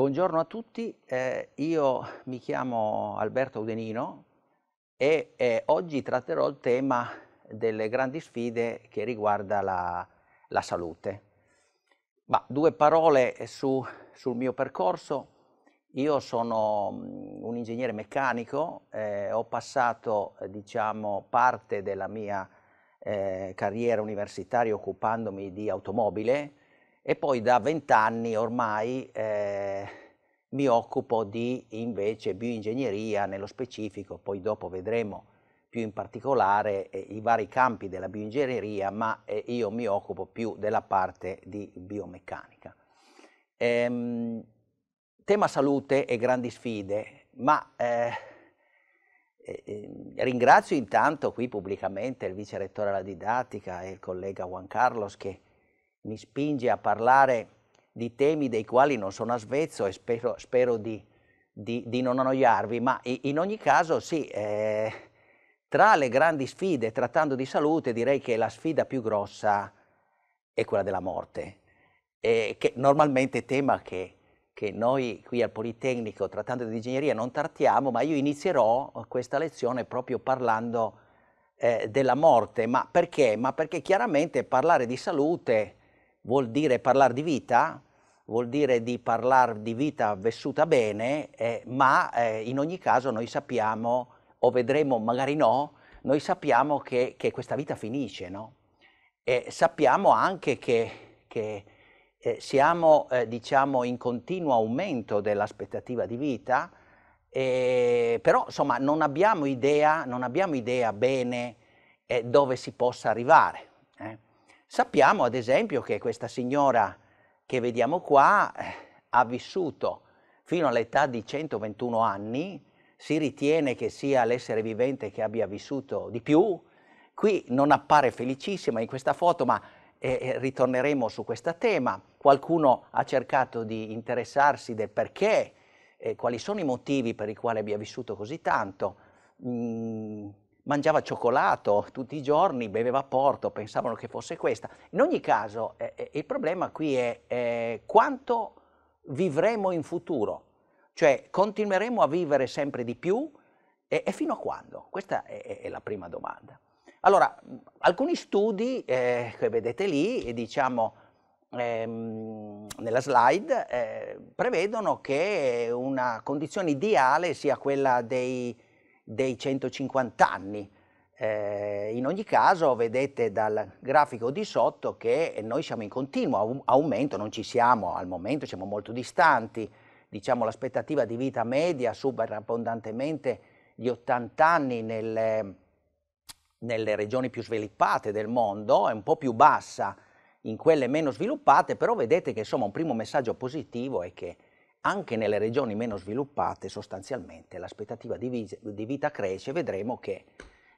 Buongiorno a tutti, eh, io mi chiamo Alberto Audenino e eh, oggi tratterò il tema delle grandi sfide che riguarda la, la salute. Ma due parole su, sul mio percorso. Io sono mm, un ingegnere meccanico, eh, ho passato eh, diciamo, parte della mia eh, carriera universitaria occupandomi di automobile, e poi da vent'anni ormai eh, mi occupo di invece bioingegneria nello specifico, poi dopo vedremo più in particolare eh, i vari campi della bioingegneria, ma eh, io mi occupo più della parte di biomeccanica. Ehm, tema salute e grandi sfide, ma eh, eh ehm, ringrazio intanto qui pubblicamente il vice rettore alla didattica e il collega Juan Carlos che mi spinge a parlare di temi dei quali non sono a svezzo e spero, spero di, di, di, non annoiarvi, ma in ogni caso sì, eh, tra le grandi sfide, trattando di salute, direi che la sfida più grossa è quella della morte, eh, che normalmente è tema che, che noi qui al Politecnico, trattando di ingegneria, non trattiamo, ma io inizierò questa lezione proprio parlando eh, della morte. Ma perché? Ma perché chiaramente parlare di salute vuol dire parlare di vita, vuol dire di parlare di vita vissuta bene, eh, ma eh, in ogni caso noi sappiamo, o vedremo magari no, noi sappiamo che, che questa vita finisce, no? E sappiamo anche che, che eh, siamo, eh, diciamo, in continuo aumento dell'aspettativa di vita, però insomma non abbiamo idea, non abbiamo idea bene eh, dove si possa arrivare. Sappiamo ad esempio che questa signora che vediamo qua eh, ha vissuto fino all'età di 121 anni, si ritiene che sia l'essere vivente che abbia vissuto di più, qui non appare felicissima in questa foto, ma eh, eh, ritorneremo su questo tema. Qualcuno ha cercato di interessarsi del perché, eh, quali sono i motivi per i quali abbia vissuto così tanto. Mm, mangiava cioccolato tutti i giorni, beveva porto, pensavano che fosse questa. In ogni caso eh, eh il problema qui è eh, quanto vivremo in futuro, cioè continueremo a vivere sempre di più e, e fino a quando? Questa è, è, la prima domanda. Allora, alcuni studi eh, che vedete lì, diciamo, ehm, nella slide, eh, prevedono che una condizione ideale sia quella dei dei 150 anni. Eh, in ogni caso vedete dal grafico di sotto che noi siamo in continuo aumento, non ci siamo al momento, siamo molto distanti, diciamo l'aspettativa di vita media supera abbondantemente gli 80 anni nelle, nelle regioni più sviluppate del mondo, è un po' più bassa in quelle meno sviluppate, però vedete che insomma un primo messaggio positivo è che anche nelle regioni meno sviluppate sostanzialmente l'aspettativa di, vita cresce, vedremo che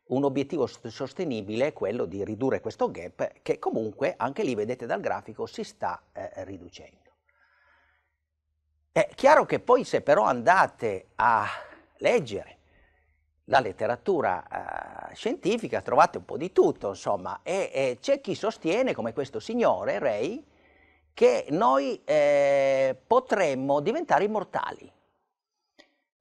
un obiettivo sostenibile è quello di ridurre questo gap che comunque anche lì vedete dal grafico si sta eh, riducendo. È chiaro che poi se però andate a leggere la letteratura eh, scientifica trovate un po' di tutto, insomma, e, e c'è chi sostiene, come questo signore, Ray, che noi eh, potremmo diventare immortali.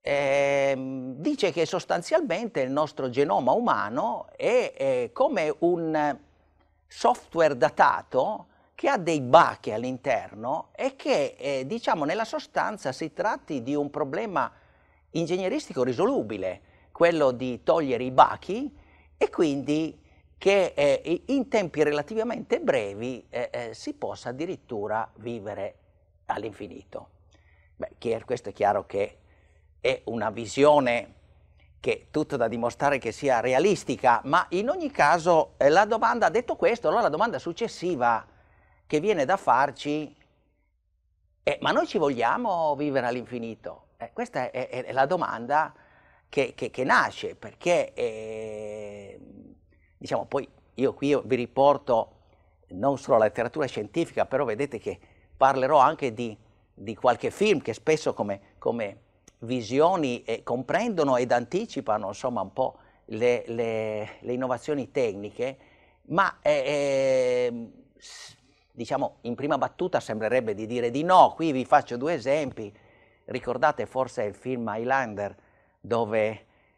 Eh, dice che sostanzialmente il nostro genoma umano è, è come un software datato che ha dei bachi all'interno e che eh, diciamo nella sostanza si tratti di un problema ingegneristico risolubile, quello di togliere i bachi e quindi che eh, in tempi relativamente brevi eh, eh, si possa addirittura vivere all'infinito. Beh, questo è chiaro che è una visione che tutto da dimostrare che sia realistica, ma in ogni caso eh, la domanda, detto questo, allora la domanda successiva che viene da farci è ma noi ci vogliamo vivere all'infinito? Eh, questa è, è, è, la domanda che, che, che nasce, perché eh, Diciamo, poi io qui vi riporto non solo la letteratura scientifica, però vedete che parlerò anche di, di qualche film che spesso come, come visioni eh, comprendono ed anticipano insomma un po' le, le, le innovazioni tecniche, ma eh, ehm, diciamo in prima battuta sembrerebbe di dire di no, qui vi faccio due esempi, ricordate forse il film Highlander dove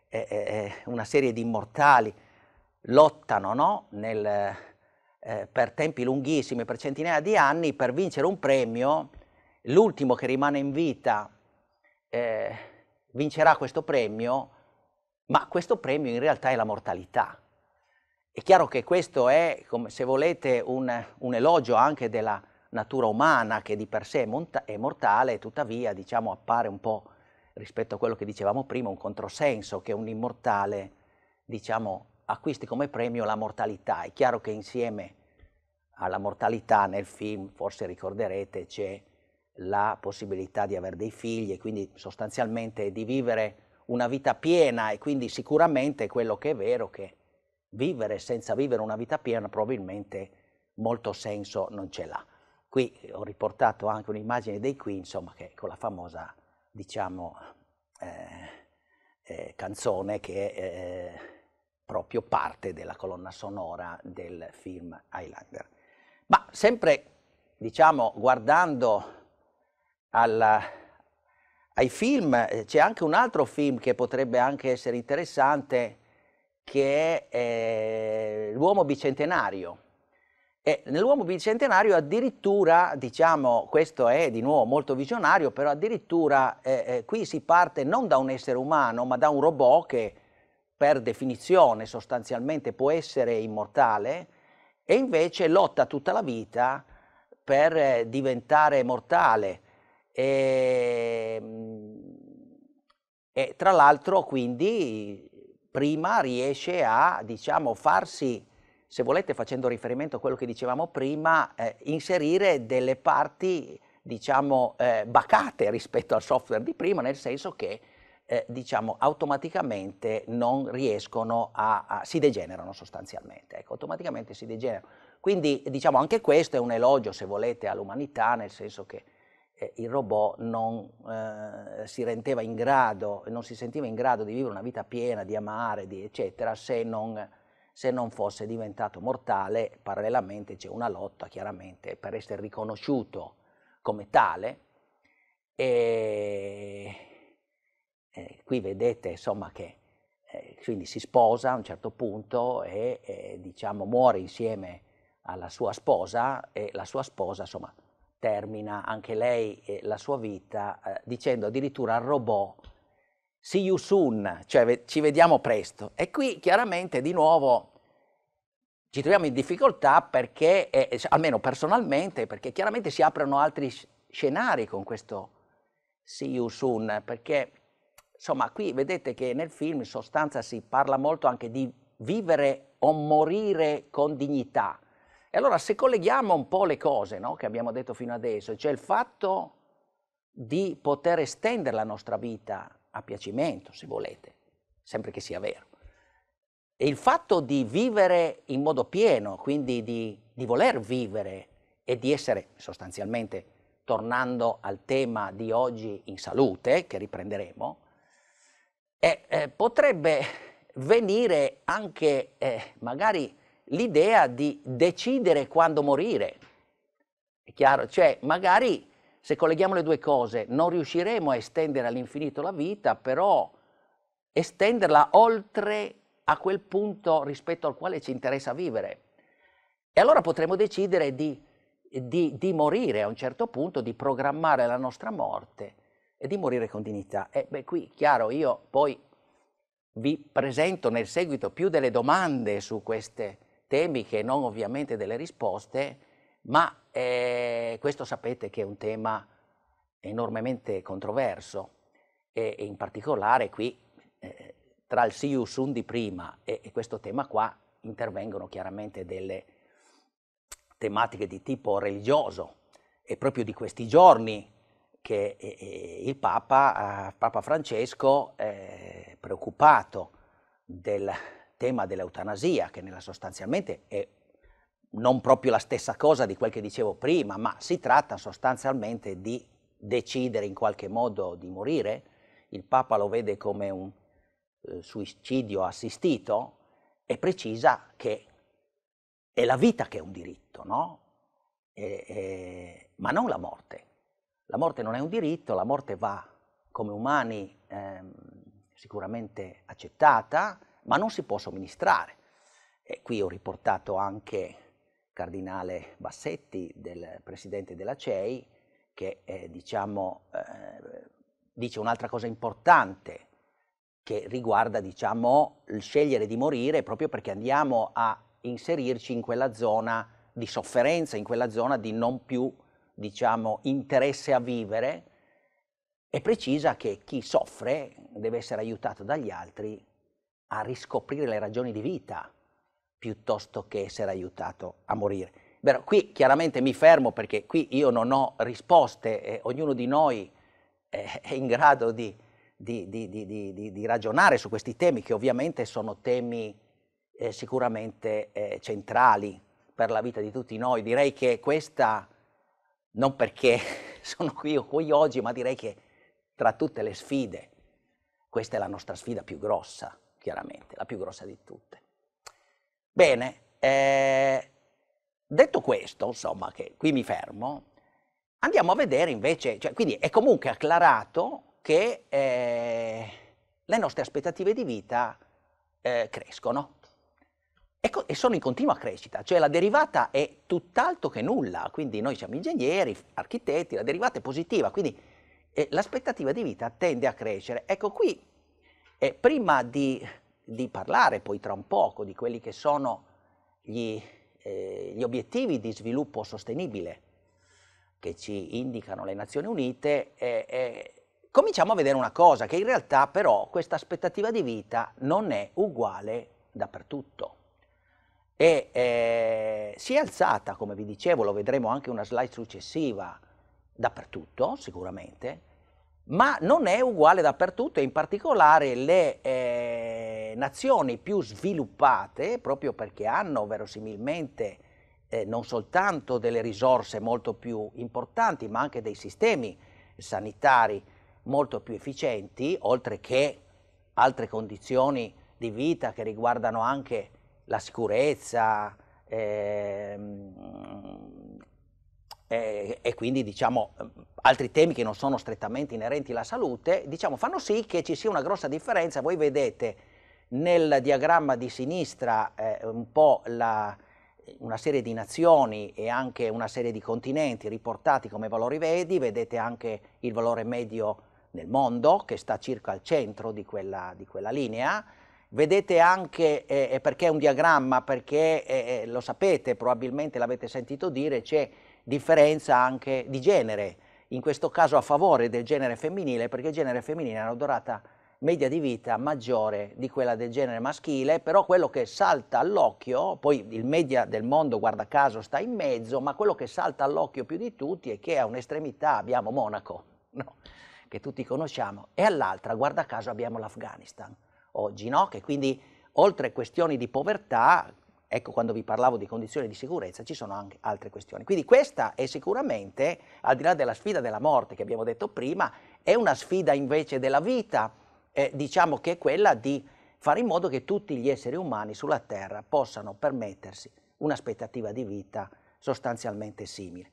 eh, eh, eh una serie di immortali lottano no? Nel, eh, per tempi lunghissimi, per centinaia di anni, per vincere un premio, l'ultimo che rimane in vita eh, vincerà questo premio, ma questo premio in realtà è la mortalità. È chiaro che questo è, come, se volete, un, un, elogio anche della natura umana che di per sé è, monta- è mortale, tuttavia diciamo, appare un po' rispetto a quello che dicevamo prima, un controsenso che un immortale diciamo, acquisti come premio la mortalità. È chiaro che insieme alla mortalità nel film, forse ricorderete, c'è la possibilità di avere dei figli e quindi sostanzialmente di vivere una vita piena e quindi sicuramente quello che è vero che vivere senza vivere una vita piena probabilmente molto senso non ce l'ha. Qui ho riportato anche un'immagine dei Queen, insomma, che con la famosa, diciamo, eh, eh, canzone che... Eh, proprio parte della colonna sonora del film Highlander. Ma sempre, diciamo, guardando alla, ai film, eh, c'è anche un altro film che potrebbe anche essere interessante, che è eh, L'Uomo Bicentenario. E nell'Uomo Bicentenario addirittura, diciamo, questo è di nuovo molto visionario, però addirittura eh, eh, qui si parte non da un essere umano, ma da un robot che per definizione sostanzialmente può essere immortale e invece lotta tutta la vita per eh, diventare mortale. E, ehm, e tra l'altro quindi prima riesce a diciamo, farsi, se volete facendo riferimento a quello che dicevamo prima, eh, inserire delle parti diciamo, eh, bacate rispetto al software di prima, nel senso che eh, diciamo, automaticamente non riescono a, a, si degenerano sostanzialmente, ecco, automaticamente si degenerano. Quindi diciamo anche questo è un elogio, se volete, all'umanità, nel senso che eh, il robot non eh, si rendeva in grado, non si sentiva in grado di vivere una vita piena, di amare, di eccetera, se non, se non fosse diventato mortale, parallelamente c'è una lotta chiaramente per essere riconosciuto come tale. E eh, qui vedete insomma che eh, quindi si sposa a un certo punto e eh, diciamo muore insieme alla sua sposa e la sua sposa insomma termina anche lei la sua vita eh, dicendo addirittura al robot see you soon, cioè ve ci vediamo presto. E qui chiaramente di nuovo ci troviamo in difficoltà perché, eh, almeno personalmente, perché chiaramente si aprono altri scenari con questo see you soon, perché insomma, qui vedete che nel film in sostanza si parla molto anche di vivere o morire con dignità. E allora se colleghiamo un po' le cose no, che abbiamo detto fino adesso, cioè il fatto di poter estendere la nostra vita a piacimento, se volete, sempre che sia vero, e il fatto di vivere in modo pieno, quindi di, di voler vivere e di essere sostanzialmente, tornando al tema di oggi, in salute, che riprenderemo, eh, eh, potrebbe venire anche eh, magari l'idea di decidere quando morire. È chiaro? Cioè, magari se colleghiamo le due cose, non riusciremo a estendere all'infinito la vita, però estenderla oltre a quel punto rispetto al quale ci interessa vivere. E allora potremo decidere di, di, di morire a un certo punto, di programmare la nostra morte e di morire con dignità. E beh, qui, chiaro, io poi vi presento nel seguito più delle domande su questi temi che non ovviamente delle risposte, ma eh, questo sapete che è un tema enormemente controverso e, e in particolare qui eh, tra il Sius di prima e, e questo tema qua intervengono chiaramente delle tematiche di tipo religioso e proprio di questi giorni che eh, eh, il Papa, eh, Papa Francesco, eh, preoccupato del tema dell'eutanasia, che nella sostanzialmente è non proprio la stessa cosa di quel che dicevo prima, ma si tratta sostanzialmente di decidere in qualche modo di morire, il Papa lo vede come un eh, suicidio assistito e precisa che è la vita che è un diritto, no? E, e, ma non la morte. La morte non è un diritto, la morte va come umani ehm, sicuramente accettata, ma non si può somministrare. E qui ho riportato anche Cardinale Bassetti, del presidente della CEI, che eh, diciamo, eh, dice un'altra cosa importante che riguarda diciamo, il scegliere di morire proprio perché andiamo a inserirci in quella zona di sofferenza, in quella zona di non più diciamo, interesse a vivere, è precisa che chi soffre deve essere aiutato dagli altri a riscoprire le ragioni di vita piuttosto che essere aiutato a morire. Beh, qui chiaramente mi fermo perché qui io non ho risposte, eh, ognuno di noi eh, è in grado di, di, di, di, ragionare su questi temi che ovviamente sono temi eh, sicuramente eh, centrali per la vita di tutti noi. Direi che questa non perché sono qui o qui oggi, ma direi che tra tutte le sfide, questa è la nostra sfida più grossa, chiaramente, la più grossa di tutte. Bene, eh, detto questo, insomma, che qui mi fermo, andiamo a vedere invece, cioè, quindi è comunque acclarato che eh, le nostre aspettative di vita eh, crescono. Ecco, e, sono in continua crescita, cioè la derivata è tutt'altro che nulla, quindi noi siamo ingegneri, architetti, la derivata è positiva, quindi eh, l'aspettativa di vita tende a crescere. Ecco qui, eh, prima di, di, parlare poi tra un poco di quelli che sono gli, eh, gli obiettivi di sviluppo sostenibile che ci indicano le Nazioni Unite, eh, eh, cominciamo a vedere una cosa, che in realtà però questa aspettativa di vita non è uguale dappertutto e eh, si è alzata, come vi dicevo, lo vedremo anche una slide successiva, dappertutto sicuramente, ma non è uguale dappertutto e in particolare le eh, nazioni più sviluppate, proprio perché hanno verosimilmente eh, non soltanto delle risorse molto più importanti, ma anche dei sistemi sanitari molto più efficienti, oltre che altre condizioni di vita che riguardano anche la sicurezza eh, e quindi diciamo altri temi che non sono strettamente inerenti alla salute, diciamo, fanno sì che ci sia una grossa differenza. Voi vedete nel diagramma di sinistra eh, un po' la, una serie di nazioni e anche una serie di continenti riportati come valori vedi, vedete anche il valore medio nel mondo che sta circa al centro di quella, di quella linea, Vedete anche, eh, eh, perché è un diagramma, perché eh, eh, lo sapete, probabilmente l'avete sentito dire, c'è differenza anche di genere, in questo caso a favore del genere femminile, perché il genere femminile ha una durata media di vita maggiore di quella del genere maschile, però quello che salta all'occhio, poi il media del mondo guarda caso sta in mezzo, ma quello che salta all'occhio più di tutti è che a un'estremità abbiamo Monaco, no? che tutti conosciamo, e all'altra guarda caso abbiamo l'Afghanistan oggi, no? che quindi oltre a questioni di povertà, ecco quando vi parlavo di condizioni di sicurezza, ci sono anche altre questioni. Quindi questa è sicuramente, al di là della sfida della morte che abbiamo detto prima, è una sfida invece della vita, eh, diciamo che è quella di fare in modo che tutti gli esseri umani sulla Terra possano permettersi un'aspettativa di vita sostanzialmente simile.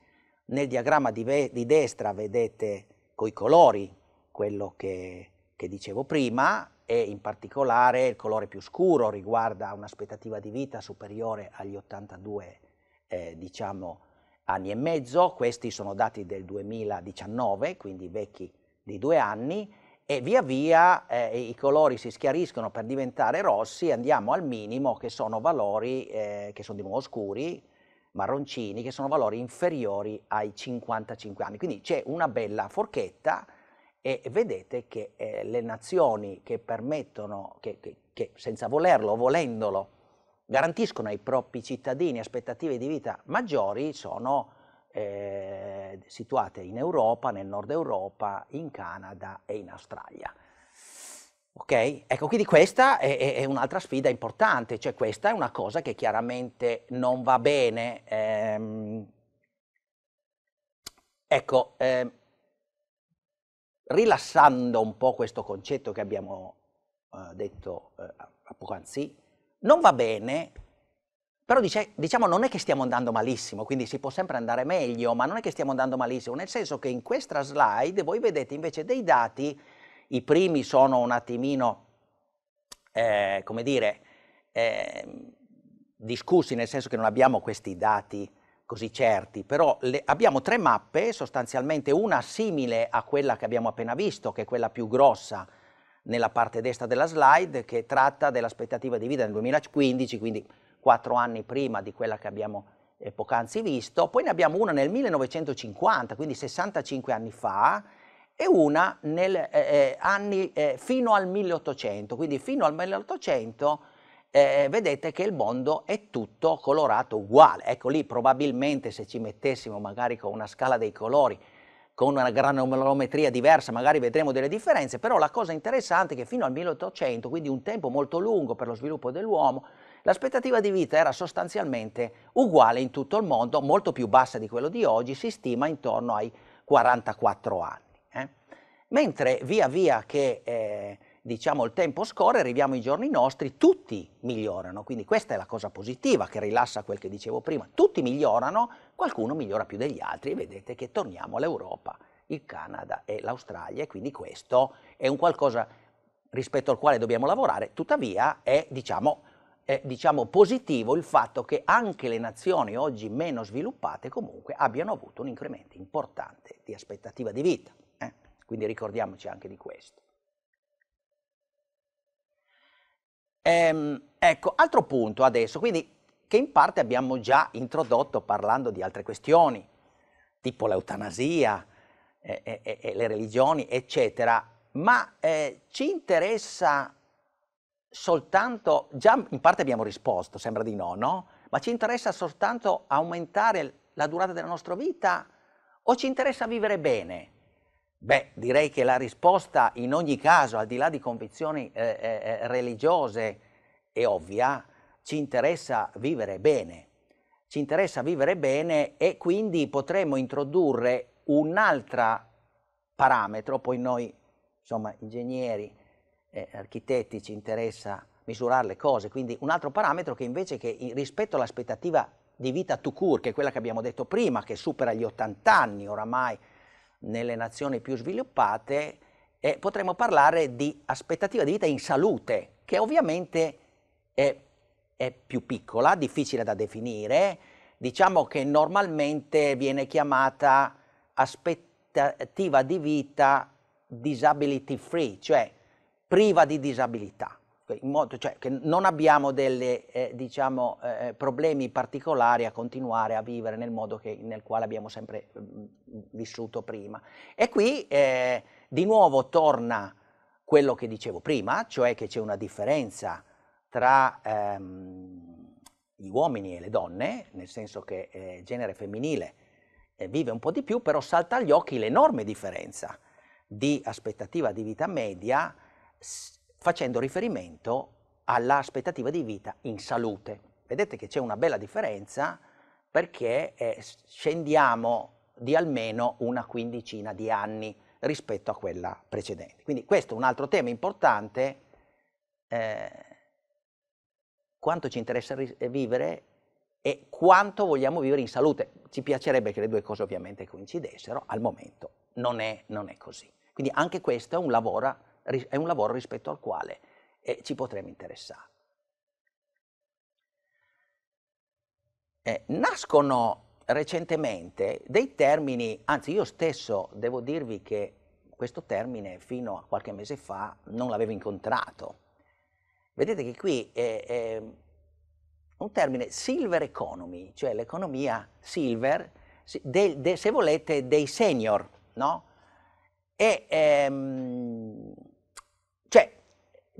Nel diagramma di, di destra vedete coi colori quello che, che dicevo prima, e in particolare il colore più scuro riguarda un'aspettativa di vita superiore agli 82 eh, diciamo, anni e mezzo, questi sono dati del 2019, quindi vecchi di due anni, e via via eh, i colori si schiariscono per diventare rossi andiamo al minimo che sono valori eh, che sono di nuovo scuri, marroncini, che sono valori inferiori ai 55 anni. Quindi c'è una bella forchetta e vedete che eh, le nazioni che permettono, che, che, che senza volerlo o volendolo, garantiscono ai propri cittadini aspettative di vita maggiori sono eh, situate in Europa, nel nord Europa, in Canada e in Australia. Ok? Ecco, quindi questa è, è, è un'altra sfida importante, cioè questa è una cosa che chiaramente non va bene. Ehm, ecco, ehm, rilassando un po' questo concetto che abbiamo eh, detto eh, poc'anzi, non va bene, però dice, diciamo non è che stiamo andando malissimo, quindi si può sempre andare meglio, ma non è che stiamo andando malissimo, nel senso che in questa slide voi vedete invece dei dati, i primi sono un attimino, eh, come dire, eh, discussi, nel senso che non abbiamo questi dati così certi, però le, abbiamo tre mappe, sostanzialmente una simile a quella che abbiamo appena visto, che è quella più grossa nella parte destra della slide, che tratta dell'aspettativa di vita nel 2015, quindi quattro anni prima di quella che abbiamo eh, poc'anzi visto, poi ne abbiamo una nel 1950, quindi 65 anni fa, e una nel, eh, eh anni, eh, fino al 1800, quindi fino al 1800 eh, vedete che il mondo è tutto colorato uguale. Ecco lì probabilmente se ci mettessimo magari con una scala dei colori, con una granulometria diversa, magari vedremo delle differenze, però la cosa interessante è che fino al 1800, quindi un tempo molto lungo per lo sviluppo dell'uomo, l'aspettativa di vita era sostanzialmente uguale in tutto il mondo, molto più bassa di quello di oggi, si stima intorno ai 44 anni. Eh? Mentre via via che... Eh, diciamo, il tempo scorre, arriviamo ai giorni nostri, tutti migliorano, quindi questa è la cosa positiva che rilassa quel che dicevo prima, tutti migliorano, qualcuno migliora più degli altri e vedete che torniamo all'Europa, il Canada e l'Australia e quindi questo è un qualcosa rispetto al quale dobbiamo lavorare, tuttavia è diciamo, è, diciamo, positivo il fatto che anche le nazioni oggi meno sviluppate comunque abbiano avuto un incremento importante di aspettativa di vita. Eh? Quindi ricordiamoci anche di questo. Ehm, ecco, altro punto adesso, quindi che in parte abbiamo già introdotto parlando di altre questioni, tipo l'eutanasia e, eh, eh, eh, eh, le religioni, eccetera, ma eh, ci interessa soltanto, già in parte abbiamo risposto, sembra di no, no? Ma ci interessa soltanto aumentare la durata della nostra vita o ci interessa vivere bene? Beh, direi che la risposta in ogni caso, al di là di convinzioni eh, eh, eh religiose, è ovvia, ci interessa vivere bene. Ci interessa vivere bene e quindi potremmo introdurre un altro parametro, poi noi, insomma, ingegneri, eh, architetti, ci interessa misurare le cose, quindi un altro parametro che invece che rispetto all'aspettativa di vita to cure, che è quella che abbiamo detto prima, che supera gli 80 anni oramai, nelle nazioni più sviluppate, eh, potremmo parlare di aspettativa di vita in salute, che ovviamente è, è più piccola, difficile da definire, diciamo che normalmente viene chiamata aspettativa di vita disability free, cioè priva di disabilità modo, cioè che non abbiamo dei eh, diciamo, eh, eh, problemi particolari a continuare a vivere nel modo che, nel quale abbiamo sempre mh, mm, vissuto prima. E qui eh, di nuovo torna quello che dicevo prima, cioè che c'è una differenza tra ehm, gli uomini e le donne, nel senso che il eh, genere femminile eh, vive un po' di più, però salta agli occhi l'enorme differenza di aspettativa di vita media facendo riferimento all'aspettativa di vita in salute. Vedete che c'è una bella differenza perché eh, scendiamo di almeno una quindicina di anni rispetto a quella precedente. Quindi questo è un altro tema importante. Eh, quanto ci interessa vivere e quanto vogliamo vivere in salute. Ci piacerebbe che le due cose ovviamente coincidessero, al momento non è, non è così. Quindi anche questo è un lavoro è un lavoro rispetto al quale eh, ci potremmo interessare. Eh, nascono recentemente dei termini, anzi io stesso devo dirvi che questo termine fino a qualche mese fa non l'avevo incontrato. Vedete che qui è, è un termine silver economy, cioè l'economia silver, de, de, se volete, dei senior, no? E ehm,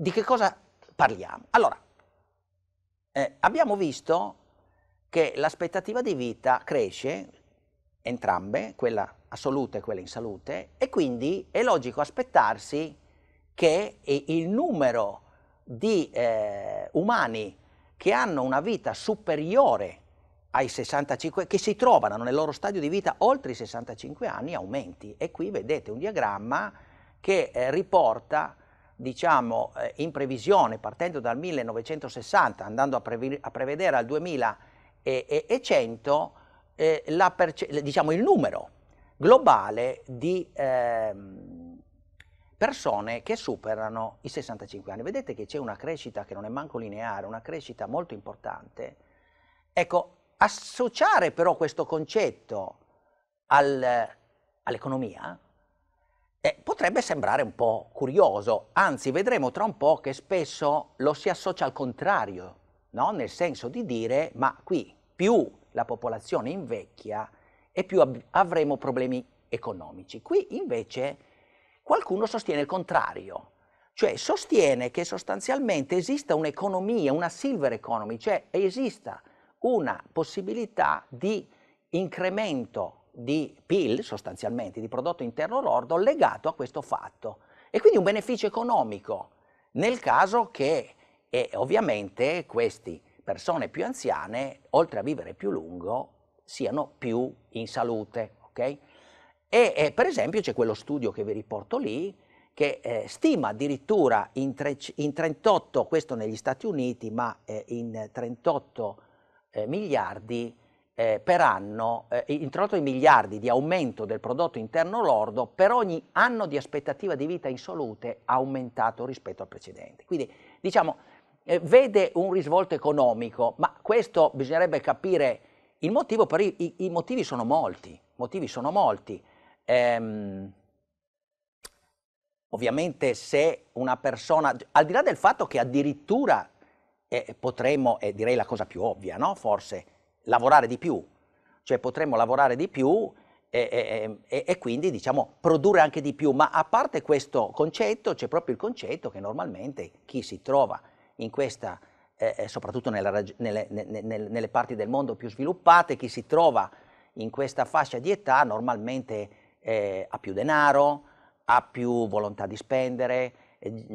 di che cosa parliamo? Allora, eh, abbiamo visto che l'aspettativa di vita cresce, entrambe, quella assoluta e quella in salute, e quindi è logico aspettarsi che il numero di eh, umani che hanno una vita superiore ai 65, che si trovano nel loro stadio di vita oltre i 65 anni, aumenti. E qui vedete un diagramma che eh, riporta diciamo, eh, in previsione partendo dal 1960, andando a, a prevedere al 2100, eh, diciamo, il numero globale di ehm, persone che superano i 65 anni. Vedete che c'è una crescita che non è manco lineare, una crescita molto importante. Ecco, associare però questo concetto al, all'economia, eh, potrebbe sembrare un po' curioso, anzi vedremo tra un po' che spesso lo si associa al contrario, no? nel senso di dire ma qui più la popolazione invecchia e più av avremo problemi economici. Qui invece qualcuno sostiene il contrario, cioè sostiene che sostanzialmente esista un'economia, una silver economy, cioè esista una possibilità di incremento di PIL, sostanzialmente, di prodotto interno lordo, legato a questo fatto. E quindi un beneficio economico, nel caso che eh, ovviamente queste persone più anziane, oltre a vivere più lungo, siano più in salute. Okay? E eh, per esempio c'è quello studio che vi riporto lì, che eh, stima addirittura in, tre, in, 38, questo negli Stati Uniti, ma eh, in 38 eh, miliardi, eh, per anno, eh, introdotto in miliardi di aumento del prodotto interno lordo, per ogni anno di aspettativa di vita in salute aumentato rispetto al precedente. Quindi diciamo, eh, vede un risvolto economico, ma questo bisognerebbe capire il motivo, per i, i, i motivi sono molti, motivi sono molti. Ehm, ovviamente se una persona, al di là del fatto che addirittura eh, potremmo, è eh, direi la cosa più ovvia, no? forse, lavorare di più, cioè potremmo lavorare di più e, e, e, quindi diciamo produrre anche di più, ma a parte questo concetto c'è proprio il concetto che normalmente chi si trova in questa, eh, eh soprattutto nella, nelle, nelle, nelle, parti del mondo più sviluppate, chi si trova in questa fascia di età normalmente eh, ha più denaro, ha più volontà di spendere, eh,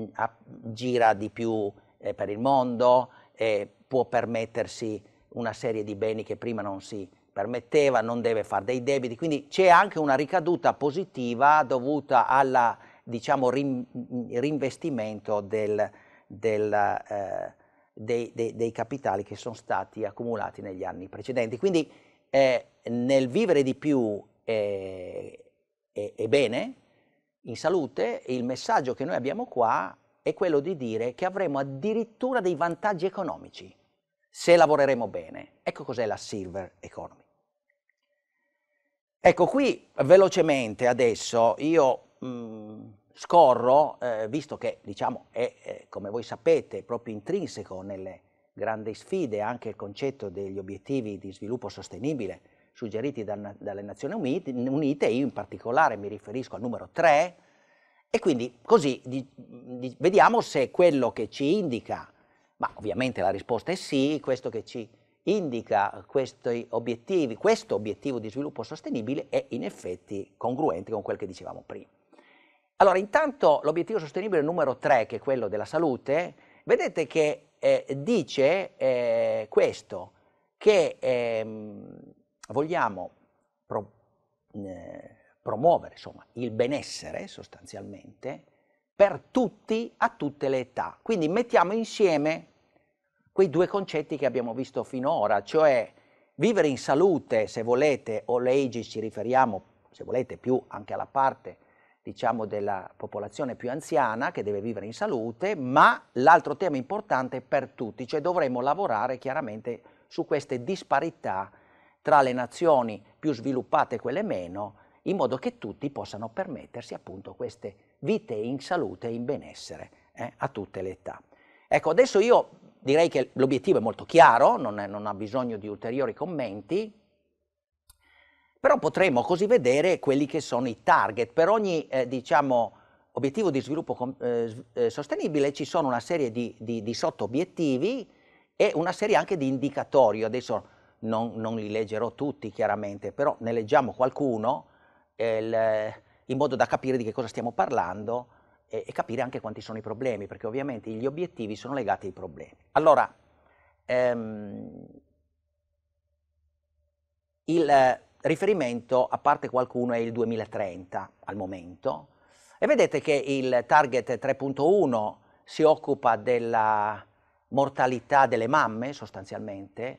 gira di più eh, per il mondo, eh, può permettersi una serie di beni che prima non si permetteva, non deve fare dei debiti, quindi c'è anche una ricaduta positiva dovuta al diciamo, rinvestimento del, del, eh, dei, dei, dei, capitali che sono stati accumulati negli anni precedenti. Quindi eh, nel vivere di più eh, e eh, bene, in salute, il messaggio che noi abbiamo qua è quello di dire che avremo addirittura dei vantaggi economici se lavoreremo bene. Ecco cos'è la silver economy. Ecco qui velocemente adesso io mh, mm, scorro, eh, visto che diciamo è, eh, come voi sapete, proprio intrinseco nelle grandi sfide anche il concetto degli obiettivi di sviluppo sostenibile suggeriti da, dalle Nazioni Unite, Unite, io in particolare mi riferisco al numero 3, e quindi così di, di, vediamo se quello che ci indica ma ovviamente la risposta è sì, questo che ci indica questi obiettivi, questo obiettivo di sviluppo sostenibile è in effetti congruente con quel che dicevamo prima. Allora, intanto l'obiettivo sostenibile numero 3, che è quello della salute, vedete che eh, dice eh, questo, che eh, vogliamo pro, eh, promuovere insomma, il benessere sostanzialmente, per tutti a tutte le età. Quindi mettiamo insieme quei due concetti che abbiamo visto finora, cioè vivere in salute, se volete, o l'age ci riferiamo, se volete, più anche alla parte diciamo della popolazione più anziana che deve vivere in salute, ma l'altro tema importante è per tutti, cioè dovremo lavorare chiaramente su queste disparità tra le nazioni più sviluppate e quelle meno, in modo che tutti possano permettersi appunto queste vite in salute e in benessere eh, a tutte le età. Ecco, adesso io direi che l'obiettivo è molto chiaro, non, è, non ha bisogno di ulteriori commenti, però potremo così vedere quelli che sono i target. Per ogni eh, diciamo, obiettivo di sviluppo eh, eh, sostenibile ci sono una serie di, di, di sotto-obiettivi e una serie anche di indicatori. adesso non, non, li leggerò tutti chiaramente, però ne leggiamo qualcuno. Eh, il, in modo da capire di che cosa stiamo parlando e, e capire anche quanti sono i problemi, perché ovviamente gli obiettivi sono legati ai problemi. Allora, ehm, il eh, riferimento, a parte qualcuno, è il 2030 al momento, e vedete che il target 3.1 si occupa della mortalità delle mamme sostanzialmente,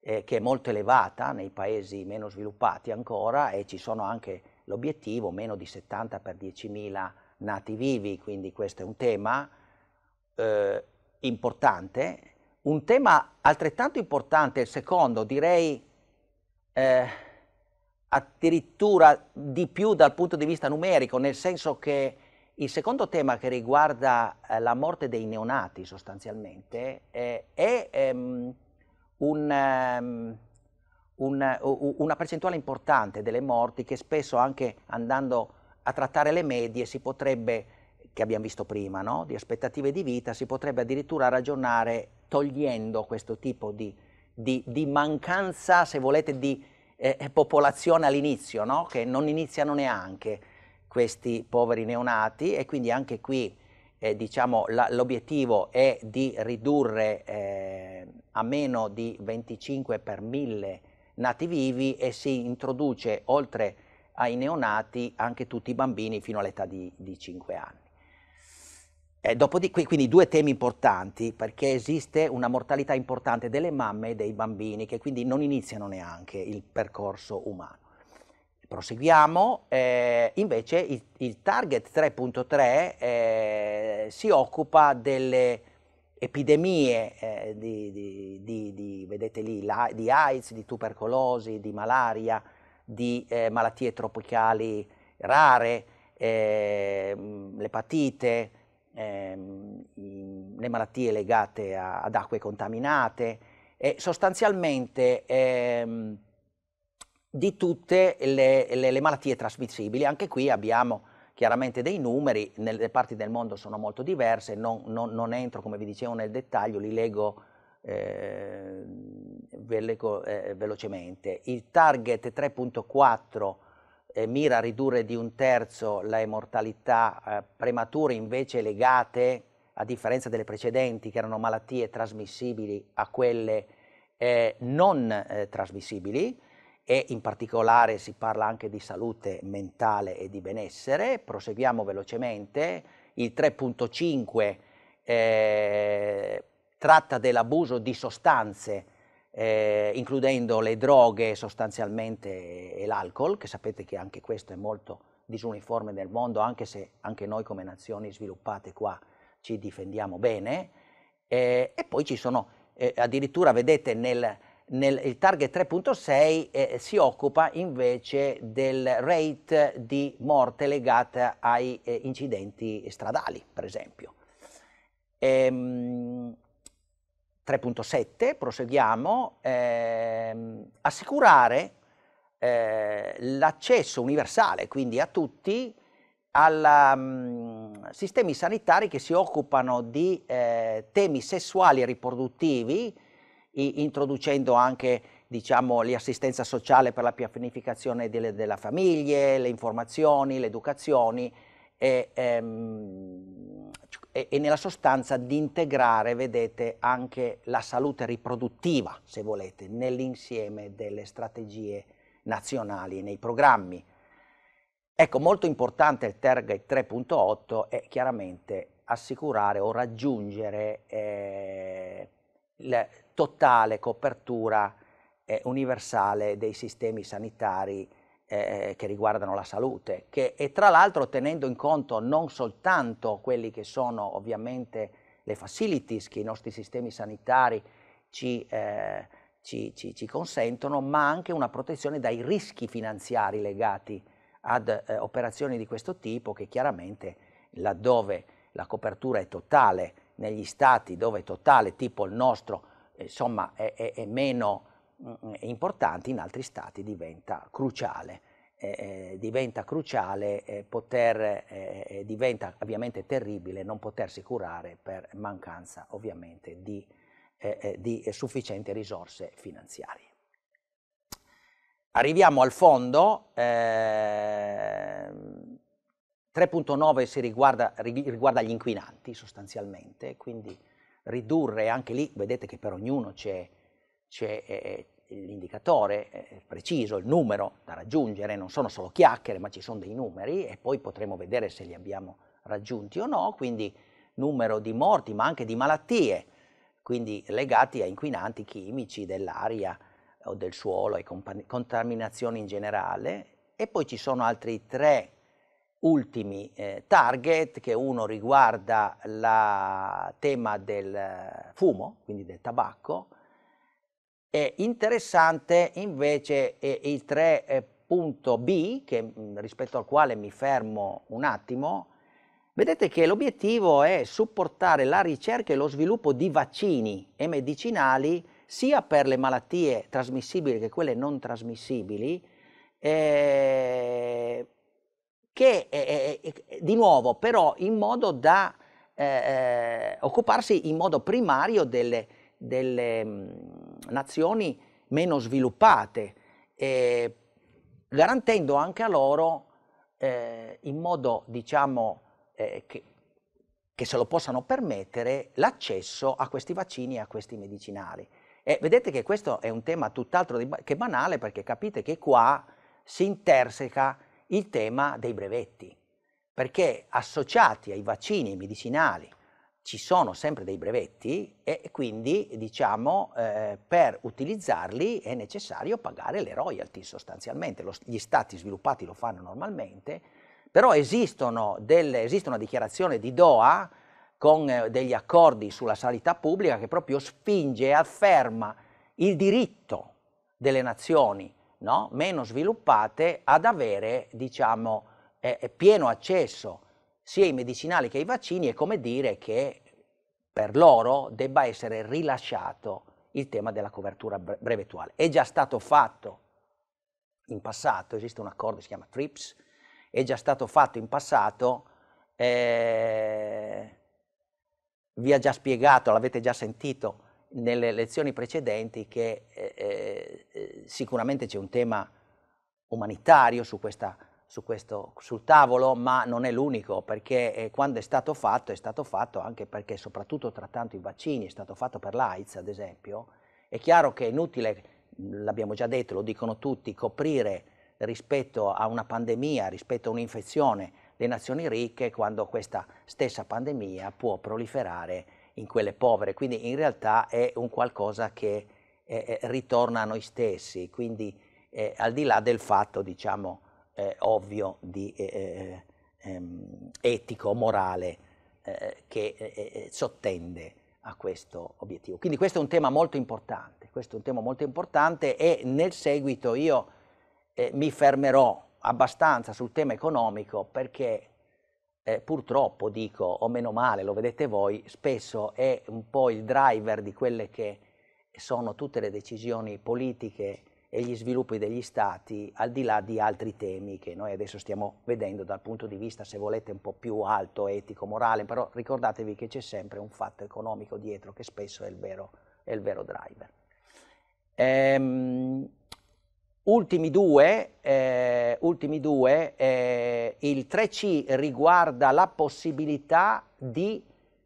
eh, che è molto elevata nei paesi meno sviluppati ancora e ci sono anche l'obiettivo meno di 70 per 10.000 nati vivi, quindi questo è un tema eh, importante. Un tema altrettanto importante, il secondo, direi eh, addirittura di più dal punto di vista numerico, nel senso che il secondo tema che riguarda eh, la morte dei neonati sostanzialmente eh, è ehm, un, ehm, un, una percentuale importante delle morti che spesso anche andando a trattare le medie si potrebbe, che abbiamo visto prima, no? di aspettative di vita, si potrebbe addirittura ragionare togliendo questo tipo di, di, di mancanza, se volete, di eh, eh popolazione all'inizio, no? che non iniziano neanche questi poveri neonati e quindi anche qui eh, diciamo, l'obiettivo è di ridurre eh, a meno di 25 per mille nati vivi e si introduce oltre ai neonati anche tutti i bambini fino all'età di, di 5 anni. Eh, di, quindi due temi importanti perché esiste una mortalità importante delle mamme e dei bambini che quindi non iniziano neanche il percorso umano. Proseguiamo, eh, invece il, il Target 3.3 eh, si occupa delle epidemie eh, di, di, di, lì, la, di, AIDS, di tubercolosi, di malaria, di eh, malattie tropicali rare, eh, l'epatite, ehm, le malattie legate a, ad acque contaminate e sostanzialmente ehm, di tutte le, le, le malattie trasmissibili. Anche qui abbiamo chiaramente dei numeri, nelle parti del mondo sono molto diverse, non, non, non, entro, come vi dicevo, nel dettaglio, li leggo, eh, eh velocemente. Il target 3.4 eh, mira a ridurre di un terzo le mortalità eh, premature invece legate, a differenza delle precedenti, che erano malattie trasmissibili, a quelle non trasmissibili e in particolare si parla anche di salute mentale e di benessere. Proseguiamo velocemente. Il 3.5 eh, tratta dell'abuso di sostanze, eh, includendo le droghe sostanzialmente e l'alcol, che sapete che anche questo è molto disuniforme nel mondo, anche se anche noi come nazioni sviluppate qua ci difendiamo bene. Eh, e poi ci sono, eh, addirittura vedete nel, nel, il target 3.6 eh, si occupa invece del rate di morte legata ai eh, incidenti stradali, per esempio. Ehm, 3.7, proseguiamo, ehm, assicurare eh, l'accesso universale, quindi a tutti, ai mm, sistemi sanitari che si occupano di eh, temi sessuali e riproduttivi, introducendo anche diciamo, l'assistenza sociale per la pianificazione delle, della famiglia, le informazioni, le educazioni e, ehm, e, e, nella sostanza di integrare, vedete, anche la salute riproduttiva, se volete, nell'insieme delle strategie nazionali e nei programmi. Ecco, molto importante il Target 3.8 è chiaramente assicurare o raggiungere eh, la totale copertura eh, universale dei sistemi sanitari eh, eh, che riguardano la salute, che, e tra l'altro tenendo in conto non soltanto quelli che sono ovviamente le facilities che i nostri sistemi sanitari ci, eh, ci, ci, ci consentono, ma anche una protezione dai rischi finanziari legati ad eh, operazioni di questo tipo che chiaramente laddove la copertura è totale negli stati dove è totale, tipo il nostro, eh, insomma, è, è, è meno mh, mm, mm, importante, in altri stati diventa cruciale. Eh, eh diventa cruciale eh, poter, eh, eh, diventa ovviamente terribile non potersi curare per mancanza ovviamente di, di sufficienti risorse finanziarie. Arriviamo al fondo, ehm, 3.9 si riguarda, riguarda, gli inquinanti sostanzialmente, quindi ridurre anche lì, vedete che per ognuno c'è, eh, eh, l'indicatore eh, preciso, il numero da raggiungere, non sono solo chiacchiere ma ci sono dei numeri e poi potremo vedere se li abbiamo raggiunti o no, quindi numero di morti ma anche di malattie, quindi legati a inquinanti chimici dell'aria o del suolo e contaminazioni in generale e poi ci sono altri tre ultimi eh, target, che uno riguarda il tema del eh, fumo, quindi del tabacco, è interessante invece è il 3.b, che, mm, rispetto al quale mi fermo un attimo, Vedete che l'obiettivo è supportare la ricerca e lo sviluppo di vaccini e medicinali sia per le malattie trasmissibili che quelle non trasmissibili, eh, che è, eh, eh, eh, eh, di nuovo però in modo da eh, occuparsi in modo primario delle, delle mh, mm, nazioni meno sviluppate, garantendo anche a loro in modo diciamo che, che se lo possano permettere l'accesso a questi vaccini e a questi medicinali. E vedete che questo è un tema tutt'altro che banale perché capite che qua si interseca il tema dei brevetti, perché associati ai vaccini ai medicinali ci sono sempre dei brevetti e quindi diciamo eh, per utilizzarli è necessario pagare le royalty sostanzialmente, lo, gli stati sviluppati lo fanno normalmente, però delle, esiste una dichiarazione di Doha con eh, degli accordi sulla sanità pubblica che proprio spinge e afferma il diritto delle nazioni no? meno sviluppate ad avere diciamo, eh, eh, pieno accesso sia ai medicinali che ai vaccini è come dire che per loro debba essere rilasciato il tema della copertura brevettuale. È già stato fatto in passato, esiste un accordo, si chiama TRIPS, è già stato fatto in passato, eh, vi ha già spiegato, l'avete già sentito nelle lezioni precedenti, che eh, eh, eh, sicuramente c'è un tema umanitario su questa su questo, sul tavolo, ma non è l'unico, perché eh, quando è stato fatto, è stato fatto anche perché, soprattutto trattando i vaccini, è stato fatto per l'AIDS, ad esempio, è chiaro che è inutile, l'abbiamo già detto, lo dicono tutti, coprire rispetto a una pandemia, rispetto a un'infezione, le nazioni ricche quando questa stessa pandemia può proliferare in quelle povere. Quindi in realtà è un qualcosa che eh, ritorna a noi stessi, quindi eh, al di là del fatto, diciamo, eh, ovvio, di, eh, eh, ehm, etico, morale, eh, che sottende a questo obiettivo. Quindi questo è un tema molto importante, questo è un tema molto importante e nel seguito io mi fermerò abbastanza sul tema economico perché eh, purtroppo dico, o meno male, lo vedete voi, spesso è un po' il driver di quelle che sono tutte le decisioni politiche e gli sviluppi degli stati al di là di altri temi che noi adesso stiamo vedendo dal punto di vista se volete un po' più alto, etico, morale, però ricordatevi che c'è sempre un fatto economico dietro che spesso è il vero, è il vero driver. Ehm, ultimi due, eh, ultimi due eh, il 3C riguarda la possibilità di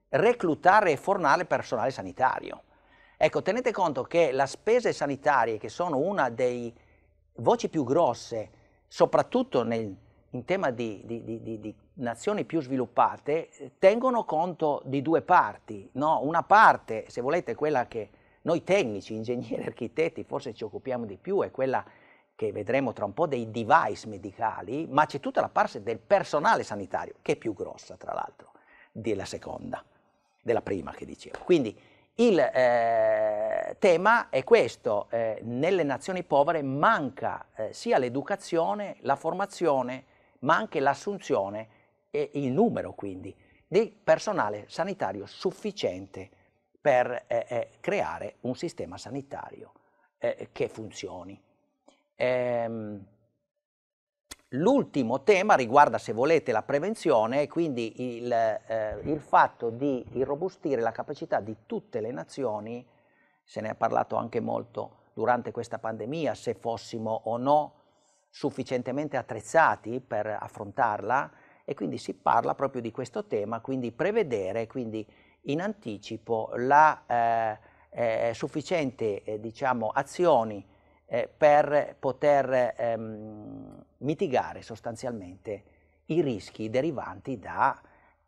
reclutare e fornare personale sanitario Ecco, tenete conto che le spese sanitarie, che sono una delle voci più grosse, soprattutto nel, in tema di, di, di, di, nazioni più sviluppate, tengono conto di due parti. No? Una parte, se volete, quella che noi tecnici, ingegneri, architetti, forse ci occupiamo di più, è quella che vedremo tra un po' dei device medicali, ma c'è tutta la parte del personale sanitario, che è più grossa, tra l'altro, della seconda, della prima che dicevo. Quindi, il eh, tema è questo, eh, nelle nazioni povere manca eh, sia l'educazione, la formazione, ma anche l'assunzione e il numero quindi di personale sanitario sufficiente per eh, eh, creare un sistema sanitario eh, che funzioni. Ehm, L'ultimo tema riguarda, se volete, la prevenzione e quindi il, eh, il, fatto di irrobustire la capacità di tutte le nazioni, se ne è parlato anche molto durante questa pandemia, se fossimo o no sufficientemente attrezzati per affrontarla e quindi si parla proprio di questo tema, quindi prevedere quindi in anticipo la eh, eh, sufficiente eh, diciamo, azioni eh, per poter ehm, mitigare sostanzialmente i rischi derivanti da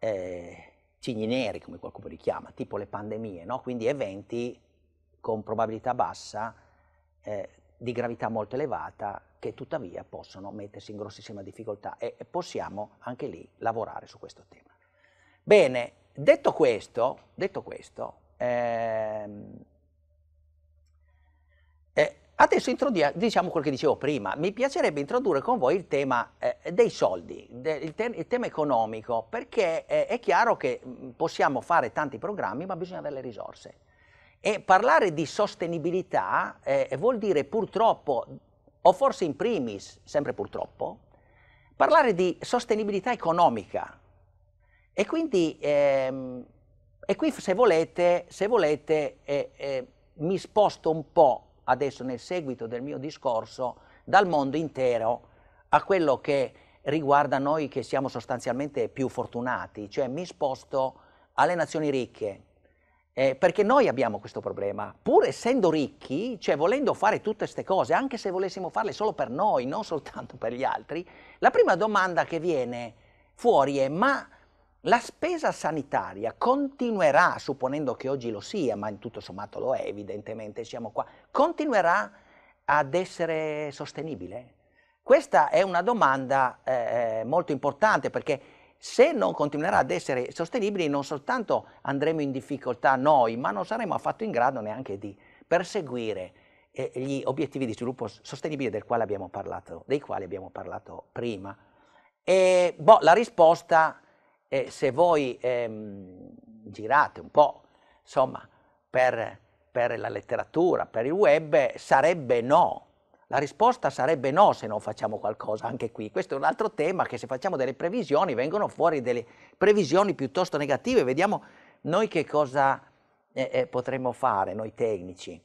eh, cigni neri, come qualcuno li chiama, tipo le pandemie, no? quindi eventi con probabilità bassa, eh, di gravità molto elevata, che tuttavia possono mettersi in grossissima difficoltà e, possiamo anche lì lavorare su questo tema. Bene, detto questo, detto questo ehm, Adesso diciamo quello che dicevo prima, mi piacerebbe introdurre con voi il tema eh, dei soldi, de, il, te il, tema economico, perché eh, è chiaro che mm, possiamo fare tanti programmi ma bisogna avere le risorse. E parlare di sostenibilità eh, vuol dire purtroppo, o forse in primis, sempre purtroppo, parlare di sostenibilità economica. E quindi, ehm, e qui se volete, se volete eh, eh, mi sposto un po' adesso nel seguito del mio discorso dal mondo intero a quello che riguarda noi che siamo sostanzialmente più fortunati, cioè mi sposto alle nazioni ricche, eh, perché noi abbiamo questo problema, pur essendo ricchi, cioè volendo fare tutte queste cose, anche se volessimo farle solo per noi, non soltanto per gli altri, la prima domanda che viene fuori è ma la spesa sanitaria continuerà, supponendo che oggi lo sia, ma in tutto sommato lo è evidentemente, siamo qua, continuerà ad essere sostenibile? Questa è una domanda eh, eh molto importante perché se non continuerà ad essere sostenibile non soltanto andremo in difficoltà noi, ma non saremo affatto in grado neanche di perseguire eh, gli obiettivi di sviluppo sostenibile quale parlato, dei quali abbiamo parlato prima. E, boh, la risposta eh, se voi ehm, girate un po', insomma, per, per la letteratura, per il web, sarebbe no. La risposta sarebbe no se non facciamo qualcosa, anche qui. Questo è un altro tema che se facciamo delle previsioni vengono fuori delle previsioni piuttosto negative. Vediamo noi che cosa eh, eh potremmo fare, noi tecnici.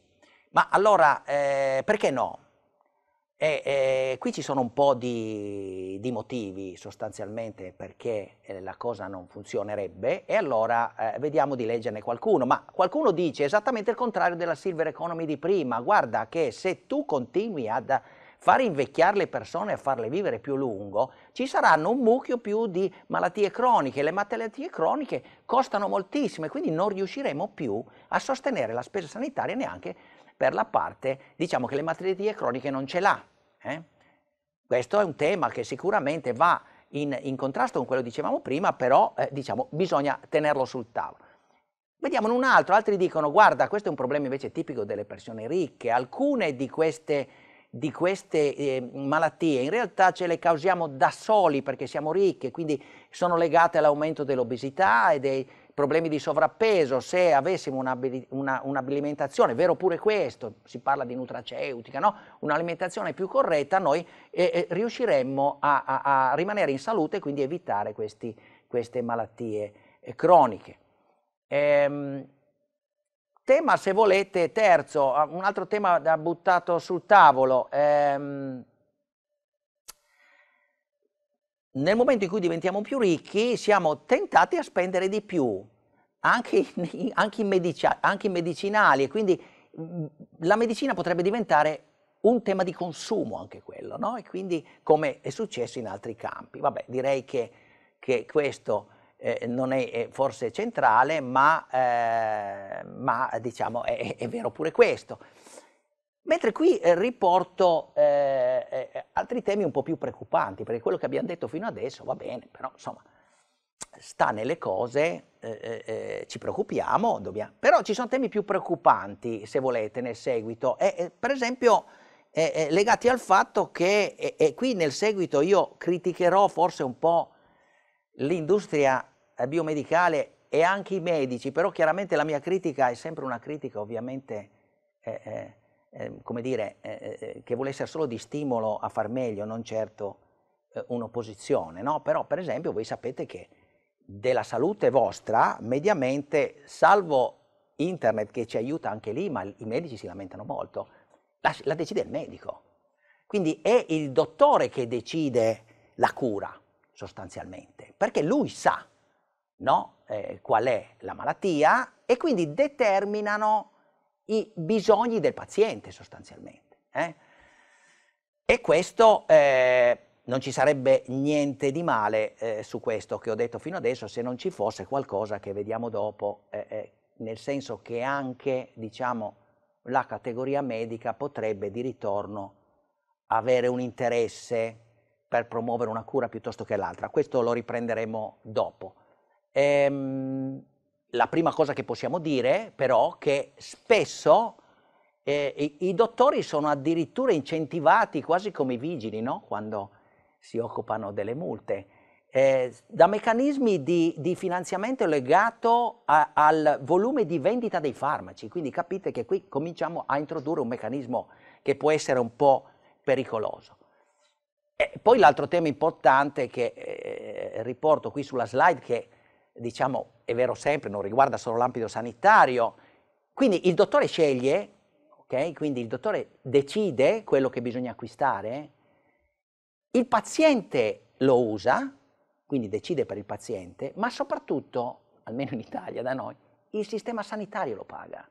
Ma allora, eh, perché no? E, e, qui ci sono un po' di, di motivi sostanzialmente perché eh, la cosa non funzionerebbe e allora eh, vediamo di leggerne qualcuno, ma qualcuno dice esattamente il contrario della silver economy di prima, guarda che se tu continui ad far invecchiare le persone e farle vivere più lungo, ci saranno un mucchio più di malattie croniche. Le malattie croniche costano moltissimo e quindi non riusciremo più a sostenere la spesa sanitaria neanche per la parte, diciamo che le malattie croniche non ce l'ha. Eh? Questo è un tema che sicuramente va in, in contrasto con quello che dicevamo prima, però eh, diciamo, bisogna tenerlo sul tavolo. Vediamo un altro, altri dicono guarda questo è un problema invece tipico delle persone ricche, alcune di queste, di queste eh, malattie in realtà ce le causiamo da soli perché siamo ricche, quindi sono legate all'aumento dell'obesità e dei, problemi di sovrappeso, se avessimo un'alimentazione, un vero pure questo, si parla di nutraceutica, no? un'alimentazione più corretta, noi eh, eh, riusciremmo a, a, a, rimanere in salute e quindi evitare questi, queste malattie eh, croniche. Ehm, tema, se volete, terzo, ah, un altro tema da buttato sul tavolo. Ehm, nel momento in cui diventiamo più ricchi siamo tentati a spendere di più, anche in, anche in, medica, anche in medicinali, e quindi la medicina potrebbe diventare un tema di consumo anche quello, no? E quindi come è successo in altri campi. Vabbè, direi che, che questo eh, non è, è, forse centrale, ma, eh, ma diciamo è, è vero pure questo. Mentre qui eh, riporto eh, eh, altri temi un po' più preoccupanti, perché quello che abbiamo detto fino adesso va bene, però insomma sta nelle cose, eh, eh, ci preoccupiamo, dobbiamo... però ci sono temi più preoccupanti, se volete, nel seguito. per esempio... Eh, eh, legati al fatto che, e eh, qui nel seguito io criticherò forse un po' l'industria biomedicale e anche i medici, però chiaramente la mia critica è sempre una critica ovviamente Ehm, come dire, eh, eh, eh, che vuole essere solo di stimolo a far meglio, non certo eh, un'opposizione, no? però per esempio voi sapete che della salute vostra, mediamente, salvo internet che ci aiuta anche lì, ma i medici si lamentano molto, la, la decide il medico. Quindi è il dottore che decide la cura, sostanzialmente, perché lui sa no? eh, qual è la malattia e quindi determinano i bisogni del paziente sostanzialmente. Eh? E questo eh, non ci sarebbe niente di male eh, su questo che ho detto fino adesso se non ci fosse qualcosa che vediamo dopo, eh, eh, nel senso che anche diciamo, la categoria medica potrebbe di ritorno avere un interesse per promuovere una cura piuttosto che l'altra. Questo lo riprenderemo dopo. Ehm, la prima cosa che possiamo dire però è che spesso eh, i, i, dottori sono addirittura incentivati quasi come i vigili no? quando si occupano delle multe, eh, da meccanismi di, di finanziamento legato a, al volume di vendita dei farmaci, quindi capite che qui cominciamo a introdurre un meccanismo che può essere un po' pericoloso. E poi l'altro tema importante che eh, riporto qui sulla slide che diciamo, è vero sempre, non riguarda solo l'ambito sanitario. Quindi il dottore sceglie, ok? quindi il dottore decide quello che bisogna acquistare, il paziente lo usa, quindi decide per il paziente, ma soprattutto, almeno in Italia, da noi, il sistema sanitario lo paga.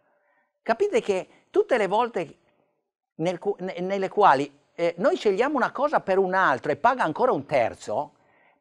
Capite che tutte le volte nel, nelle quali eh, noi scegliamo una cosa per un'altra e paga ancora un terzo,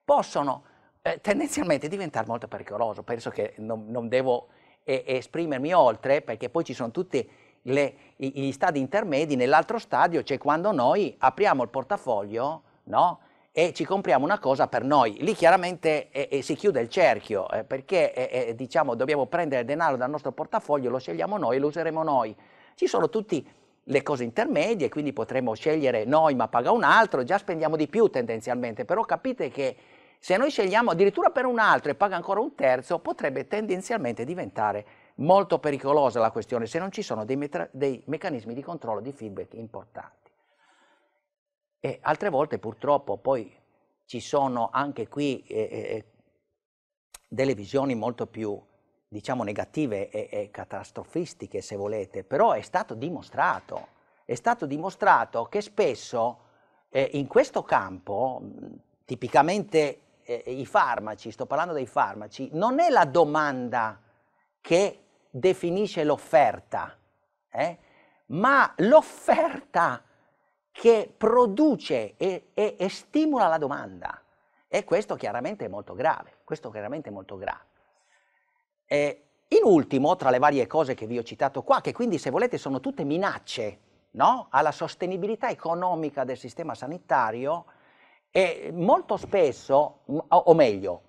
possono eh, tendenzialmente diventare molto pericoloso. Penso che non, non devo eh, esprimermi oltre perché poi ci sono tutti le, gli stadi intermedi. Nell'altro stadio c'è quando noi apriamo il portafoglio no? e ci compriamo una cosa per noi. Lì chiaramente eh, si chiude il cerchio eh, perché diciamo, dobbiamo prendere denaro dal nostro portafoglio, lo scegliamo noi e lo useremo noi. Ci sono tutti le cose intermedie, quindi potremmo scegliere noi ma paga un altro, già spendiamo di più tendenzialmente, però capite che se noi scegliamo addirittura per un altro e paga ancora un terzo, potrebbe tendenzialmente diventare molto pericolosa la questione se non ci sono dei, dei meccanismi di controllo di feedback importanti. E altre volte purtroppo poi ci sono anche qui eh, eh, eh, delle visioni molto più diciamo negative e, e, catastrofistiche se volete, però è stato dimostrato, è stato dimostrato che spesso eh, in questo campo, tipicamente eh, i farmaci, sto parlando dei farmaci, non è la domanda che definisce l'offerta, eh, ma l'offerta che produce e, e, e, stimola la domanda. E questo chiaramente è molto grave, questo chiaramente è molto grave. E in ultimo, tra le varie cose che vi ho citato qua, che quindi se volete sono tutte minacce no? alla sostenibilità economica del sistema sanitario, e molto spesso, o meglio,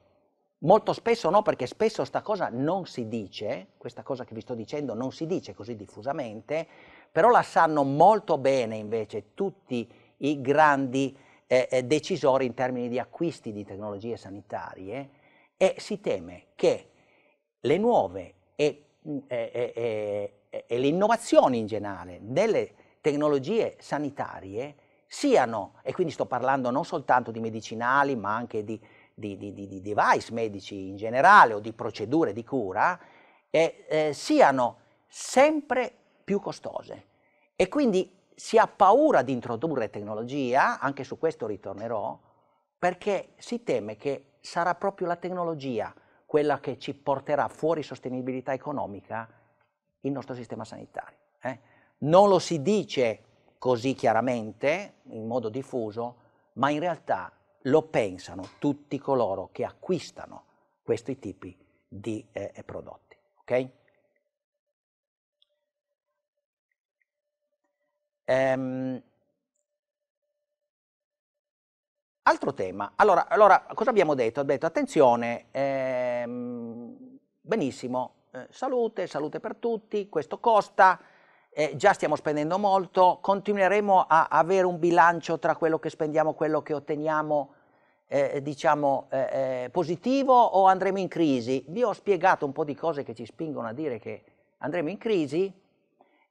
molto spesso no, perché spesso questa cosa non si dice, questa cosa che vi sto dicendo non si dice così diffusamente, però la sanno molto bene invece tutti i grandi eh, eh decisori in termini di acquisti di tecnologie sanitarie e si teme che le nuove e, mm, e, e, e le innovazioni in generale delle tecnologie sanitarie siano, e quindi sto parlando non soltanto di medicinali, ma anche di, di, di, di device medici in generale o di procedure di cura, eh, eh, siano sempre più costose. E quindi si ha paura di introdurre tecnologia, anche su questo ritornerò, perché si teme che sarà proprio la tecnologia quella che ci porterà fuori sostenibilità economica il nostro sistema sanitario. Eh? Non lo si dice così chiaramente, in modo diffuso, ma in realtà lo pensano tutti coloro che acquistano questi tipi di eh, eh, prodotti. Okay? Ehm, altro tema, allora, allora, cosa abbiamo detto? Abbiamo detto attenzione, ehm, benissimo, eh, salute, salute per tutti, questo costa, eh, già stiamo spendendo molto, continueremo a avere un bilancio tra quello che spendiamo e quello che otteniamo eh, eh diciamo eh, eh, positivo o andremo in crisi? Vi ho spiegato un po' di cose che ci spingono a dire che andremo in crisi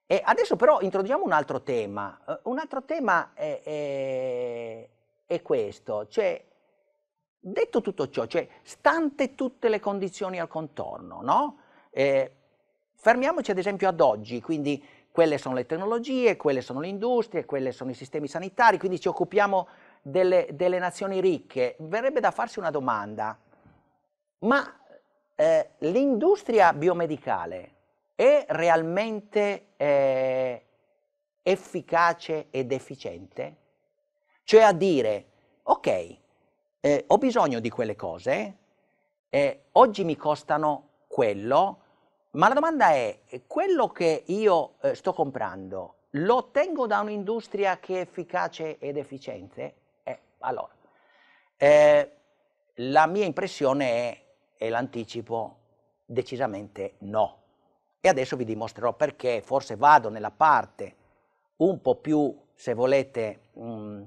e adesso però introduciamo un altro tema, eh, un altro tema è, è, è questo, cioè detto tutto ciò, cioè stante tutte le condizioni al contorno, no? fermiamoci ad esempio ad oggi, quindi quelle sono le tecnologie, quelle sono le industrie, quelle sono i sistemi sanitari, quindi ci occupiamo delle, delle nazioni ricche. Verrebbe da farsi una domanda, ma eh, l'industria biomedicale è realmente eh, efficace ed efficiente? Cioè a dire, ok, eh, ho bisogno di quelle cose, eh, oggi mi costano quello, ma la domanda è, quello che io eh, sto comprando, lo ottengo da un'industria che è efficace ed efficiente? Eh, allora, eh, la mia impressione è, e l'anticipo, decisamente no. E adesso vi dimostrerò perché, forse vado nella parte un po' più, se volete, mh, mm,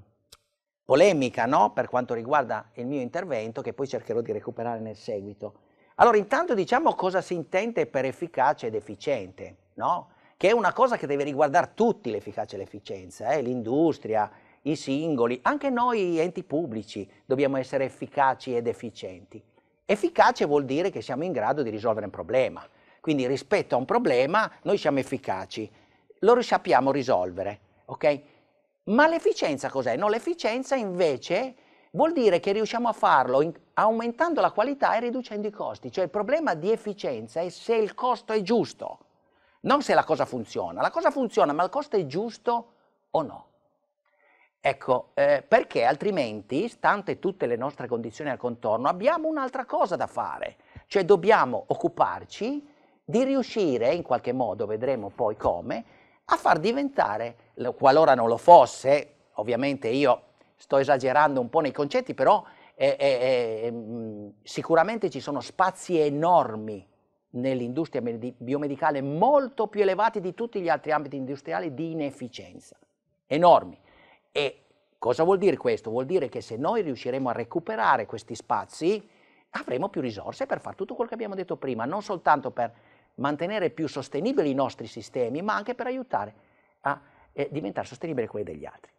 polemica no? per quanto riguarda il mio intervento, che poi cercherò di recuperare nel seguito. Allora intanto diciamo cosa si intende per efficace ed efficiente, no? che è una cosa che deve riguardare tutti l'efficacia e l'efficienza, eh? l'industria, i singoli, anche noi enti pubblici dobbiamo essere efficaci ed efficienti. Efficace vuol dire che siamo in grado di risolvere un problema, quindi rispetto a un problema noi siamo efficaci, lo sappiamo risolvere, ok? Ma l'efficienza cos'è? No, l'efficienza invece Vuol dire che riusciamo a farlo in, aumentando la qualità e riducendo i costi. Cioè il problema di efficienza è se il costo è giusto, non se la cosa funziona. La cosa funziona, ma il costo è giusto o no? Ecco, eh, perché altrimenti, stante tutte le nostre condizioni al contorno, abbiamo un'altra cosa da fare. Cioè dobbiamo occuparci di riuscire, in qualche modo, vedremo poi come, a far diventare, qualora non lo fosse, ovviamente io sto esagerando un po' nei concetti, però eh, eh, sicuramente ci sono spazi enormi nell'industria biomedicale molto più elevati di tutti gli altri ambiti industriali di inefficienza, enormi. E cosa vuol dire questo? Vuol dire che se noi riusciremo a recuperare questi spazi avremo più risorse per fare tutto quello che abbiamo detto prima, non soltanto per mantenere più sostenibili i nostri sistemi, ma anche per aiutare a eh, diventare sostenibili quelli degli altri.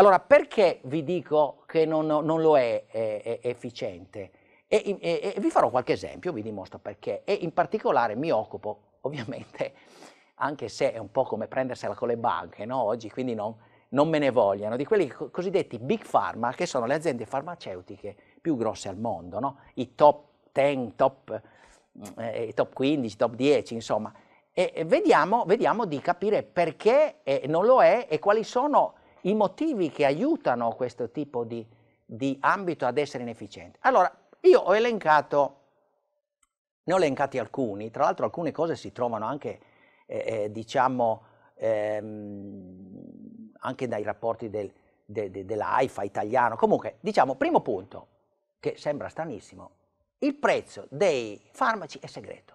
Allora, perché vi dico che non, non lo è, è, è efficiente? E, e, e, vi farò qualche esempio, vi dimostro perché. E in particolare mi occupo, ovviamente, anche se è un po' come prendersela con le banche, no? Oggi, quindi non, non me ne vogliano, di quelli cosiddetti big pharma, che sono le aziende farmaceutiche più grosse al mondo, no? I top 10, top, eh, top 15, top 10, insomma. E, e vediamo, vediamo, di capire perché eh, non lo è e quali sono i motivi che aiutano questo tipo di, di ambito ad essere inefficiente. Allora, io ho elencato, ne ho elencati alcuni, tra l'altro alcune cose si trovano anche, eh, eh, diciamo, ehm, anche dai rapporti del, de, de, dell'AIFA italiano. Comunque, diciamo, primo punto, che sembra stranissimo, il prezzo dei farmaci è segreto.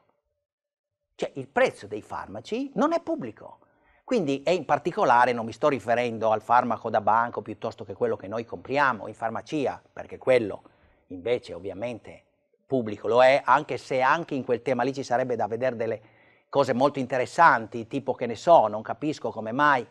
Cioè, il prezzo dei farmaci non è pubblico. Quindi e in particolare non mi sto riferendo al farmaco da banco piuttosto che quello che noi compriamo in farmacia, perché quello invece ovviamente pubblico lo è, anche se anche in quel tema lì ci sarebbe da vedere delle cose molto interessanti, tipo che ne so, non capisco come mai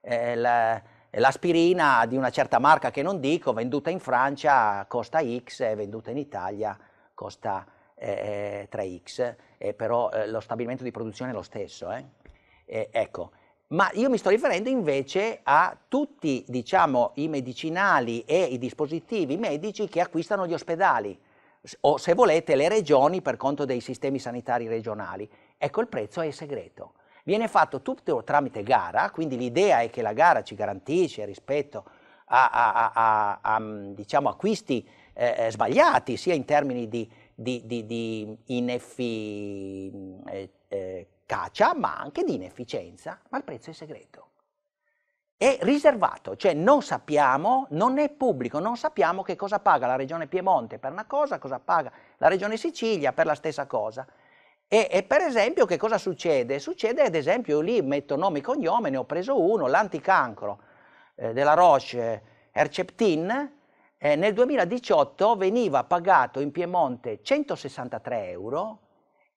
eh, la, l'aspirina di una certa marca che non dico, venduta in Francia costa X e venduta in Italia costa eh, 3X, eh, eh, però eh, lo stabilimento di produzione è lo stesso. Eh. ecco, ma io mi sto riferendo invece a tutti diciamo, i medicinali e i dispositivi medici che acquistano gli ospedali o se volete le regioni per conto dei sistemi sanitari regionali. Ecco il prezzo è segreto. Viene fatto tutto tramite gara, quindi l'idea è che la gara ci garantisce rispetto a, a, a, a mm, diciamo, acquisti eh, eh, sbagliati sia in termini di, di, di, di ineffi, mm, eh, eh, efficacia, ma anche di inefficienza, ma il prezzo è segreto. È riservato, cioè non sappiamo, non è pubblico, non sappiamo che cosa paga la regione Piemonte per una cosa, cosa paga la regione Sicilia per la stessa cosa. E, e, per esempio che cosa succede? Succede ad esempio, lì metto nome e cognome, ne ho preso uno, l'anticancro eh, della Roche Herceptin, eh, nel 2018 veniva pagato in Piemonte 163 euro,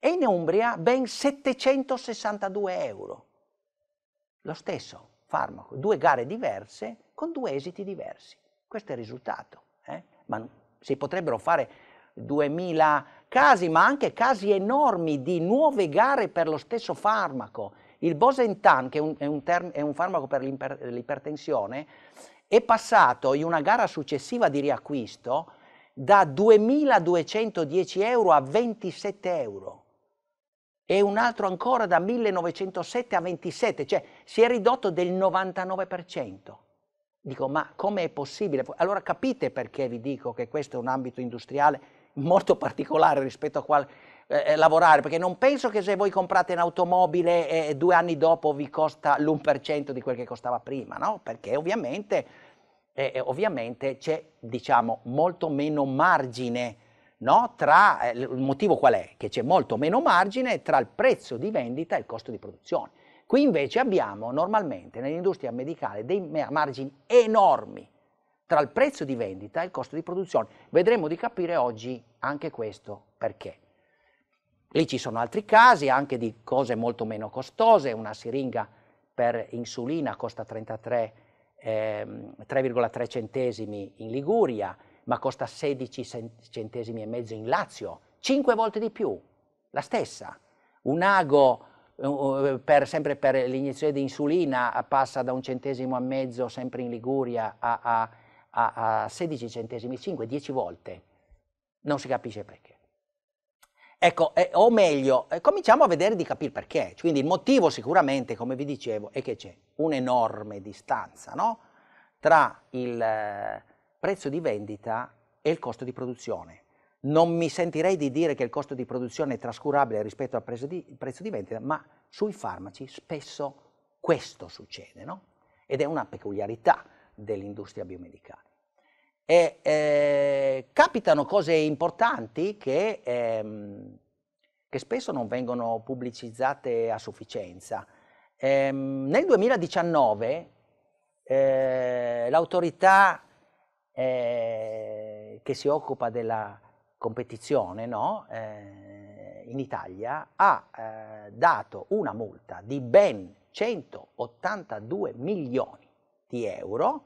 e in Umbria ben 762 euro. Lo stesso farmaco, due gare diverse con due esiti diversi. Questo è il risultato. Eh? Ma si potrebbero fare 2000 casi, ma anche casi enormi di nuove gare per lo stesso farmaco. Il Bosentan, che è un, è un, è un farmaco per l'ipertensione, è passato in una gara successiva di riacquisto da 2.210 euro a 27 euro e un altro ancora da 1907 a 27, cioè si è ridotto del 99%. Dico, ma come è possibile? Allora capite perché vi dico che questo è un ambito industriale molto particolare rispetto a quale eh, eh, lavorare, perché non penso che se voi comprate un'automobile eh, eh due anni dopo vi costa l'1% di quel che costava prima, no? Perché ovviamente, eh, eh ovviamente c'è, diciamo, molto meno margine no? tra, eh, il motivo qual è? Che c'è molto meno margine tra il prezzo di vendita e il costo di produzione. Qui invece abbiamo normalmente nell'industria medicale dei margini enormi tra il prezzo di vendita e il costo di produzione. Vedremo di capire oggi anche questo perché. Lì ci sono altri casi anche di cose molto meno costose, una siringa per insulina costa 33, eh, centesimi in Liguria, ma costa 16 centesimi e mezzo in Lazio, 5 volte di più, la stessa. Un ago eh, eh, per, sempre per l'iniezione di insulina passa da un centesimo e mezzo sempre in Liguria a, a, a, a 16 centesimi, 5, 10 volte. Non si capisce perché. Ecco, eh, o meglio, eh, cominciamo a vedere di capire perché. Quindi il motivo sicuramente, come vi dicevo, è che c'è un'enorme distanza no? tra il, eh, prezzo di vendita e il costo di produzione. Non mi sentirei di dire che il costo di produzione è trascurabile rispetto al prezzo di, vendita, ma sui farmaci spesso questo succede, no? Ed è una peculiarità dell'industria biomedicale. E, eh, capitano cose importanti che, ehm, che, spesso non vengono pubblicizzate a sufficienza. Ehm, nel 2019 eh, l'autorità eh, che si occupa della competizione no? eh, in Italia ha eh, dato una multa di ben 182 milioni di euro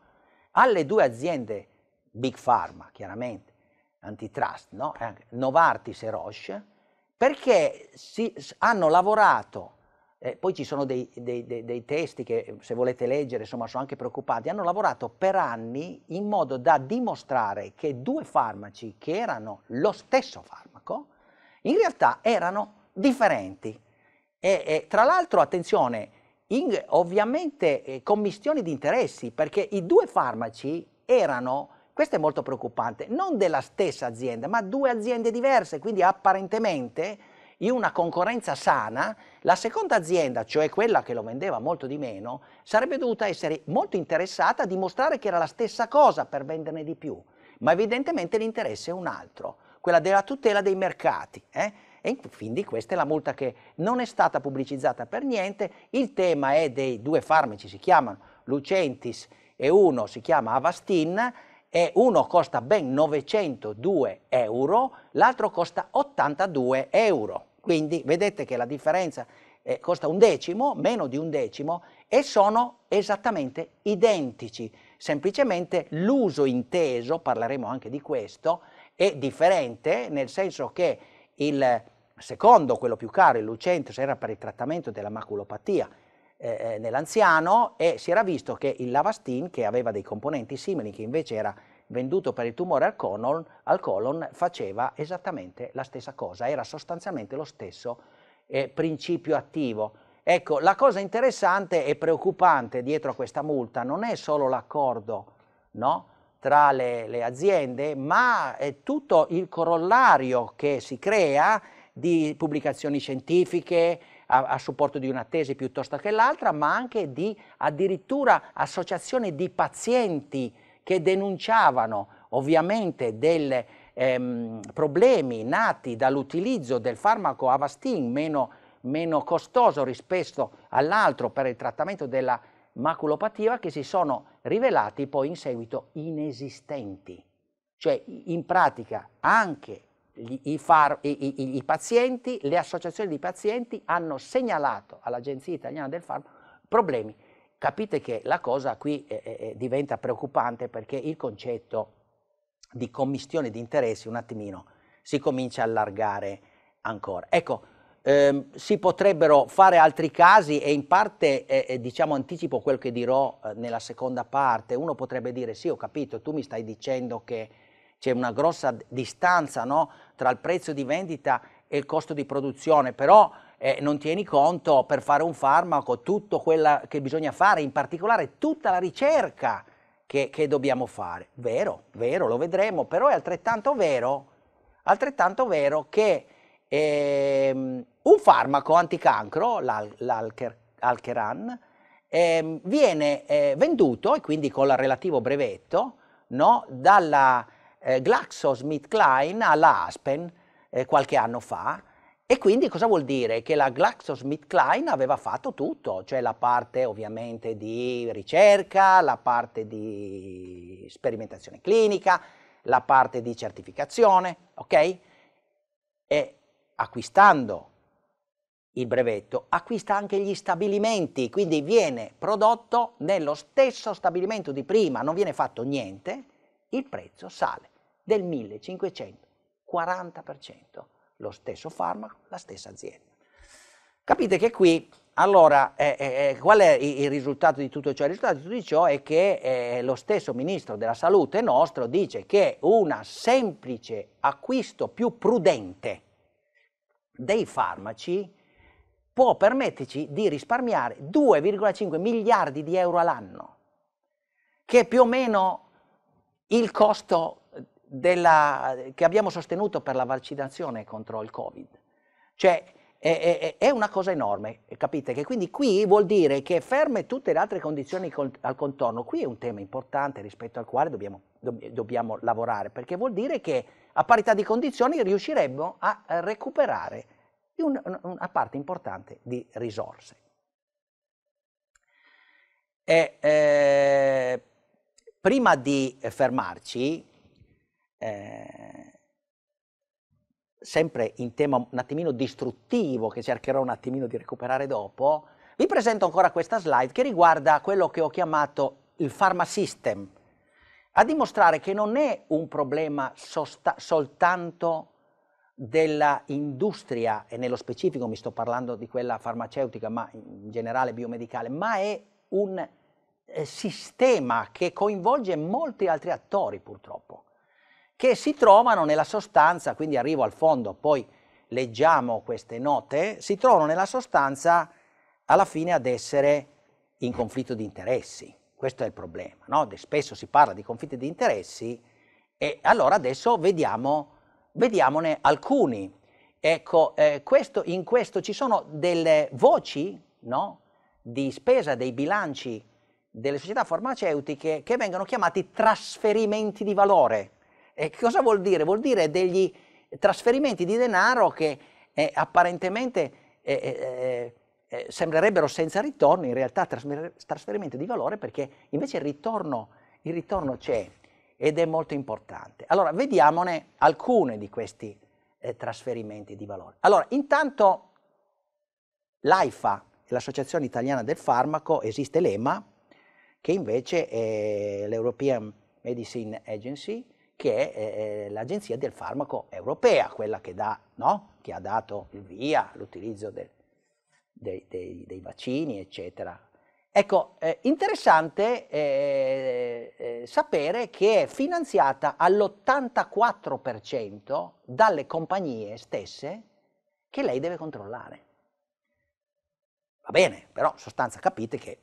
alle due aziende Big Pharma, chiaramente, antitrust, no? Eh, Novartis e Roche, perché si, hanno lavorato eh, poi ci sono dei, dei, dei, dei, testi che eh, se volete leggere insomma, sono anche preoccupati, hanno lavorato per anni in modo da dimostrare che due farmaci che erano lo stesso farmaco in realtà erano differenti. E, e tra l'altro, attenzione, in, ovviamente eh, commissioni di interessi, perché i due farmaci erano, questo è molto preoccupante, non della stessa azienda, ma due aziende diverse, quindi apparentemente in una concorrenza sana, la seconda azienda, cioè quella che lo vendeva molto di meno, sarebbe dovuta essere molto interessata a dimostrare che era la stessa cosa per venderne di più, ma evidentemente l'interesse è un altro, quella della tutela dei mercati. Eh? E quindi questa è la multa che non è stata pubblicizzata per niente, il tema è dei due farmaci, si chiamano Lucentis e uno si chiama Avastin, e uno costa ben 902 euro, l'altro costa 82 euro. Quindi vedete che la differenza eh, costa un decimo, meno di un decimo, e sono esattamente identici. Semplicemente l'uso inteso, parleremo anche di questo, è differente nel senso che il secondo, quello più caro, il Lucentis, era per il trattamento della maculopatia eh, eh, nell'anziano e si era visto che il Lavastin, che aveva dei componenti simili, che invece era venduto per il tumore al colon, al colon faceva esattamente la stessa cosa, era sostanzialmente lo stesso eh, principio attivo. Ecco, la cosa interessante e preoccupante dietro a questa multa non è solo l'accordo no, tra le, le, aziende, ma è tutto il corollario che si crea di pubblicazioni scientifiche a, a supporto di una tesi piuttosto che l'altra, ma anche di addirittura associazioni di pazienti che denunciavano ovviamente dei ehm, problemi nati dall'utilizzo del farmaco Avastin, meno, meno costoso rispetto all'altro per il trattamento della maculopatia, che si sono rivelati poi in seguito inesistenti. Cioè in pratica anche i, far, i, i, i, pazienti, le associazioni di pazienti hanno segnalato all'Agenzia Italiana del Farmaco problemi capite che la cosa qui eh, eh, eh, diventa preoccupante perché il concetto di commistione di interessi un attimino si comincia a allargare ancora. Ecco, ehm, si potrebbero fare altri casi e in parte eh, eh diciamo anticipo quello che dirò eh, nella seconda parte. Uno potrebbe dire sì, ho capito, tu mi stai dicendo che c'è una grossa distanza no, tra il prezzo di vendita e il costo di produzione, però eh, non tieni conto per fare un farmaco tutto quello che bisogna fare, in particolare tutta la ricerca che, che dobbiamo fare. Vero, vero, lo vedremo, però è altrettanto vero, altrettanto vero che ehm, un farmaco anticancro, l'Alcheran, ehm, viene eh, venduto, e quindi con il relativo brevetto, no, dalla eh, GlaxoSmithKline alla Aspen eh, qualche anno fa, e quindi cosa vuol dire? Che la GlaxoSmithKline aveva fatto tutto, cioè la parte ovviamente di ricerca, la parte di sperimentazione clinica, la parte di certificazione, ok? E acquistando il brevetto, acquista anche gli stabilimenti, quindi viene prodotto nello stesso stabilimento di prima, non viene fatto niente, il prezzo sale del 1540% lo stesso farmaco, la stessa azienda. Capite che qui, allora, eh, eh, qual è il risultato di tutto ciò? Il risultato di tutto ciò è che eh, lo stesso Ministro della Salute nostro dice che un semplice acquisto più prudente dei farmaci può permetterci di risparmiare 2,5 miliardi di euro all'anno, che è più o meno il costo della, che abbiamo sostenuto per la vaccinazione contro il Covid. Cioè, è, è, è, una cosa enorme, capite? Che quindi qui vuol dire che ferme tutte le altre condizioni col, al contorno, qui è un tema importante rispetto al quale dobbiamo, dobb dobbiamo, lavorare, perché vuol dire che a parità di condizioni riusciremmo a eh, recuperare un, una parte importante di risorse. E, eh, prima di fermarci, Ehm, sempre in tema un attimino distruttivo, che cercherò un attimino di recuperare dopo, vi presento ancora questa slide che riguarda quello che ho chiamato il pharma system, a dimostrare che non è un problema soltanto dell'industria, e nello specifico mi sto parlando di quella farmaceutica, ma in generale biomedicale, ma è un eh, sistema che coinvolge molti altri attori purtroppo che si trovano nella sostanza, quindi arrivo al fondo, poi leggiamo queste note, si trovano nella sostanza alla fine ad essere in conflitto di interessi. Questo è il problema, no? spesso si parla di conflitti di interessi e allora adesso vediamo, vediamone alcuni. Ecco, eh, questo, in questo ci sono delle voci no? di spesa dei bilanci delle società farmaceutiche che vengono chiamati trasferimenti di valore. E cosa vuol dire? Vuol dire degli trasferimenti di denaro che eh, apparentemente eh, eh, eh, eh sembrerebbero senza ritorno, in realtà trasferimenti di valore perché invece il ritorno, il ritorno c'è ed è molto importante. Allora, vediamone alcune di questi eh, trasferimenti di valore. Allora, intanto l'AIFA, l'Associazione Italiana del Farmaco, esiste l'EMA, che invece è l'European Medicine Agency, che è eh, eh, l'Agenzia del Farmaco Europea, quella che, dà, no? che ha dato il via all'utilizzo del, dei, dei, dei, vaccini, eccetera. Ecco, eh, interessante eh, eh, sapere che è finanziata all'84% dalle compagnie stesse che lei deve controllare. Va bene, però in sostanza capite che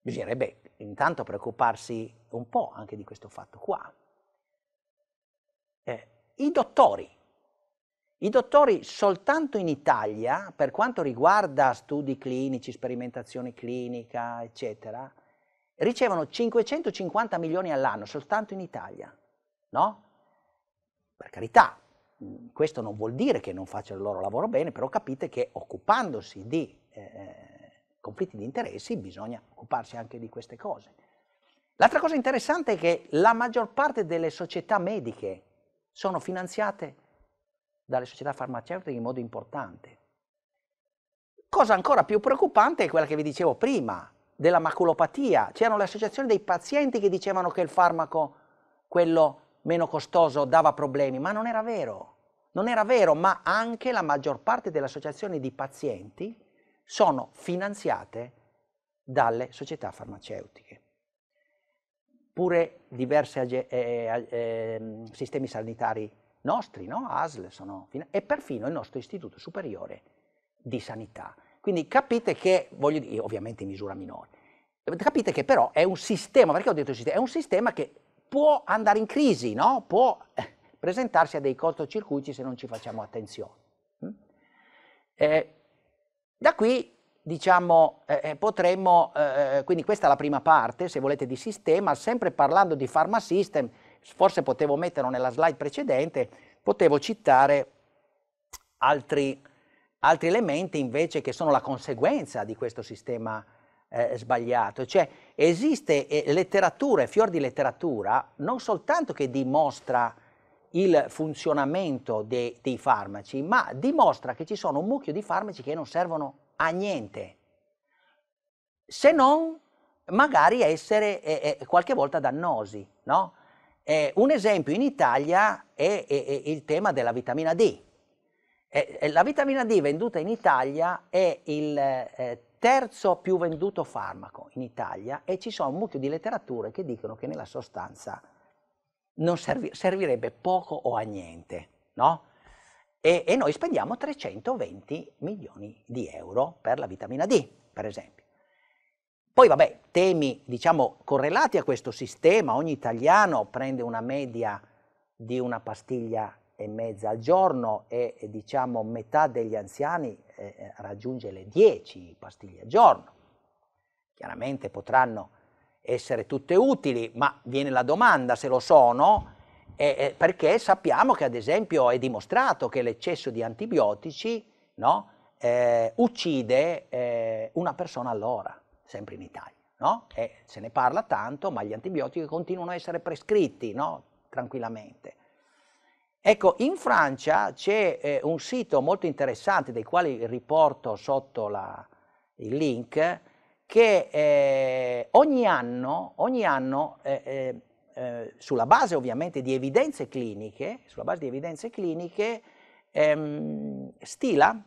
bisognerebbe intanto preoccuparsi un po' anche di questo fatto qua eh, i dottori. I dottori soltanto in Italia, per quanto riguarda studi clinici, sperimentazione clinica, eccetera, ricevono 550 milioni all'anno soltanto in Italia, no? Per carità, questo non vuol dire che non facciano il loro lavoro bene, però capite che occupandosi di eh, eh conflitti di interessi bisogna occuparsi anche di queste cose. L'altra cosa interessante è che la maggior parte delle società mediche sono finanziate dalle società farmaceutiche in modo importante. Cosa ancora più preoccupante è quella che vi dicevo prima, della maculopatia. C'erano le associazioni dei pazienti che dicevano che il farmaco, quello meno costoso, dava problemi, ma non era vero. Non era vero, ma anche la maggior parte delle associazioni di pazienti sono finanziate dalle società farmaceutiche pure diversi eh, eh, eh ehm, sistemi sanitari nostri, no? ASL, sono, e perfino il nostro istituto superiore di sanità. Quindi capite che, voglio dire, ovviamente in misura minore, capite che però è un sistema, perché ho detto sistema, è un sistema che può andare in crisi, no? può eh, presentarsi a dei cortocircuiti se non ci facciamo attenzione. Mm? Eh, da qui diciamo, eh, eh potremmo, eh, eh, quindi questa è la prima parte, se volete, di sistema, sempre parlando di Pharma System, forse potevo metterlo nella slide precedente, potevo citare altri, altri elementi invece che sono la conseguenza di questo sistema eh, sbagliato, cioè esiste eh, letteratura, fior di letteratura, non soltanto che dimostra il funzionamento de, dei farmaci, ma dimostra che ci sono un mucchio di farmaci che non servono a niente, se non magari essere eh, eh, qualche volta dannosi. No? Eh, un esempio in Italia è, è, è, il tema della vitamina D. Eh, eh, la vitamina D venduta in Italia è il eh, terzo più venduto farmaco in Italia e ci sono un mucchio di letterature che dicono che nella sostanza non servirebbe poco o a niente. No? e, e noi spendiamo 320 milioni di euro per la vitamina D, per esempio. Poi vabbè, temi diciamo correlati a questo sistema, ogni italiano prende una media di una pastiglia e mezza al giorno e, e diciamo metà degli anziani eh, eh raggiunge le 10 pastiglie al giorno. Chiaramente potranno essere tutte utili, ma viene la domanda se lo sono, eh, eh, perché sappiamo che ad esempio è dimostrato che l'eccesso di antibiotici no, eh, uccide eh, una persona all'ora, sempre in Italia. No? se ne parla tanto, ma gli antibiotici continuano a essere prescritti no, tranquillamente. Ecco, in Francia c'è eh, un sito molto interessante, dei quali riporto sotto la, il link, che eh, ogni anno, ogni anno eh, sulla base ovviamente di evidenze cliniche, sulla base di evidenze cliniche, ehm, stila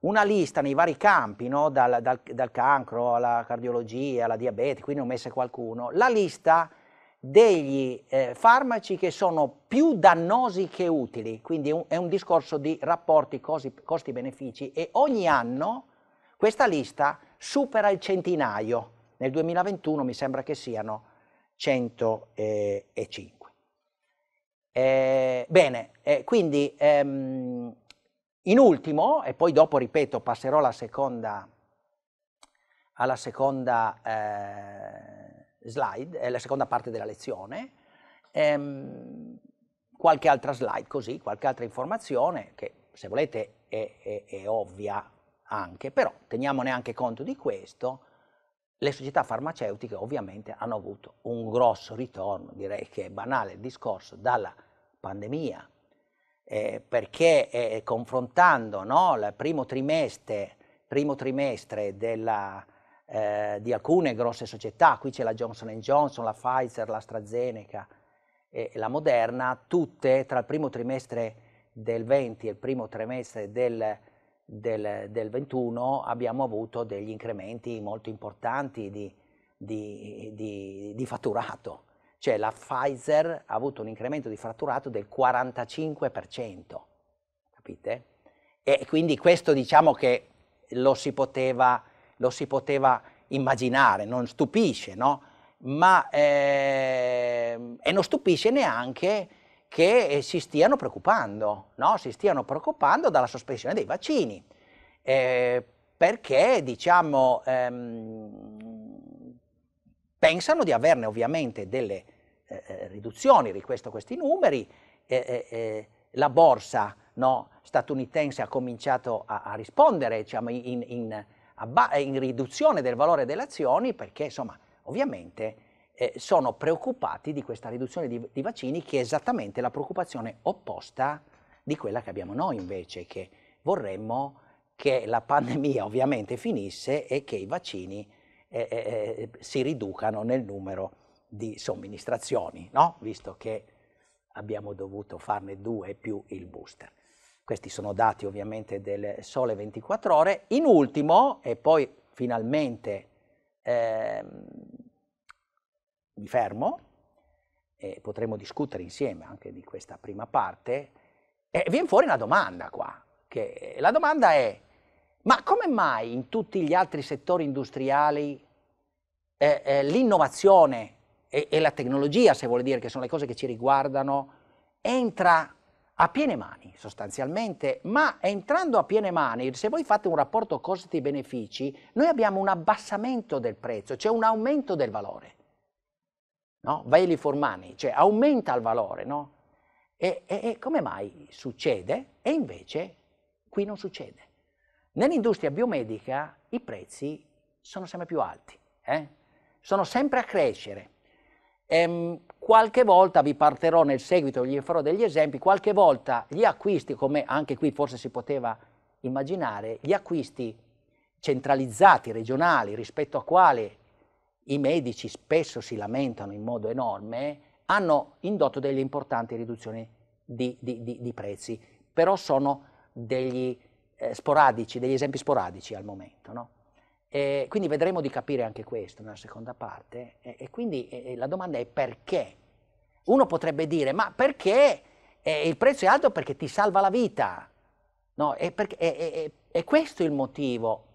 una lista nei vari campi, no? dal, dal, dal, cancro alla cardiologia, alla diabete, qui ne ho messe qualcuno, la lista degli eh, farmaci che sono più dannosi che utili, quindi è un, è un discorso di rapporti costi-benefici e ogni anno questa lista supera il centinaio, nel 2021 mi sembra che siano 105. Eh, bene, eh, quindi ehm, in ultimo, e poi dopo ripeto passerò alla seconda, alla seconda, eh, slide, eh, la seconda parte della lezione, ehm, qualche altra slide così, qualche altra informazione che se volete è, è, è ovvia anche, però teniamone anche conto di questo, le società farmaceutiche ovviamente hanno avuto un grosso ritorno, direi che è banale il discorso, dalla pandemia, eh, perché eh, confrontando no, il primo trimestre, primo trimestre della, eh, di alcune grosse società, qui c'è la Johnson Johnson, la Pfizer, l'AstraZeneca e la Moderna, tutte tra il primo trimestre del 20 e il primo trimestre del del, del 21 abbiamo avuto degli incrementi molto importanti di, di, di, di fatturato. Cioè la Pfizer ha avuto un incremento di fatturato del 45%, capite? E quindi questo diciamo che lo si poteva, lo si poteva immaginare, non stupisce, no? Ma, eh, e non stupisce neanche che eh, si stiano preoccupando, no? si stiano preoccupando dalla sospensione dei vaccini, eh, perché diciamo, ehm, pensano di averne ovviamente delle eh, eh riduzioni, di questi numeri, eh, eh, la borsa no, statunitense ha cominciato a, a rispondere diciamo, in, in, in, riduzione del valore delle azioni perché insomma, ovviamente eh, sono preoccupati di questa riduzione di, di, vaccini che è esattamente la preoccupazione opposta di quella che abbiamo noi invece, che vorremmo che la pandemia ovviamente finisse e che i vaccini eh, eh, eh, si riducano nel numero di somministrazioni, no? visto che abbiamo dovuto farne due più il booster. Questi sono dati ovviamente del sole 24 ore. In ultimo, e poi finalmente ehm, mi fermo e potremo discutere insieme anche di questa prima parte, e viene fuori una domanda qua, che la domanda è, ma come mai in tutti gli altri settori industriali eh, eh, l'innovazione e, e la tecnologia, se vuol dire che sono le cose che ci riguardano, entra a piene mani sostanzialmente, ma entrando a piene mani, se voi fate un rapporto costi-benefici, noi abbiamo un abbassamento del prezzo, cioè un aumento del valore no? for money, cioè aumenta il valore, no? E, e, e come mai succede? E invece qui non succede. Nell'industria biomedica i prezzi sono sempre più alti, eh? sono sempre a crescere. Ehm, qualche volta, vi parterò nel seguito, vi farò degli esempi, qualche volta gli acquisti, come anche qui forse si poteva immaginare, gli acquisti centralizzati, regionali, rispetto a quali i medici spesso si lamentano in modo enorme, hanno indotto delle importanti riduzioni di, di, di, di prezzi, però sono degli, eh, sporadici, degli esempi sporadici al momento. No? E quindi vedremo di capire anche questo nella seconda parte e, e quindi e, la domanda è perché? Uno potrebbe dire ma perché eh, il prezzo è alto perché ti salva la vita? No, è, perché, è, è, è questo il motivo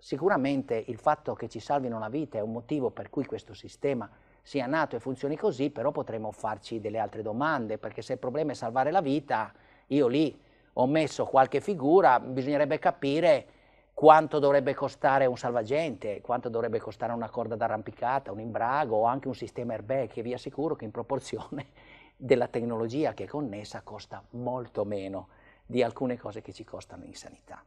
Sicuramente il fatto che ci salvino la vita è un motivo per cui questo sistema sia nato e funzioni così, però potremmo farci delle altre domande, perché se il problema è salvare la vita, io lì ho messo qualche figura, bisognerebbe capire quanto dovrebbe costare un salvagente, quanto dovrebbe costare una corda d'arrampicata, un imbrago o anche un sistema airbag, che vi assicuro che in proporzione della tecnologia che è connessa costa molto meno di alcune cose che ci costano in sanità.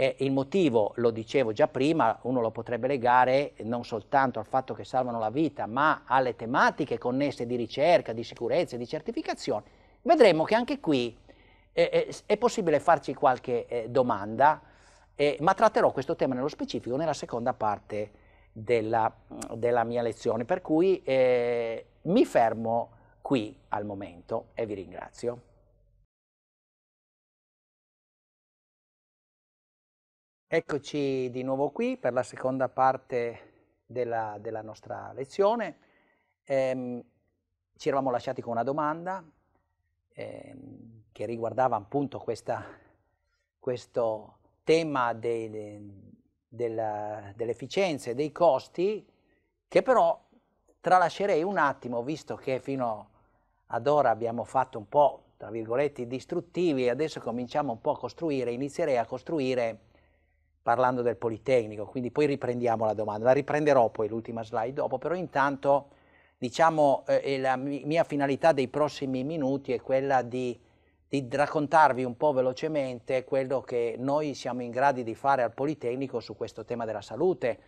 Eh, il motivo, lo dicevo già prima, uno lo potrebbe legare non soltanto al fatto che salvano la vita, ma alle tematiche connesse di ricerca, di sicurezza e di certificazione. Vedremo che anche qui eh, eh è possibile farci qualche eh, domanda, eh, ma tratterò questo tema nello specifico nella seconda parte della, della mia lezione, per cui mi fermo qui al momento e vi ringrazio. Eccoci di nuovo qui per la seconda parte della, della nostra lezione. Ehm, ci eravamo lasciati con una domanda ehm, che riguardava appunto questa, questo tema dei, de, della, dell'efficienza e dei costi che però tralascerei un attimo visto che fino ad ora abbiamo fatto un po' tra virgolette distruttivi e adesso cominciamo un po' a costruire, inizierei a costruire parlando del Politecnico, quindi poi riprendiamo la domanda, la riprenderò poi l'ultima slide dopo, però intanto diciamo eh, la mia finalità dei prossimi minuti è quella di, di, raccontarvi un po' velocemente quello che noi siamo in grado di fare al Politecnico su questo tema della salute,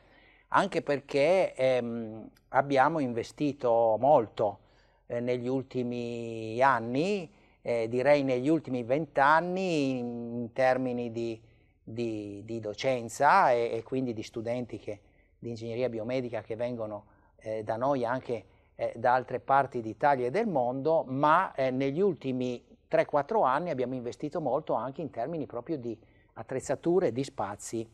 anche perché ehm, abbiamo investito molto eh, negli ultimi anni, eh, direi negli ultimi vent'anni in, in termini di di, di docenza e, e, quindi di studenti che, di ingegneria biomedica che vengono eh, da noi anche eh, da altre parti d'Italia e del mondo, ma eh, negli ultimi 3-4 anni abbiamo investito molto anche in termini proprio di attrezzature, di spazi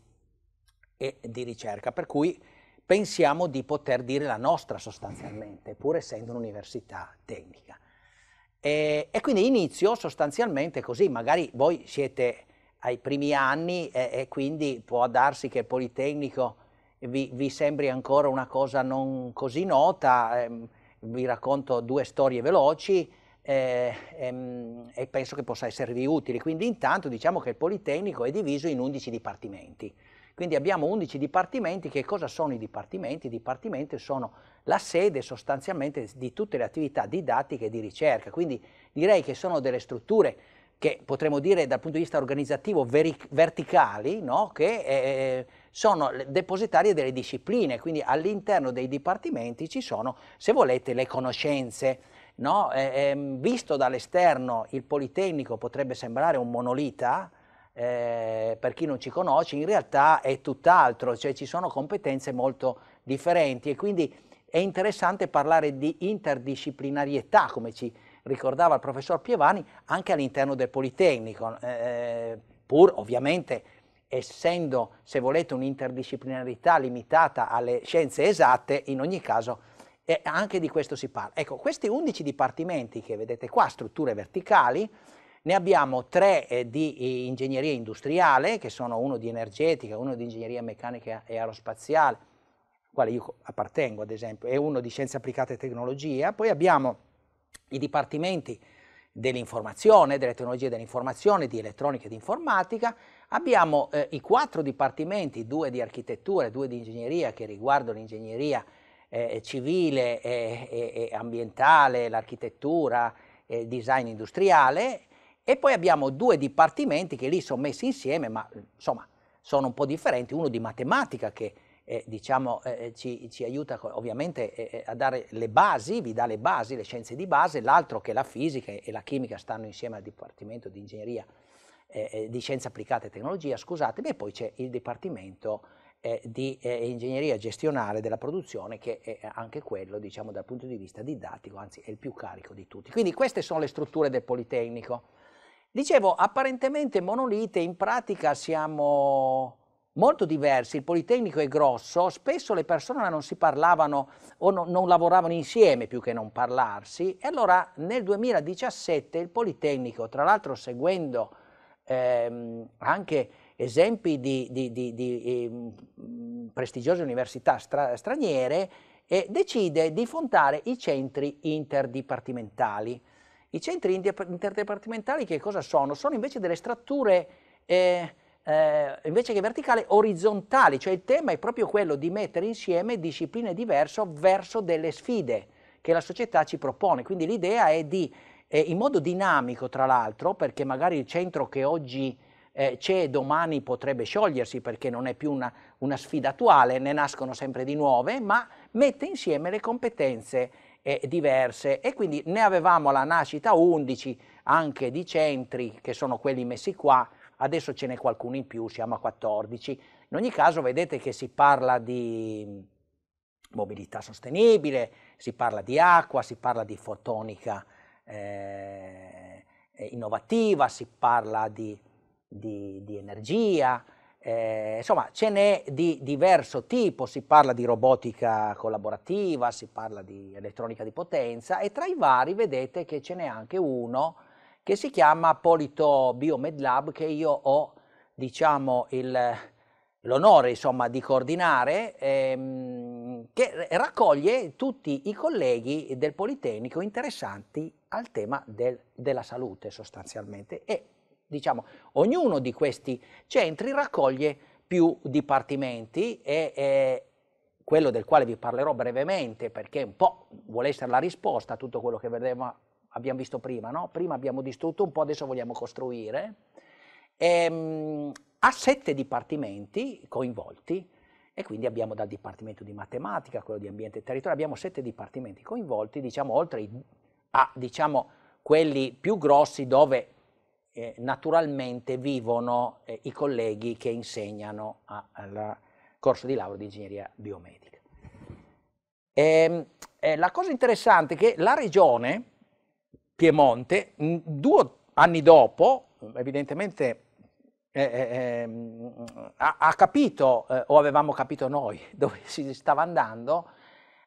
e di ricerca, per cui pensiamo di poter dire la nostra sostanzialmente, pur essendo un'università tecnica. E, e, quindi inizio sostanzialmente così, magari voi siete ai primi anni e, e, quindi può darsi che il Politecnico vi, vi sembri ancora una cosa non così nota. Ehm, vi racconto due storie veloci eh, ehm, e penso che possa esservi utile. Quindi intanto diciamo che il Politecnico è diviso in 11 dipartimenti. Quindi abbiamo 11 dipartimenti, che cosa sono i dipartimenti? I dipartimenti sono la sede sostanzialmente di tutte le attività didattiche e di ricerca, quindi direi che sono delle strutture che potremmo dire dal punto di vista organizzativo verticali, no? che eh, eh sono depositarie delle discipline, quindi all'interno dei dipartimenti ci sono, se volete, le conoscenze. No? Eh, eh, visto dall'esterno il Politecnico potrebbe sembrare un monolita, eh, per chi non ci conosce, in realtà è tutt'altro, cioè ci sono competenze molto differenti e quindi è interessante parlare di interdisciplinarietà, come ci ricordava il professor Pievani, anche all'interno del Politecnico, eh, eh, pur ovviamente essendo, se volete, un'interdisciplinarità limitata alle scienze esatte, in ogni caso eh, anche di questo si parla. Ecco, questi 11 dipartimenti che vedete qua, strutture verticali, ne abbiamo tre eh, di ingegneria industriale, che sono uno di energetica, uno di ingegneria meccanica e aerospaziale, quale io appartengo ad esempio, e uno di scienze applicate e tecnologia. Poi abbiamo i dipartimenti dell'informazione, delle tecnologie dell'informazione, di elettronica e di informatica, abbiamo eh, i quattro dipartimenti, due di architettura e due di ingegneria che riguardano l'ingegneria eh, civile eh, e, e ambientale, l'architettura, eh, design industriale e poi abbiamo due dipartimenti che lì sono messi insieme ma insomma sono un po' differenti, uno di matematica che è eh, diciamo, eh, ci, ci, aiuta ovviamente eh, a dare le basi, vi dà le basi, le scienze di base, l'altro che la fisica e la chimica stanno insieme al Dipartimento di Ingegneria di Scienze Applicate e Tecnologia, scusatemi, e poi c'è il Dipartimento eh, di eh, Ingegneria Gestionale della Produzione che è anche quello, diciamo, dal punto di vista didattico, anzi è il più carico di tutti. Quindi queste sono le strutture del Politecnico. Dicevo, apparentemente monolite, in pratica siamo molto diversi, il Politecnico è grosso, spesso le persone non si parlavano o no, non lavoravano insieme più che non parlarsi e allora nel 2017 il Politecnico, tra l'altro seguendo ehm, anche esempi di, di, di, di ehm, prestigiose università stra, straniere, eh, decide di fondare i centri interdipartimentali. I centri interdipartimentali che cosa sono? Sono invece delle strutture eh, eh, invece che verticale, orizzontali, cioè il tema è proprio quello di mettere insieme discipline diverse verso delle sfide che la società ci propone. Quindi l'idea è di, eh, in modo dinamico tra l'altro, perché magari il centro che oggi eh, c'è domani potrebbe sciogliersi perché non è più una, una, sfida attuale, ne nascono sempre di nuove, ma mette insieme le competenze eh, diverse e quindi ne avevamo alla nascita 11 anche di centri che sono quelli messi qua adesso ce n'è qualcuno in più, siamo a 14. In ogni caso vedete che si parla di mobilità sostenibile, si parla di acqua, si parla di fotonica eh, eh, innovativa, si parla di, di, di energia, eh, insomma ce n'è di diverso tipo, si parla di robotica collaborativa, si parla di elettronica di potenza e tra i vari vedete che ce n'è anche uno che si chiama Polito Biomed Lab che io ho diciamo, l'onore di coordinare, ehm, che raccoglie tutti i colleghi del Politecnico interessanti al tema del, della salute sostanzialmente e diciamo, ognuno di questi centri raccoglie più dipartimenti e, e quello del quale vi parlerò brevemente perché un po' vuole essere la risposta a tutto quello che vedremo abbiamo visto prima, no? prima abbiamo distrutto un po', adesso vogliamo costruire, ehm, ha sette dipartimenti coinvolti e quindi abbiamo dal dipartimento di matematica, quello di ambiente e territorio, abbiamo sette dipartimenti coinvolti, diciamo oltre a diciamo, quelli più grossi dove eh, naturalmente vivono eh, i colleghi che insegnano a, al corso di laurea di ingegneria biomedica. E, ehm, eh, la cosa interessante è che la regione, Piemonte, due anni dopo, evidentemente eh, eh, ehm, ha, ha, capito, eh, o avevamo capito noi, dove si stava andando,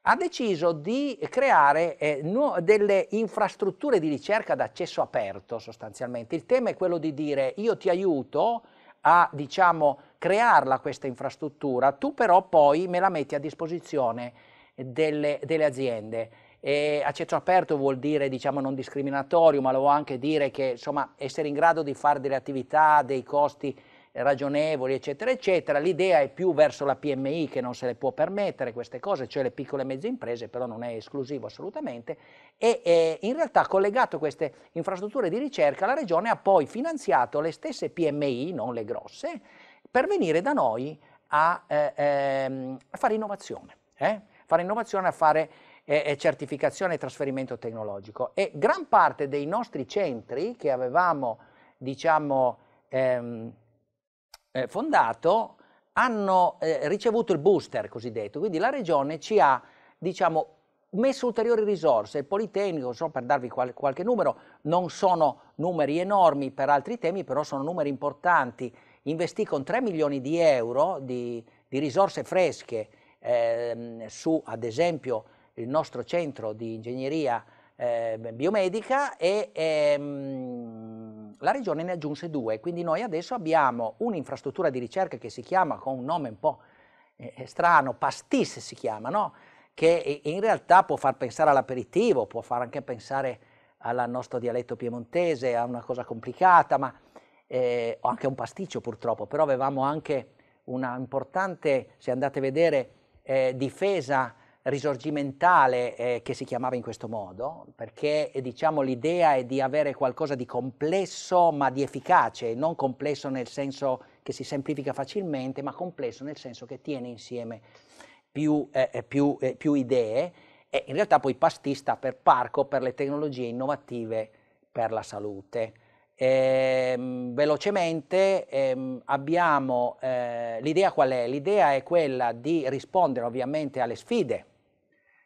ha deciso di creare eh, delle infrastrutture di ricerca d'accesso aperto sostanzialmente. Il tema è quello di dire io ti aiuto a diciamo, crearla questa infrastruttura, tu però poi me la metti a disposizione delle, delle aziende. E accesso aperto vuol dire diciamo, non discriminatorio, ma lo vuol anche dire che insomma, essere in grado di fare delle attività, dei costi ragionevoli, eccetera, eccetera. L'idea è più verso la PMI che non se le può permettere queste cose, cioè le piccole e mezze imprese, però non è esclusivo assolutamente. E eh, in realtà collegato a queste infrastrutture di ricerca, la Regione ha poi finanziato le stesse PMI, non le grosse, per venire da noi a, eh, ehm, a fare innovazione. Eh? Fare innovazione, a fare e certificazione e trasferimento tecnologico e gran parte dei nostri centri che avevamo diciamo, ehm, eh, fondato hanno eh, ricevuto il booster cosiddetto, quindi la regione ci ha diciamo, messo ulteriori risorse, il Politecnico, so, per darvi qual qualche numero, non sono numeri enormi per altri temi, però sono numeri importanti, investì con 3 milioni di euro di, di risorse fresche ehm, su ad esempio il nostro centro di ingegneria eh, biomedica e ehm, la regione ne aggiunse due, quindi noi adesso abbiamo un'infrastruttura di ricerca che si chiama con un nome un po' eh, eh strano, Pastis si chiama, no? che in realtà può far pensare all'aperitivo, può far anche pensare al nostro dialetto piemontese, a una cosa complicata, ma eh, anche un pasticcio purtroppo, però avevamo anche una importante, se andate a vedere, eh, difesa risorgimentale eh, che si chiamava in questo modo, perché eh, diciamo, l'idea è di avere qualcosa di complesso ma di efficace, non complesso nel senso che si semplifica facilmente, ma complesso nel senso che tiene insieme più, eh, eh, più, eh, più idee e in realtà poi pastista per parco per le tecnologie innovative per la salute. Ehm, velocemente ehm, abbiamo eh, l'idea qual è? L'idea è quella di rispondere ovviamente alle sfide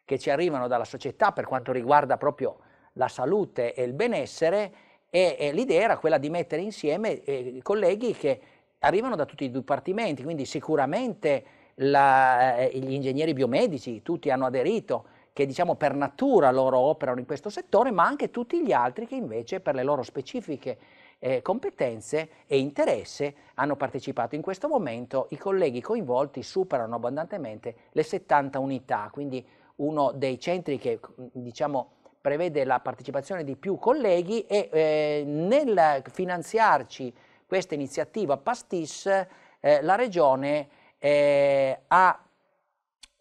che ci arrivano dalla società per quanto riguarda proprio la salute e il benessere e, e l'idea era quella di mettere insieme eh, colleghi che arrivano da tutti i dipartimenti, quindi sicuramente la, eh, gli ingegneri biomedici, tutti hanno aderito, che diciamo per natura loro operano in questo settore, ma anche tutti gli altri che invece per le loro specifiche eh, competenze e interesse hanno partecipato. In questo momento i colleghi coinvolti superano abbondantemente le 70 unità, quindi uno dei centri che diciamo, prevede la partecipazione di più colleghi e eh, nel finanziarci questa iniziativa Pastis eh, la Regione eh, ha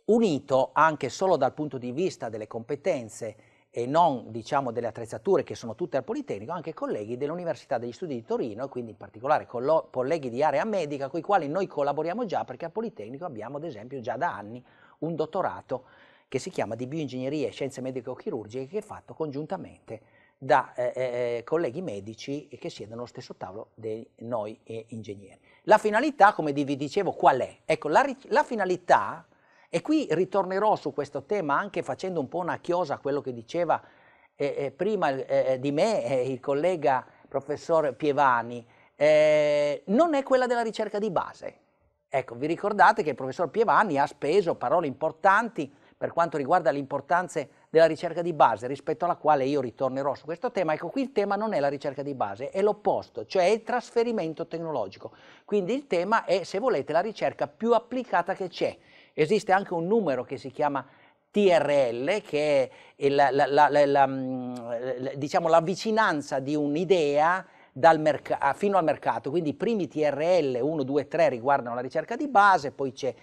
unito anche solo dal punto di vista delle competenze e non diciamo, delle attrezzature che sono tutte al Politecnico, anche colleghi dell'Università degli Studi di Torino quindi in particolare colleghi di area medica con i quali noi collaboriamo già perché al Politecnico abbiamo ad esempio già da anni un dottorato che si chiama di bioingegneria e scienze medico-chirurgiche che è fatto congiuntamente da eh, eh, eh, colleghi medici che siedono allo stesso tavolo di noi eh, ingegneri. La finalità, come vi dicevo, qual è? Ecco, la, la, finalità, e qui ritornerò su questo tema anche facendo un po' una chiosa a quello che diceva eh, eh, prima di me il collega professor Pievani, non è quella della ricerca di base. Ecco, vi ricordate che il professor Pievani ha speso parole importanti per quanto riguarda l'importanza della ricerca di base, rispetto alla quale io ritornerò su questo tema, ecco qui il tema non è la ricerca di base, è l'opposto, cioè il trasferimento tecnologico. Quindi il tema è, se volete, la ricerca più applicata che c'è. Esiste anche un numero che si chiama TRL, che è la, la, la, mm, diciamo, la vicinanza di un'idea fino al mercato, quindi i primi TRL 1, 2, 3 riguardano la ricerca di base, poi c'è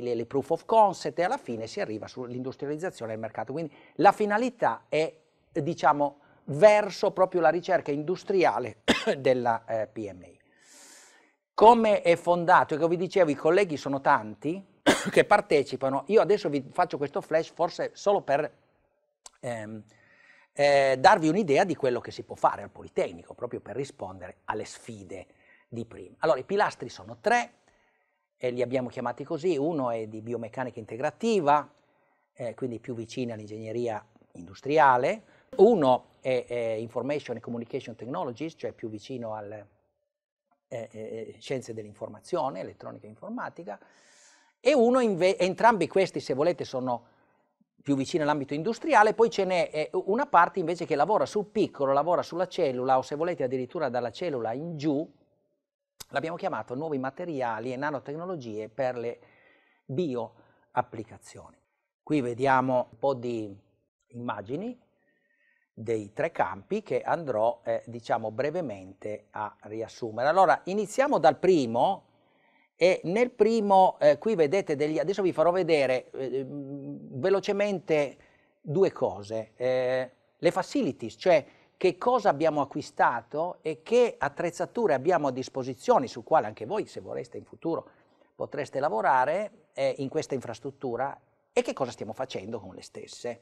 le, le proof of concept e alla fine si arriva sull'industrializzazione del mercato. Quindi la finalità è, diciamo, verso proprio la ricerca industriale della eh, PMI. Come è fondato? Come vi dicevo, i colleghi sono tanti che partecipano. Io adesso vi faccio questo flash forse solo per ehm, eh, darvi un'idea di quello che si può fare al Politecnico, proprio per rispondere alle sfide di prima. Allora, i pilastri sono tre, eh, li abbiamo chiamati così, uno è di biomeccanica integrativa, eh, quindi più vicina all'ingegneria industriale, uno è, è Information and Communication Technologies, cioè più vicino alle eh, eh, eh, scienze dell'informazione, elettronica e informatica, e uno invece, entrambi questi se volete sono più vicini all'ambito industriale, poi ce n'è eh, una parte invece che lavora sul piccolo, lavora sulla cellula o se volete addirittura dalla cellula in giù, l'abbiamo chiamato nuovi materiali e nanotecnologie per le bioapplicazioni. Qui vediamo un po' di immagini dei tre campi che andrò eh, diciamo brevemente a riassumere. Allora iniziamo dal primo e nel primo eh, qui vedete degli, adesso vi farò vedere eh, mm, velocemente due cose, eh, le facilities, cioè che cosa abbiamo acquistato e che attrezzature abbiamo a disposizione, su quale anche voi, se vorreste in futuro, potreste lavorare eh, in questa infrastruttura e che cosa stiamo facendo con le stesse.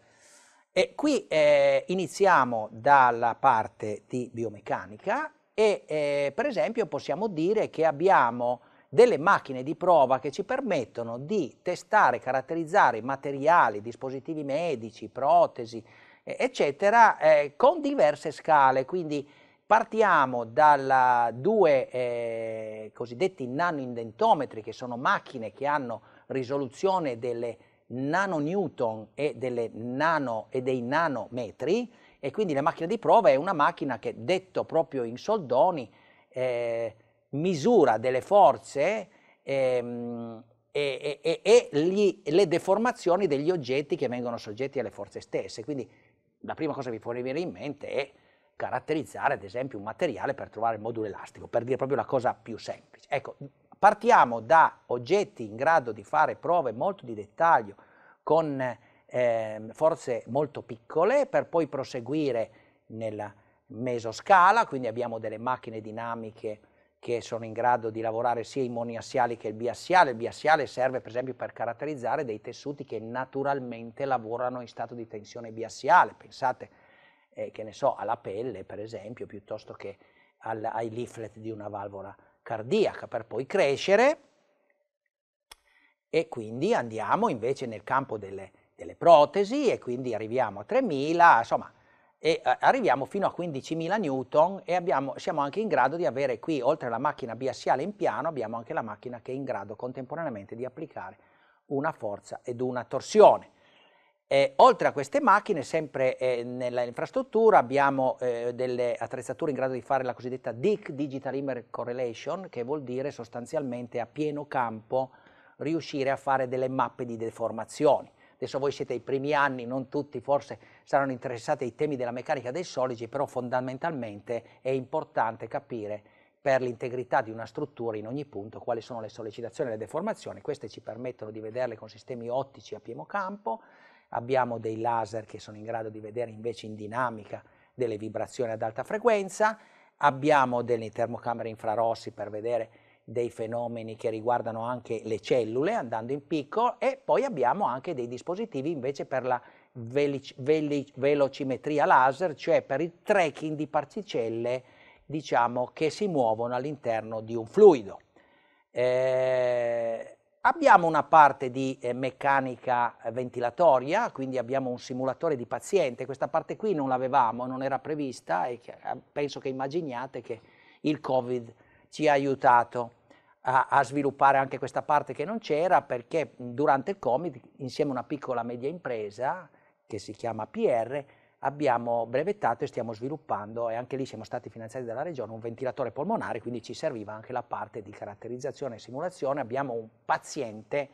E qui eh, iniziamo dalla parte di biomeccanica e eh, per esempio possiamo dire che abbiamo delle macchine di prova che ci permettono di testare, caratterizzare materiali, dispositivi medici, protesi, eccetera, eh, con diverse scale, quindi partiamo dai due eh, cosiddetti nanoindentometri, che sono macchine che hanno risoluzione delle nanonewton e, nano, e dei nanometri, e quindi la macchina di prova è una macchina che, detto proprio in soldoni, eh, misura delle forze ehm, e, e, e, e gli, le deformazioni degli oggetti che vengono soggetti alle forze stesse. Quindi la prima cosa che vi può venire in mente è caratterizzare ad esempio un materiale per trovare il modulo elastico, per dire proprio la cosa più semplice. Ecco, partiamo da oggetti in grado di fare prove molto di dettaglio con eh, forze molto piccole per poi proseguire nella mesoscala, quindi abbiamo delle macchine dinamiche che sono in grado di lavorare sia i moniassiali che il biassiale. Il biassiale serve per esempio per caratterizzare dei tessuti che naturalmente lavorano in stato di tensione biassiale. Pensate, eh, che ne so, alla pelle per esempio, piuttosto che al, ai leaflet di una valvola cardiaca, per poi crescere. E quindi andiamo invece nel campo delle, delle protesi e quindi arriviamo a 3000, insomma e eh, arriviamo fino a 15.000 newton e abbiamo, siamo anche in grado di avere qui, oltre alla macchina biassiale in piano, abbiamo anche la macchina che è in grado contemporaneamente di applicare una forza ed una torsione. E, oltre a queste macchine, sempre eh, nell'infrastruttura, abbiamo eh, delle attrezzature in grado di fare la cosiddetta DIC, Digital Immer Correlation, che vuol dire sostanzialmente a pieno campo riuscire a fare delle mappe di deformazioni. Adesso voi siete i primi anni, non tutti forse saranno interessati ai temi della meccanica dei solidi, però fondamentalmente è importante capire per l'integrità di una struttura in ogni punto quali sono le sollecitazioni e le deformazioni. Queste ci permettono di vederle con sistemi ottici a campo. abbiamo dei laser che sono in grado di vedere invece in dinamica delle vibrazioni ad alta frequenza, abbiamo delle termocamere infrarossi per vedere dei fenomeni che riguardano anche le cellule andando in picco e poi abbiamo anche dei dispositivi invece per la velic- velic- velocimetria laser, cioè per il tracking di particelle diciamo, che si muovono all'interno di un fluido. Eh, Abbiamo una parte di eh, meccanica ventilatoria, quindi abbiamo un simulatore di paziente, questa parte qui non l'avevamo, non era prevista e eh, penso che immaginiate che il Covid ci ha aiutato a, a sviluppare anche questa parte che non c'era perché durante il Comit insieme a una piccola media impresa che si chiama PR abbiamo brevettato e stiamo sviluppando e anche lì siamo stati finanziati dalla regione un ventilatore polmonare quindi ci serviva anche la parte di caratterizzazione e simulazione abbiamo un paziente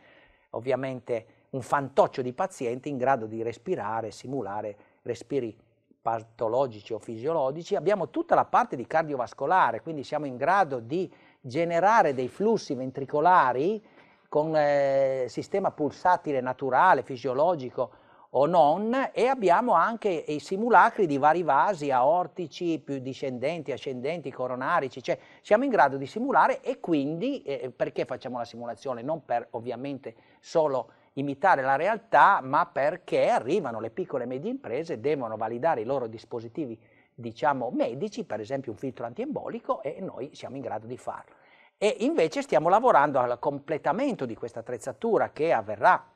ovviamente un fantoccio di pazienti in grado di respirare simulare respiri patologici o fisiologici abbiamo tutta la parte di cardiovascolare quindi siamo in grado di generare dei flussi ventricolari con eh, sistema pulsatile naturale, fisiologico o non, e abbiamo anche i simulacri di vari vasi aortici, più discendenti, ascendenti, coronarici, cioè siamo in grado di simulare e quindi, eh, perché facciamo la simulazione? Non per ovviamente solo imitare la realtà, ma perché arrivano le piccole e medie imprese, devono validare i loro dispositivi diciamo, medici, per esempio un filtro antiembolico, e noi siamo in grado di farlo. E invece stiamo lavorando al completamento di questa attrezzatura che avverrà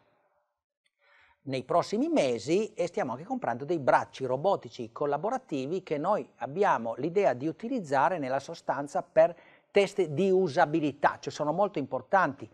nei prossimi mesi e stiamo anche comprando dei bracci robotici collaborativi che noi abbiamo l'idea di utilizzare nella sostanza per test di usabilità, cioè sono molto importanti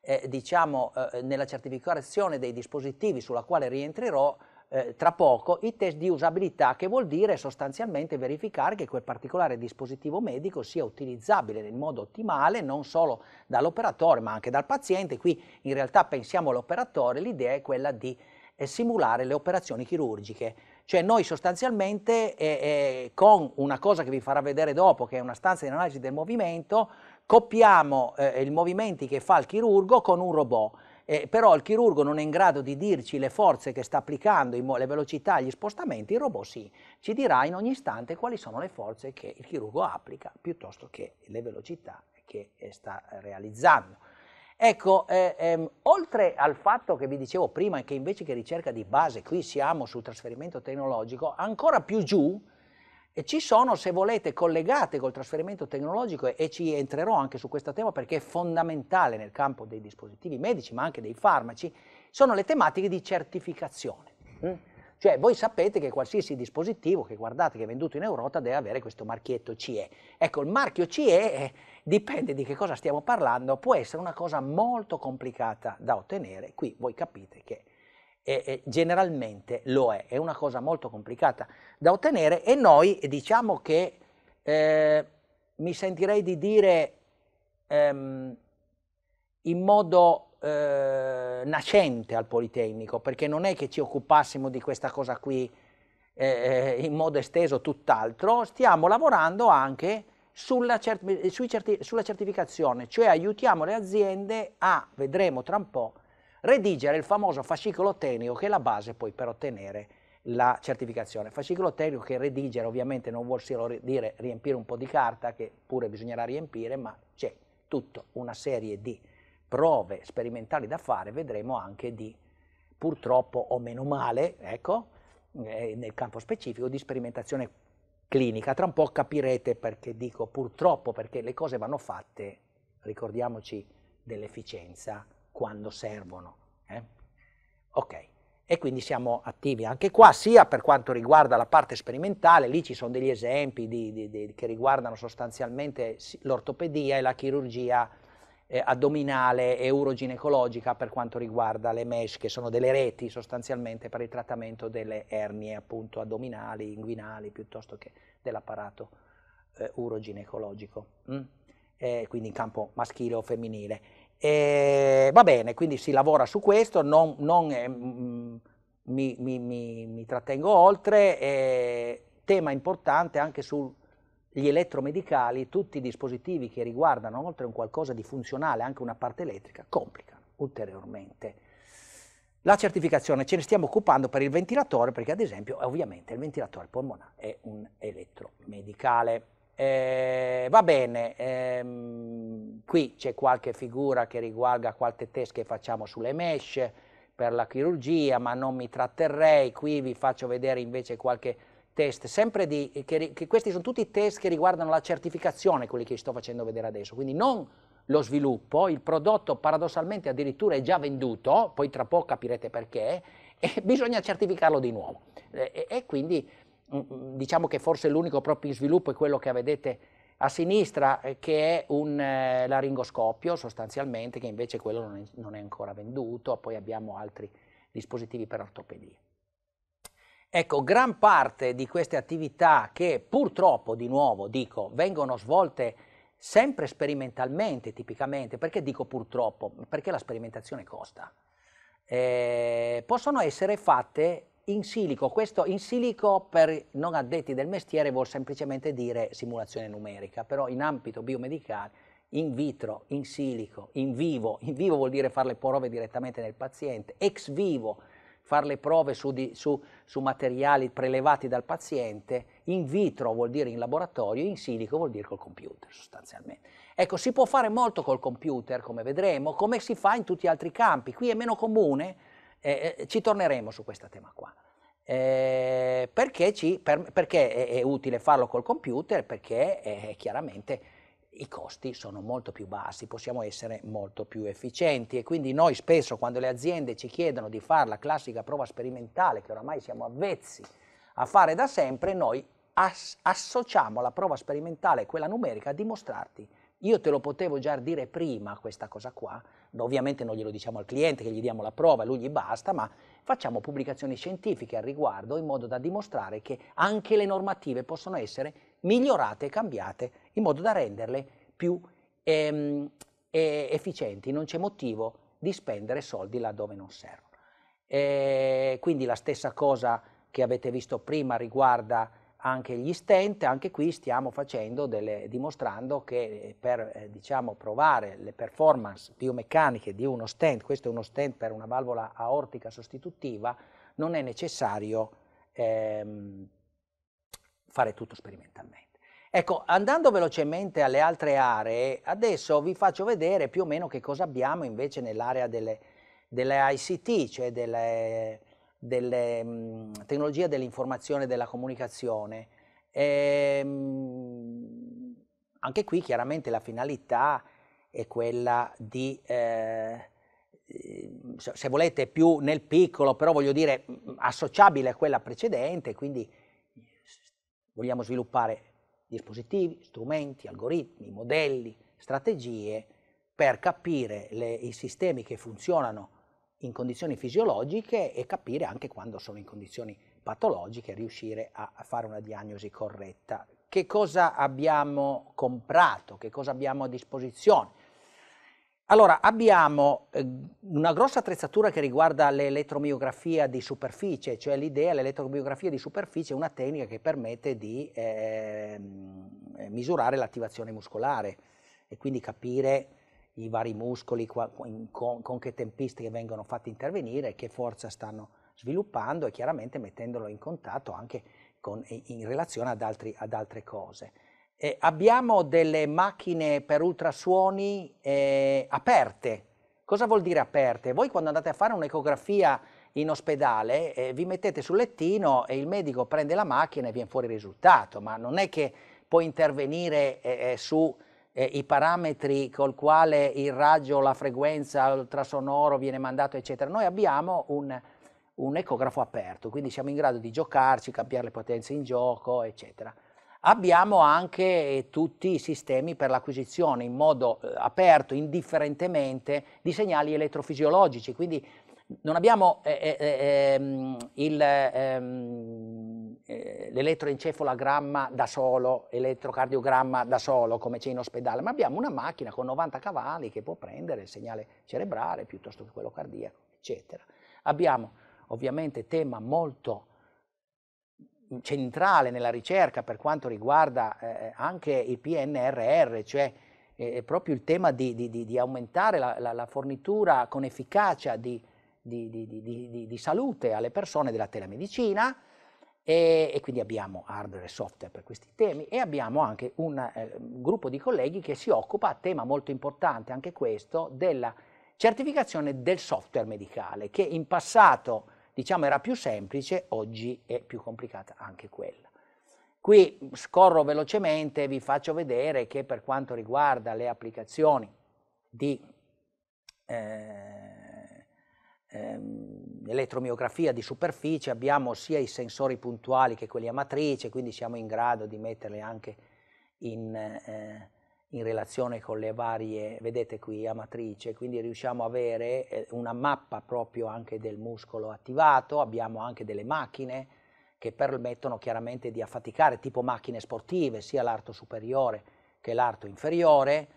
eh, diciamo, eh, nella certificazione dei dispositivi sulla quale rientrerò eh, tra poco i test di usabilità che vuol dire sostanzialmente verificare che quel particolare dispositivo medico sia utilizzabile nel modo ottimale non solo dall'operatore ma anche dal paziente. Qui in realtà pensiamo all'operatore, l'idea è quella di eh, simulare le operazioni chirurgiche. Cioè noi sostanzialmente eh, eh con una cosa che vi farà vedere dopo che è una stanza di analisi del movimento copiamo eh, i movimenti che fa il chirurgo con un robot eh, però il chirurgo non è in grado di dirci le forze che sta applicando, le velocità, gli spostamenti, il robot sì, ci dirà in ogni istante quali sono le forze che il chirurgo applica piuttosto che le velocità che eh, sta realizzando. Ecco, eh, ehm, oltre al fatto che vi dicevo prima che invece che ricerca di base qui siamo sul trasferimento tecnologico, ancora più giù e ci sono, se volete, collegate col trasferimento tecnologico e ci entrerò anche su questo tema perché è fondamentale nel campo dei dispositivi medici, ma anche dei farmaci, sono le tematiche di certificazione. Mm? Cioè voi sapete che qualsiasi dispositivo che guardate che è venduto in Europa deve avere questo marchietto CE. Ecco, il marchio CE dipende di che cosa stiamo parlando, può essere una cosa molto complicata da ottenere, qui voi capite che eh, eh, generalmente lo è, è una cosa molto complicata da ottenere e noi diciamo che eh, mi sentirei di dire ehm, in modo eh, nascente al Politecnico, perché non è che ci occupassimo di questa cosa qui eh, eh, in modo esteso tutt'altro, stiamo lavorando anche sulla, certi sulla certificazione, cioè aiutiamo le aziende a, vedremo tra un po', redigere il famoso fascicolo tecnico che è la base poi per ottenere la certificazione. Fascicolo tecnico che redigere ovviamente non vuol dire riempire un po' di carta, che pure bisognerà riempire, ma c'è tutta una serie di prove sperimentali da fare, vedremo anche di purtroppo o meno male, ecco, eh, nel campo specifico di sperimentazione clinica. Tra un po' capirete perché dico purtroppo, perché le cose vanno fatte, ricordiamoci dell'efficienza quando servono. Eh? Ok, e quindi siamo attivi anche qua, sia per quanto riguarda la parte sperimentale, lì ci sono degli esempi di, di, di, che riguardano sostanzialmente l'ortopedia e la chirurgia eh, addominale e uroginecologica per quanto riguarda le mesh, che sono delle reti sostanzialmente per il trattamento delle ernie appunto addominali, inguinali, piuttosto che dell'apparato eh, uroginecologico, mm? eh, quindi in campo maschile o femminile. E eh, va bene, quindi si lavora su questo, non, non eh, mi, mi, mi, mi, trattengo oltre. Eh, tema importante anche sugli elettromedicali, tutti i dispositivi che riguardano oltre un qualcosa di funzionale, anche una parte elettrica, complicano ulteriormente. La certificazione ce ne stiamo occupando per il ventilatore perché ad esempio ovviamente il ventilatore polmonare è un elettromedicale. Eh, va bene, ehm, qui c'è qualche figura che riguarda qualche test che facciamo sulle mesh per la chirurgia, ma non mi tratterrei, qui vi faccio vedere invece qualche test, sempre di, che, che questi sono tutti test che riguardano la certificazione, quelli che sto facendo vedere adesso, quindi non lo sviluppo, il prodotto paradossalmente addirittura è già venduto, poi tra poco capirete perché, e bisogna certificarlo di nuovo. E, e quindi Mm, mm, diciamo che forse l'unico proprio in sviluppo è quello che vedete a sinistra, eh, che è un eh, laringoscopio sostanzialmente, che invece quello non è, non è ancora venduto, poi abbiamo altri dispositivi per ortopedia. Ecco, gran parte di queste attività che purtroppo, di nuovo dico, vengono svolte sempre sperimentalmente, tipicamente, perché dico purtroppo? Perché la sperimentazione costa. Eh, possono essere fatte in silico, questo in silico per non addetti del mestiere vuol semplicemente dire simulazione numerica, però in ambito biomedicale in vitro, in silico, in vivo, in vivo vuol dire fare le prove direttamente nel paziente, ex vivo fare le prove su, di, su, su, materiali prelevati dal paziente, in vitro vuol dire in laboratorio, in silico vuol dire col computer sostanzialmente. Ecco, si può fare molto col computer, come vedremo, come si fa in tutti gli altri campi. Qui è meno comune, eh, eh, ci torneremo su questo tema qua. Eh, perché, ci, per, perché è, è, utile farlo col computer? Perché eh, chiaramente i costi sono molto più bassi, possiamo essere molto più efficienti e quindi noi spesso quando le aziende ci chiedono di fare la classica prova sperimentale che oramai siamo avvezzi a fare da sempre, noi as associamo la prova sperimentale e quella numerica a dimostrarti io te lo potevo già dire prima questa cosa qua, ovviamente non glielo diciamo al cliente che gli diamo la prova e lui gli basta, ma facciamo pubblicazioni scientifiche al riguardo in modo da dimostrare che anche le normative possono essere migliorate e cambiate in modo da renderle più ehm, eh, efficienti, non c'è motivo di spendere soldi laddove non servono. E eh, quindi la stessa cosa che avete visto prima riguarda anche gli stent, anche qui stiamo delle, dimostrando che eh, per eh, diciamo, provare le performance biomeccaniche di uno stent, questo è uno stent per una valvola aortica sostitutiva, non è necessario ehm, fare tutto sperimentalmente. Ecco, andando velocemente alle altre aree, adesso vi faccio vedere più o meno che cosa abbiamo invece nell'area delle, delle ICT, cioè delle delle mh, tecnologie dell'informazione e della comunicazione. E, ehm, mh, anche qui chiaramente la finalità è quella di, eh, se volete, più nel piccolo, però voglio dire associabile a quella precedente, quindi vogliamo sviluppare dispositivi, strumenti, algoritmi, modelli, strategie per capire le, i sistemi che funzionano in condizioni fisiologiche e capire anche quando sono in condizioni patologiche, riuscire a, fare una diagnosi corretta. Che cosa abbiamo comprato? Che cosa abbiamo a disposizione? Allora, abbiamo eh, una grossa attrezzatura che riguarda l'elettromiografia di superficie, cioè l'idea, l'elettromiografia di superficie è una tecnica che permette di eh, misurare l'attivazione muscolare e quindi capire i vari muscoli con, con che tempistiche vengono fatti intervenire, che forza stanno sviluppando e chiaramente mettendolo in contatto anche con, in relazione ad, altri, ad altre cose. Eh, abbiamo delle macchine per ultrasuoni eh, aperte. Cosa vuol dire aperte? Voi quando andate a fare un'ecografia in ospedale eh, vi mettete sul lettino e il medico prende la macchina e viene fuori il risultato, ma non è che può intervenire eh, eh, su eh, i parametri col quale il raggio, la frequenza, l'ultrasonoro viene mandato, eccetera. Noi abbiamo un, un, ecografo aperto, quindi siamo in grado di giocarci, cambiare le potenze in gioco, eccetera. Abbiamo anche eh, tutti i sistemi per l'acquisizione in modo eh, aperto, indifferentemente, di segnali elettrofisiologici, quindi non abbiamo eh, eh, eh ehm, il ehm, eh, l'elettroencefalogramma da solo, elettrocardiogramma da solo come c'è in ospedale, ma abbiamo una macchina con 90 cavalli che può prendere il segnale cerebrale piuttosto che quello cardiaco, eccetera. Abbiamo ovviamente tema molto centrale nella ricerca per quanto riguarda eh, anche il PNRR, cioè eh, proprio il tema di, di, di, di aumentare la, la, la, fornitura con efficacia di salute alle persone della telemedicina, e, e, quindi abbiamo hardware e software per questi temi e abbiamo anche un eh, gruppo di colleghi che si occupa, tema molto importante anche questo, della certificazione del software medicale che in passato diciamo era più semplice, oggi è più complicata anche quella. Qui scorro velocemente, e vi faccio vedere che per quanto riguarda le applicazioni di eh, ehm, elettromiografia di superficie abbiamo sia i sensori puntuali che quelli a matrice, quindi siamo in grado di metterli anche in, eh, in relazione con le varie, vedete qui, a matrice, quindi riusciamo a avere eh, una mappa proprio anche del muscolo attivato, abbiamo anche delle macchine che permettono chiaramente di affaticare tipo macchine sportive, sia l'arto superiore che l'arto inferiore,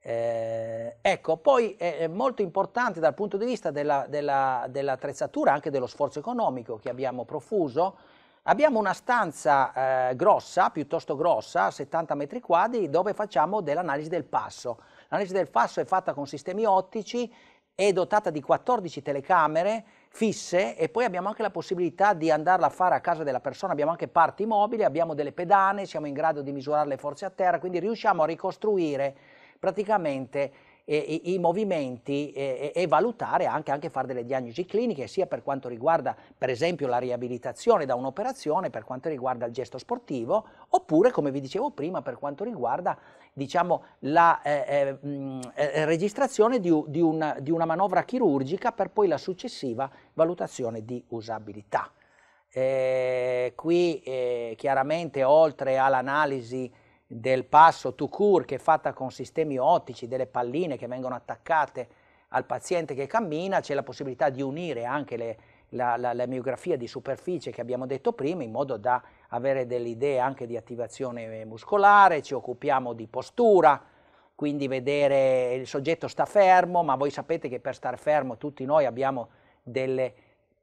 eh, ecco, poi è molto importante dal punto di vista dell'attrezzatura, dell anche dello sforzo economico che abbiamo profuso, abbiamo una stanza eh, grossa, piuttosto grossa, 70 metri quadri, dove facciamo dell'analisi del passo. L'analisi del passo è fatta con sistemi ottici, è dotata di 14 telecamere fisse e poi abbiamo anche la possibilità di andarla a fare a casa della persona, abbiamo anche parti mobili, abbiamo delle pedane, siamo in grado di misurare le forze a terra, quindi riusciamo a ricostruire praticamente eh, i, i, movimenti eh, e, valutare anche, anche fare delle diagnosi cliniche sia per quanto riguarda per esempio la riabilitazione da un'operazione, per quanto riguarda il gesto sportivo, oppure come vi dicevo prima per quanto riguarda diciamo, la eh, eh, eh registrazione di, di, una, di, una, manovra chirurgica per poi la successiva valutazione di usabilità. Eh, qui chiaramente oltre all'analisi del passo to cure che è fatta con sistemi ottici, delle palline che vengono attaccate al paziente che cammina, c'è la possibilità di unire anche le, la, la, la miografia di superficie che abbiamo detto prima in modo da avere delle idee anche di attivazione muscolare, ci occupiamo di postura, quindi vedere il soggetto sta fermo, ma voi sapete che per star fermo tutti noi abbiamo delle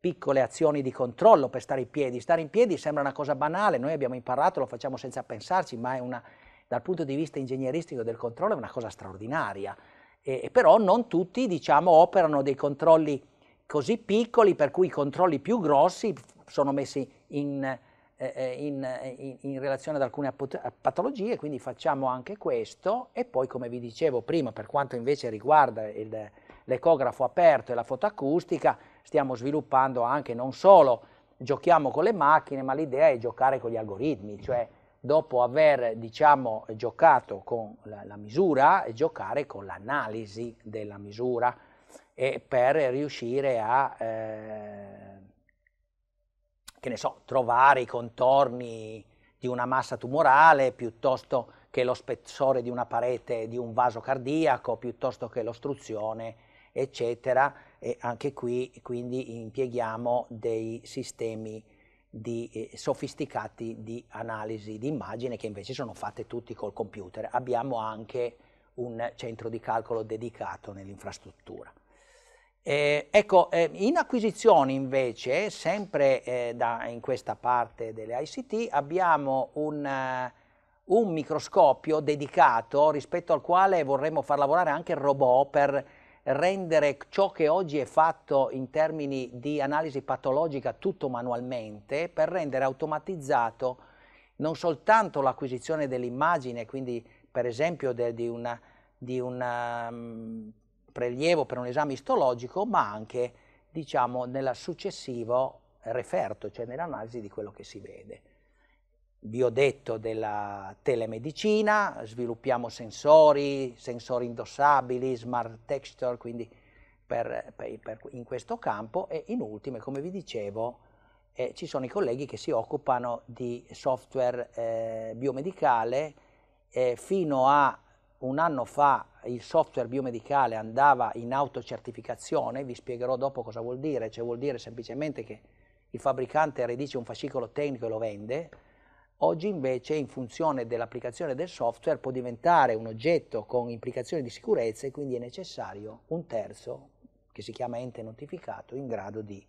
piccole azioni di controllo per stare in piedi. Stare in piedi sembra una cosa banale, noi abbiamo imparato, lo facciamo senza pensarci, ma è una, dal punto di vista ingegneristico del controllo è una cosa straordinaria. E, e però non tutti diciamo, operano dei controlli così piccoli, per cui i controlli più grossi sono messi in, eh, eh in, eh, in, in relazione ad alcune eh, patologie, quindi facciamo anche questo e poi come vi dicevo prima per quanto invece riguarda l'ecografo aperto e la fotoacustica, stiamo sviluppando anche non solo giochiamo con le macchine, ma l'idea è giocare con gli algoritmi, cioè dopo aver diciamo, giocato con la, la misura, giocare con l'analisi della misura per riuscire a eh, so, trovare i contorni di una massa tumorale piuttosto che lo spessore di una parete di un vaso cardiaco, piuttosto che l'ostruzione, eccetera e anche qui quindi impieghiamo dei sistemi di, eh, sofisticati di analisi di immagine che invece sono fatte tutti col computer. Abbiamo anche un centro di calcolo dedicato nell'infrastruttura. Eh, ecco, eh, in acquisizioni invece, sempre eh, da, in questa parte delle ICT, abbiamo un, eh, un microscopio dedicato rispetto al quale vorremmo far lavorare anche il robot per rendere ciò che oggi è fatto in termini di analisi patologica tutto manualmente, per rendere automatizzato non soltanto l'acquisizione dell'immagine, quindi per esempio de, di un di una, um, prelievo per un esame istologico, ma anche diciamo, nel successivo referto, cioè nell'analisi di quello che si vede vi ho detto della telemedicina, sviluppiamo sensori, sensori indossabili, smart texture, quindi per, per, per, in questo campo e in ultime, come vi dicevo, eh, ci sono i colleghi che si occupano di software eh, biomedicale, eh, fino a un anno fa il software biomedicale andava in autocertificazione, vi spiegherò dopo cosa vuol dire, cioè vuol dire semplicemente che il fabbricante redice un fascicolo tecnico e lo vende, Oggi invece in funzione dell'applicazione del software può diventare un oggetto con implicazioni di sicurezza e quindi è necessario un terzo, che si chiama ente notificato, in grado di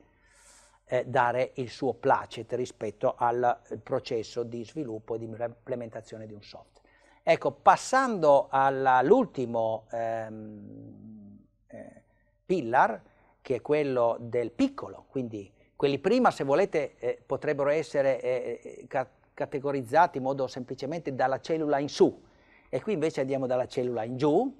eh, dare il suo placet rispetto al processo di sviluppo e di implementazione di un software. Ecco, passando all'ultimo ehm, eh, pillar, che è quello del piccolo, quindi quelli prima se volete eh, potrebbero essere eh, eh categorizzati in modo semplicemente dalla cellula in su e qui invece andiamo dalla cellula in giù.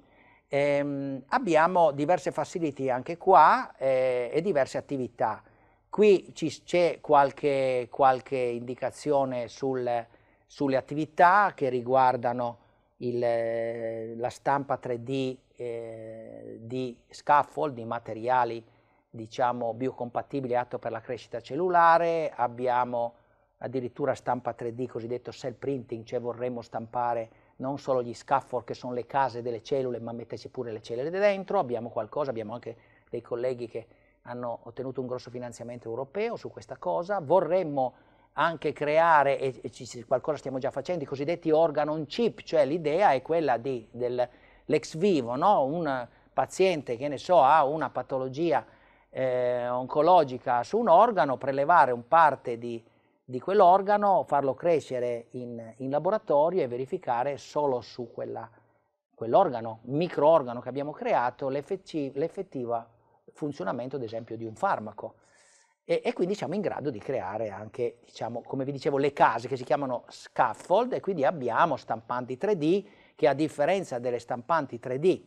Ehm, abbiamo diverse facility anche qua eh, e diverse attività. Qui c'è qualche, qualche, indicazione sul, sulle attività che riguardano il, la stampa 3D eh, di scaffold, di materiali diciamo biocompatibili atto per la crescita cellulare, abbiamo addirittura stampa 3D, cosiddetto cell printing, cioè vorremmo stampare non solo gli scaffold che sono le case delle cellule, ma metterci pure le cellule dentro, abbiamo qualcosa, abbiamo anche dei colleghi che hanno ottenuto un grosso finanziamento europeo su questa cosa, vorremmo anche creare, e, qualcosa stiamo già facendo, i cosiddetti organon chip, cioè l'idea è quella dell'ex vivo, no? un paziente che ne so ha una patologia eh, oncologica su un organo, prelevare un parte di di quell'organo, farlo crescere in, in, laboratorio e verificare solo su quella, quell'organo, microorgano che abbiamo creato, l'effettivo funzionamento, ad esempio, di un farmaco. E, e, quindi siamo in grado di creare anche, diciamo, come vi dicevo, le case che si chiamano scaffold e quindi abbiamo stampanti 3D che a differenza delle stampanti 3D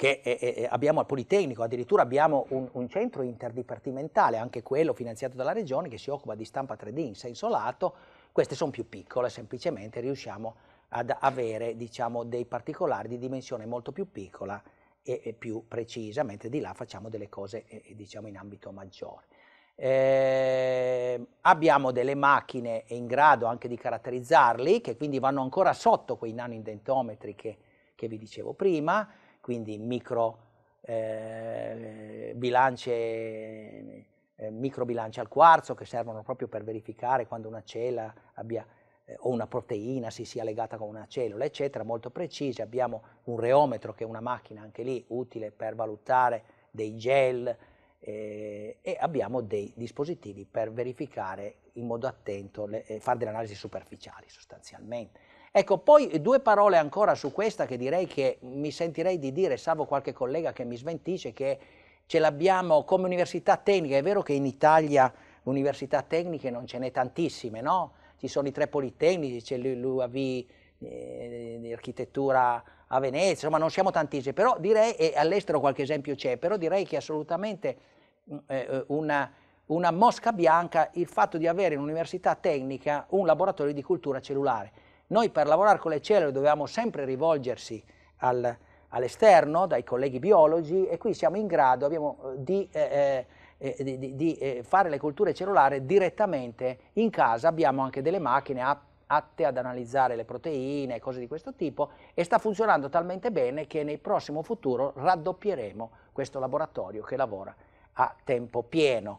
che è, eh, è, eh, eh, abbiamo al Politecnico, addirittura abbiamo un, un, centro interdipartimentale, anche quello finanziato dalla Regione, che si occupa di stampa 3D in senso lato, queste sono più piccole, semplicemente riusciamo ad avere diciamo, dei particolari di dimensione molto più piccola e, e più precisa, mentre di là facciamo delle cose eh, diciamo, in ambito maggiore. Eh, abbiamo delle macchine in grado anche di caratterizzarli, che quindi vanno ancora sotto quei nanoindentometri che, che vi dicevo prima, quindi micro, eh, bilance, eh, al quarzo che servono proprio per verificare quando una cella abbia eh, o una proteina si sia legata con una cellula, eccetera, molto precise. Abbiamo un reometro che è una macchina anche lì utile per valutare dei gel eh, e abbiamo dei dispositivi per verificare in modo attento, le, eh, fare delle analisi superficiali sostanzialmente. Ecco, poi due parole ancora su questa che direi che mi sentirei di dire, salvo qualche collega che mi smentisce, che ce l'abbiamo come università tecnica. È vero che in Italia università tecniche non ce n'è tantissime, no? Ci sono i tre politecnici, c'è l'UAV eh, di architettura a Venezia, insomma non siamo tantissimi, però direi, e all'estero qualche esempio c'è, però direi che è assolutamente mm, eh, eh, una, una mosca bianca il fatto di avere in un'università tecnica un laboratorio di cultura cellulare noi per lavorare con le cellule dobbiamo sempre rivolgersi al, all'esterno, dai colleghi biologi, e qui siamo in grado abbiamo, eh, di, eh, eh, eh di, di eh, fare le colture cellulari direttamente in casa. Abbiamo anche delle macchine app atte ad analizzare le proteine e cose di questo tipo e sta funzionando talmente bene che nel prossimo futuro raddoppieremo questo laboratorio che lavora a tempo pieno.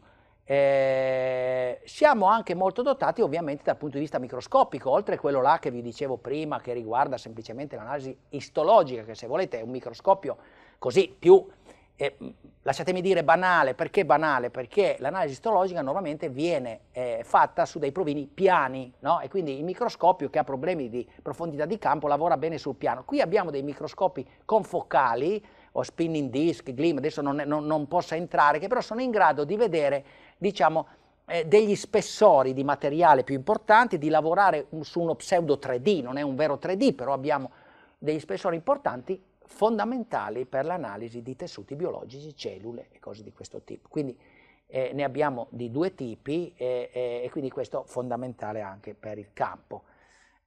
Eh, siamo anche molto dotati ovviamente dal punto di vista microscopico, oltre a quello là che vi dicevo prima che riguarda semplicemente l'analisi istologica, che se volete è un microscopio così più, eh, lasciatemi dire, banale. Perché banale? Perché l'analisi istologica normalmente viene eh, fatta su dei provini piani, no? e quindi il microscopio che ha problemi di profondità di campo lavora bene sul piano. Qui abbiamo dei microscopi confocali o spinning disc, glim, adesso non, non, non possa entrare, che però sono in grado di vedere diciamo, eh, degli spessori di materiale più importanti, di lavorare un, su uno pseudo 3D, non è un vero 3D, però abbiamo degli spessori importanti fondamentali per l'analisi di tessuti biologici, cellule e cose di questo tipo. Quindi eh, ne abbiamo di due tipi eh, eh, e quindi questo è fondamentale anche per il campo.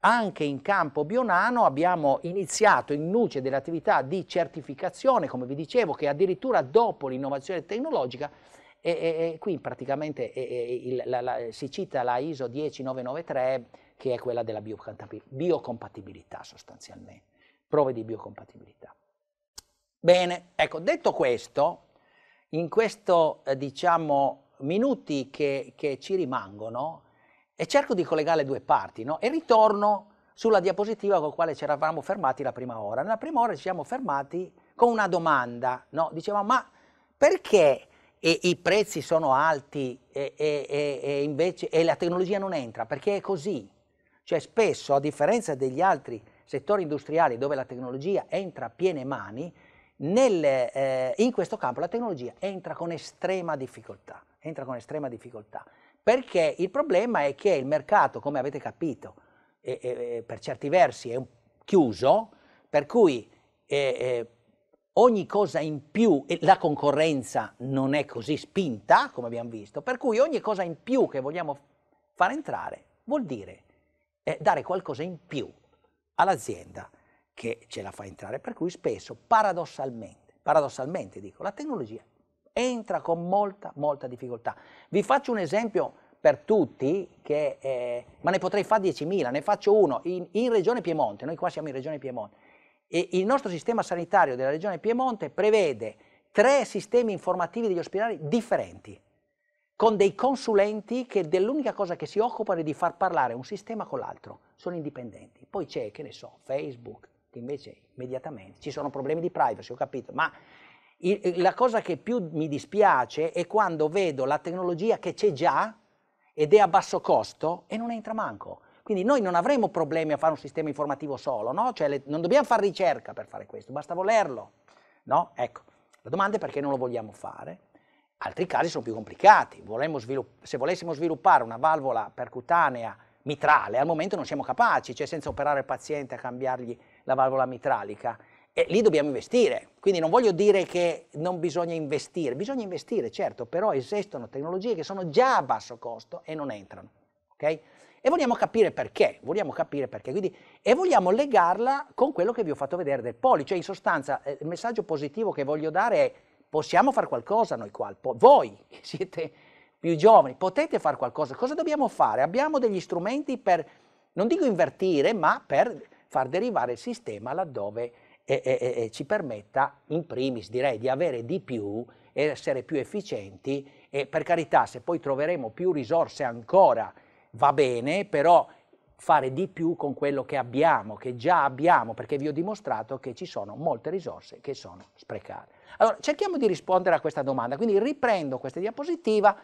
Anche in campo bionano abbiamo iniziato in luce delle attività di certificazione, come vi dicevo, che addirittura dopo l'innovazione tecnologica e, e, e qui praticamente il, la, la, si cita la ISO 10993 che è quella della biocompatibilità sostanzialmente, prove di biocompatibilità. Bene, ecco, detto questo, in questi eh, diciamo, minuti che, che, ci rimangono, e cerco di collegare le due parti, no? e ritorno sulla diapositiva con la quale ci eravamo fermati la prima ora. Nella prima ora ci siamo fermati con una domanda, no? dicevamo, ma perché e i prezzi sono alti e, e, e, invece, e la tecnologia non entra, perché è così. Cioè spesso, a differenza degli altri settori industriali dove la tecnologia entra a piene mani, nel, eh, in questo campo la tecnologia entra con estrema difficoltà, entra con estrema difficoltà, perché il problema è che il mercato, come avete capito, è, è, per certi versi è chiuso, per cui eh, eh ogni cosa in più, e la concorrenza non è così spinta, come abbiamo visto, per cui ogni cosa in più che vogliamo far entrare vuol dire eh, dare qualcosa in più all'azienda che ce la fa entrare, per cui spesso paradossalmente, paradossalmente dico, la tecnologia entra con molta, molta difficoltà. Vi faccio un esempio per tutti, che, eh, ma ne potrei fare 10.000, ne faccio uno, in, in Regione Piemonte, noi qua siamo in Regione Piemonte, e il nostro sistema sanitario della regione Piemonte prevede tre sistemi informativi degli ospedali differenti, con dei consulenti che dell'unica cosa che si occupano è di far parlare un sistema con l'altro, sono indipendenti. Poi c'è, che ne so, Facebook, che invece immediatamente ci sono problemi di privacy, ho capito, ma il, la cosa che più mi dispiace è quando vedo la tecnologia che c'è già ed è a basso costo e non entra manco. Quindi noi non avremo problemi a fare un sistema informativo solo, no? cioè le, non dobbiamo fare ricerca per fare questo, basta volerlo. No? Ecco, la domanda è perché non lo vogliamo fare. Altri casi sono più complicati. se volessimo sviluppare una valvola percutanea mitrale, al momento non siamo capaci, cioè senza operare il paziente a cambiargli la valvola mitralica. E lì dobbiamo investire. Quindi non voglio dire che non bisogna investire, bisogna investire, certo, però esistono tecnologie che sono già a basso costo e non entrano. Okay? E vogliamo capire perché, vogliamo capire perché, quindi, e vogliamo legarla con quello che vi ho fatto vedere del poli, cioè in sostanza eh, il messaggio positivo che voglio dare è possiamo fare qualcosa noi qua, voi che siete più giovani, potete fare qualcosa, cosa dobbiamo fare? Abbiamo degli strumenti per, non dico invertire, ma per far derivare il sistema laddove eh, eh, eh, ci permetta in primis direi di avere di più, essere più efficienti e per carità se poi troveremo più risorse ancora va bene, però fare di più con quello che abbiamo, che già abbiamo, perché vi ho dimostrato che ci sono molte risorse che sono sprecate. Allora, cerchiamo di rispondere a questa domanda, quindi riprendo questa diapositiva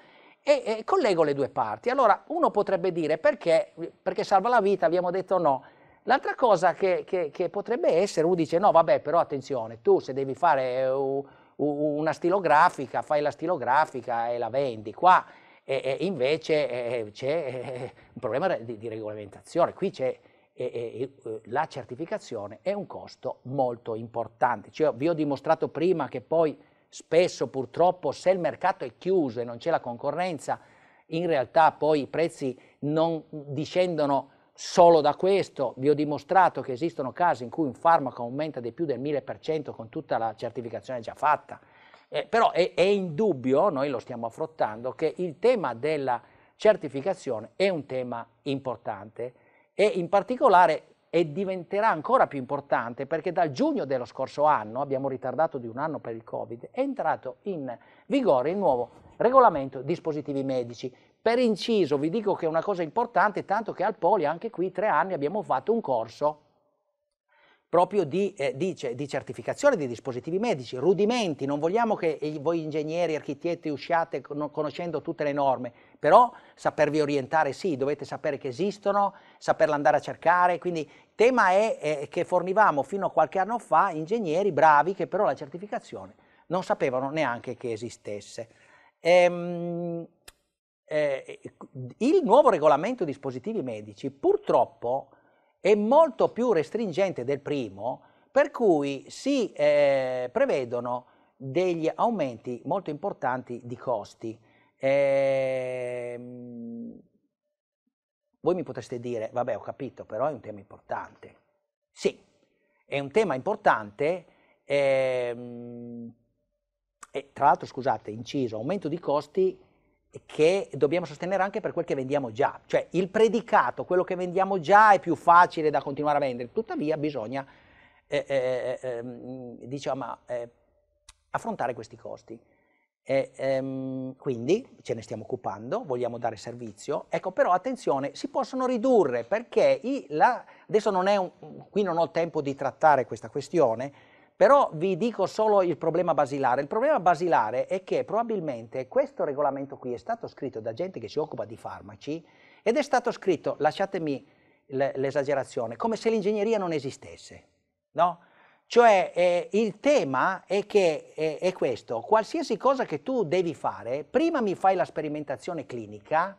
e, e collego le due parti. Allora, uno potrebbe dire perché, perché salva la vita, abbiamo detto no, L'altra cosa che, che, che, potrebbe essere, uno dice no vabbè però attenzione, tu se devi fare eh, una stilografica, fai la stilografica e la vendi, qua e invece eh, eh, c'è eh, un problema di, di regolamentazione, qui c'è e, e, la certificazione è un costo molto importante. Cioè, vi ho dimostrato prima che poi spesso purtroppo se il mercato è chiuso e non c'è la concorrenza, in realtà poi i prezzi non discendono solo da questo. Vi ho dimostrato che esistono casi in cui un farmaco aumenta di più del 1000% con tutta la certificazione già fatta. Eh, però è, è indubbio, noi lo stiamo affrontando, che il tema della certificazione è un tema importante e in particolare e diventerà ancora più importante perché dal giugno dello scorso anno, abbiamo ritardato di un anno per il Covid, è entrato in vigore il nuovo regolamento dispositivi medici. Per inciso vi dico che è una cosa importante, tanto che al Poli anche qui tre anni abbiamo fatto un corso proprio di, eh, di, cioè, di, certificazione di dispositivi medici, rudimenti, non vogliamo che voi ingegneri, architetti usciate conoscendo tutte le norme, però sapervi orientare sì, dovete sapere che esistono, saperle andare a cercare, quindi il tema è eh, che fornivamo fino a qualche anno fa ingegneri bravi che però la certificazione non sapevano neanche che esistesse. Ehm, eh, il nuovo regolamento dispositivi medici purtroppo è molto più restringente del primo, per cui si eh, prevedono degli aumenti molto importanti di costi. Eh, voi mi potreste dire, vabbè ho capito, però è un tema importante. Sì, è un tema importante, eh, e tra l'altro scusate, inciso, aumento di costi che dobbiamo sostenere anche per quel che vendiamo già, cioè il predicato, quello che vendiamo già è più facile da continuare a vendere, tuttavia bisogna eh, eh, eh ehm, diciamo, eh, affrontare questi costi. E, ehm, quindi ce ne stiamo occupando, vogliamo dare servizio, ecco però attenzione, si possono ridurre perché i, la, adesso non è un, qui non ho tempo di trattare questa questione, però vi dico solo il problema basilare. Il problema basilare è che probabilmente questo regolamento qui è stato scritto da gente che si occupa di farmaci ed è stato scritto, lasciatemi l'esagerazione, come se l'ingegneria non esistesse. No? Cioè eh, il tema è, che, eh, è questo, qualsiasi cosa che tu devi fare, prima mi fai la sperimentazione clinica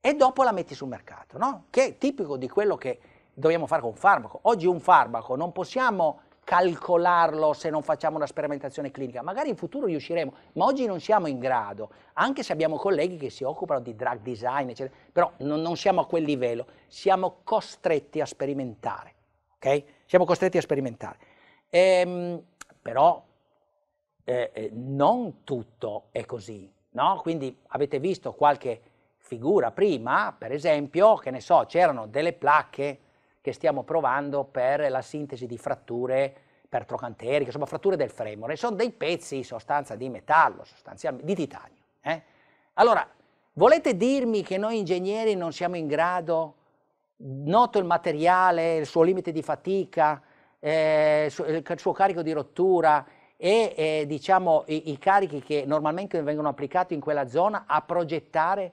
e dopo la metti sul mercato, no? che è tipico di quello che dobbiamo fare con un farmaco. Oggi un farmaco non possiamo calcolarlo se non facciamo una sperimentazione clinica. Magari in futuro riusciremo, ma oggi non siamo in grado, anche se abbiamo colleghi che si occupano di drug design, eccetera, però non, non siamo a quel livello, siamo costretti a sperimentare, ok? Siamo costretti a sperimentare. Ehm, però eh, eh non tutto è così, no? Quindi avete visto qualche figura prima, per esempio, che ne so, c'erano delle placche che stiamo provando per la sintesi di fratture per trocanteriche, che fratture del femore, sono dei pezzi in sostanza di metallo, sostanzialmente, di titanio. Eh? Allora, volete dirmi che noi ingegneri non siamo in grado, noto il materiale, il suo limite di fatica, eh, eh il suo carico di rottura e eh, diciamo, i, i carichi che normalmente vengono applicati in quella zona a progettare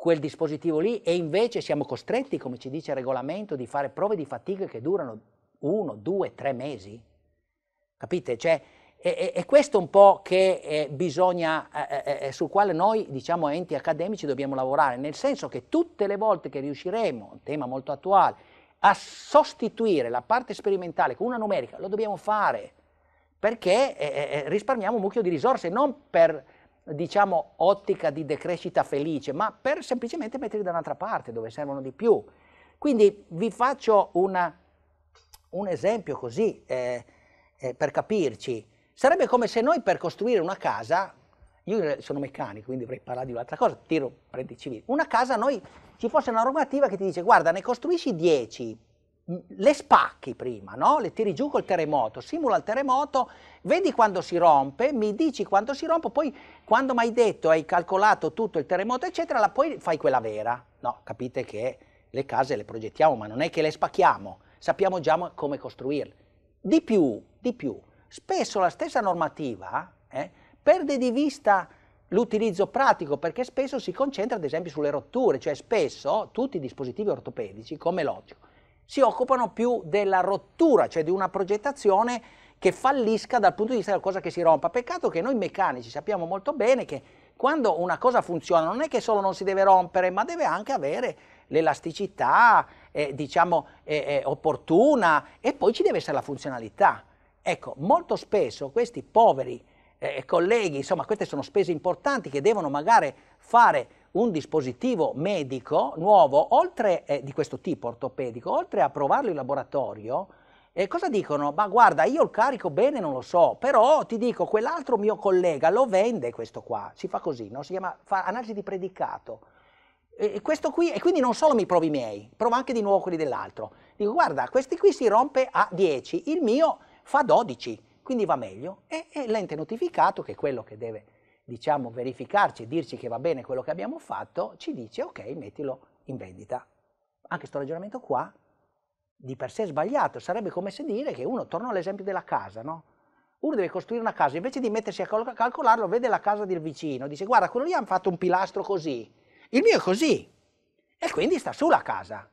quel dispositivo lì e invece siamo costretti, come ci dice il regolamento, di fare prove di fatica che durano uno, due, tre mesi? Capite? Cioè, è, è questo un po' che eh, bisogna, è, eh, eh, sul quale noi, diciamo, enti accademici dobbiamo lavorare, nel senso che tutte le volte che riusciremo, un tema molto attuale, a sostituire la parte sperimentale con una numerica, lo dobbiamo fare, perché risparmiamo un mucchio di risorse, non per diciamo, ottica di decrescita felice, ma per semplicemente metterli da un'altra parte dove servono di più. Quindi vi faccio una, un esempio così eh, eh, per capirci. Sarebbe come se noi per costruire una casa, io sono meccanico quindi dovrei parlare di un'altra cosa, tiro parenti civili, una casa noi ci fosse una normativa che ti dice guarda ne costruisci 10 le spacchi prima, no? le tiri giù col terremoto, simula il terremoto, vedi quando si rompe, mi dici quando si rompe, poi quando mi hai detto, hai calcolato tutto il terremoto, eccetera, la poi fai quella vera. No, capite che le case le progettiamo, ma non è che le spacchiamo, sappiamo già come costruirle. Di più, di più, spesso la stessa normativa eh, perde di vista l'utilizzo pratico perché spesso si concentra ad esempio sulle rotture, cioè spesso tutti i dispositivi ortopedici, come logico, si occupano più della rottura, cioè di una progettazione che fallisca dal punto di vista della cosa che si rompa. Peccato che noi meccanici sappiamo molto bene che quando una cosa funziona non è che solo non si deve rompere, ma deve anche avere l'elasticità, eh, diciamo, eh, eh, opportuna e poi ci deve essere la funzionalità. Ecco, molto spesso questi poveri eh, colleghi, insomma, queste sono spese importanti che devono magari fare un dispositivo medico nuovo, oltre eh, di questo tipo ortopedico, oltre a provarlo in laboratorio, eh, cosa dicono? Ma guarda, io il carico bene non lo so, però ti dico, quell'altro mio collega lo vende questo qua, si fa così, no? si chiama analisi di predicato. E, questo qui, e quindi non solo mi provi i miei, provo anche di nuovo quelli dell'altro. Dico, guarda, questi qui si rompe a 10, il mio fa 12, quindi va meglio. E, e l'ente notificato, che è quello che deve diciamo, verificarci, dirci che va bene quello che abbiamo fatto, ci dice ok, mettilo in vendita. Anche questo ragionamento qua di per sé è sbagliato, sarebbe come se dire che uno, torna all'esempio della casa, no? Uno deve costruire una casa, invece di mettersi a calcolarlo, vede la casa del vicino, dice guarda, quello lì hanno fatto un pilastro così, il mio è così, e quindi sta sulla casa.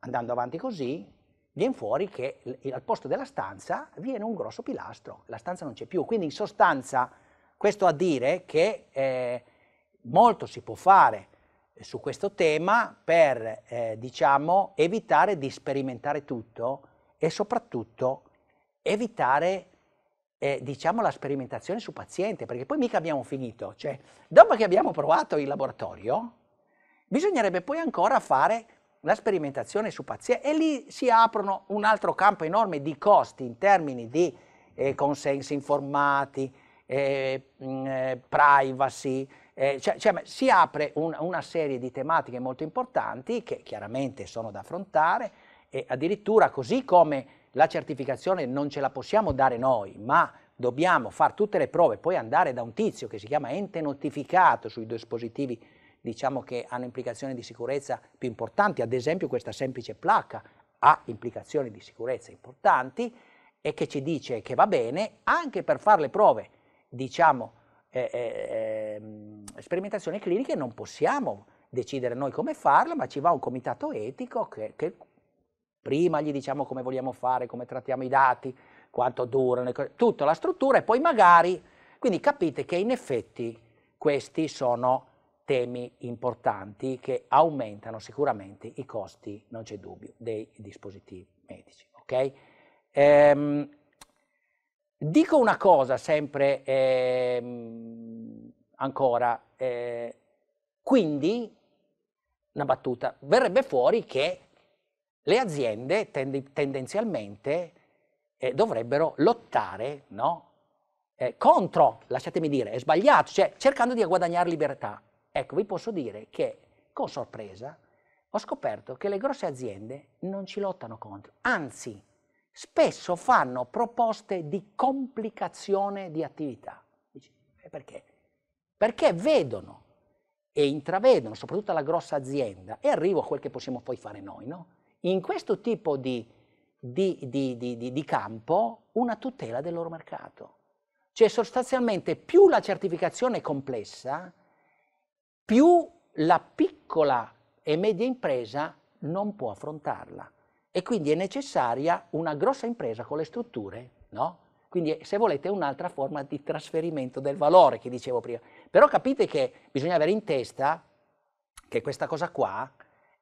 Andando avanti così, viene fuori che al posto della stanza viene un grosso pilastro, la stanza non c'è più, quindi in sostanza questo a dire che eh, molto si può fare su questo tema per eh, diciamo, evitare di sperimentare tutto e soprattutto evitare eh, diciamo, la sperimentazione su paziente, perché poi mica abbiamo finito. Cioè, dopo che abbiamo provato il laboratorio, bisognerebbe poi ancora fare la sperimentazione su paziente e lì si aprono un altro campo enorme di costi in termini di eh, consensi informati, eh, eh, privacy, eh, cioè, cioè, si apre un, una serie di tematiche molto importanti che chiaramente sono da affrontare e addirittura così come la certificazione non ce la possiamo dare noi, ma dobbiamo fare tutte le prove, poi andare da un tizio che si chiama ente notificato sui dispositivi diciamo, che hanno implicazioni di sicurezza più importanti, ad esempio questa semplice placca ha implicazioni di sicurezza importanti e che ci dice che va bene anche per fare le prove diciamo, eh, eh, ehm, sperimentazioni cliniche non possiamo decidere noi come farlo, ma ci va un comitato etico che, che prima gli diciamo come vogliamo fare, come trattiamo i dati, quanto durano, tutta la struttura e poi magari, quindi capite che in effetti questi sono temi importanti che aumentano sicuramente i costi, non c'è dubbio, dei dispositivi medici. Okay? Ehm, Dico una cosa sempre eh, ancora, eh, quindi una battuta, verrebbe fuori che le aziende tend tendenzialmente eh, dovrebbero lottare no? Eh, contro, lasciatemi dire, è sbagliato, cioè cercando di guadagnare libertà. Ecco, vi posso dire che con sorpresa ho scoperto che le grosse aziende non ci lottano contro, anzi spesso fanno proposte di complicazione di attività. Dici, eh, perché? Perché vedono e intravedono, soprattutto la grossa azienda, e arrivo a quel che possiamo poi fare noi, no? In questo tipo di, di, di, di campo una tutela del loro mercato. Cioè sostanzialmente più la certificazione è complessa, più la piccola e media impresa non può affrontarla e quindi è necessaria una grossa impresa con le strutture, no? Quindi se volete un'altra forma di trasferimento del valore che dicevo prima. Però capite che bisogna avere in testa che questa cosa qua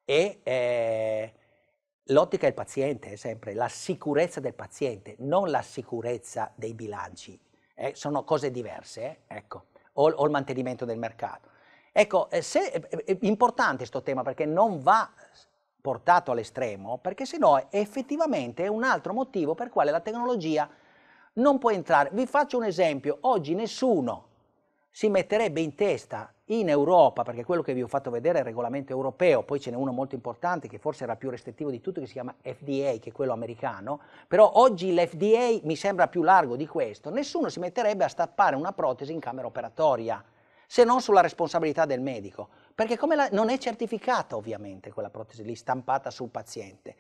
è eh, l'ottica del paziente, sempre la sicurezza del paziente, non la sicurezza dei bilanci. Eh, sono cose diverse, eh? ecco, o, o, il mantenimento del mercato. Ecco, eh, se, è eh, eh, importante questo tema perché non va portato all'estremo, perché se no, effettivamente è un altro motivo per quale la tecnologia non può entrare. Vi faccio un esempio, oggi nessuno si metterebbe in testa in Europa, perché quello che vi ho fatto vedere è il regolamento europeo, poi ce n'è uno molto importante che forse era più restrittivo di tutto, che si chiama FDA, che è quello americano, però oggi l'FDA mi sembra più largo di questo, nessuno si metterebbe a stappare una protesi in camera operatoria, se non sulla responsabilità del medico perché come la, non è certificata ovviamente quella protesi lì stampata sul paziente.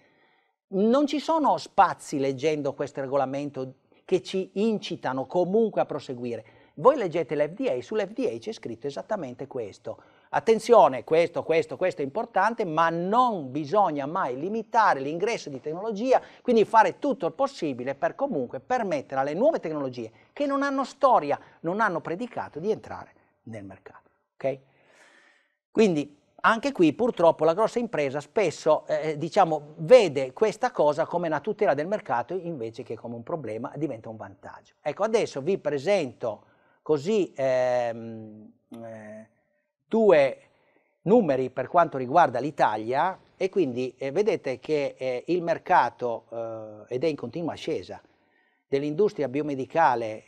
Non ci sono spazi leggendo questo regolamento che ci incitano comunque a proseguire. Voi leggete l'FDA, sull'FDA c'è scritto esattamente questo. Attenzione, questo, questo, questo è importante, ma non bisogna mai limitare l'ingresso di tecnologia, quindi fare tutto il possibile per comunque permettere alle nuove tecnologie che non hanno storia, non hanno predicato di entrare nel mercato. Okay? Quindi anche qui purtroppo la grossa impresa spesso eh, eh, diciamo, vede questa cosa come una tutela del mercato invece che come un problema, diventa un vantaggio. Ecco, adesso vi presento così ehm, eh, due numeri per quanto riguarda l'Italia e quindi eh, vedete che eh, il mercato, eh, ed è in continua ascesa, dell'industria biomedicale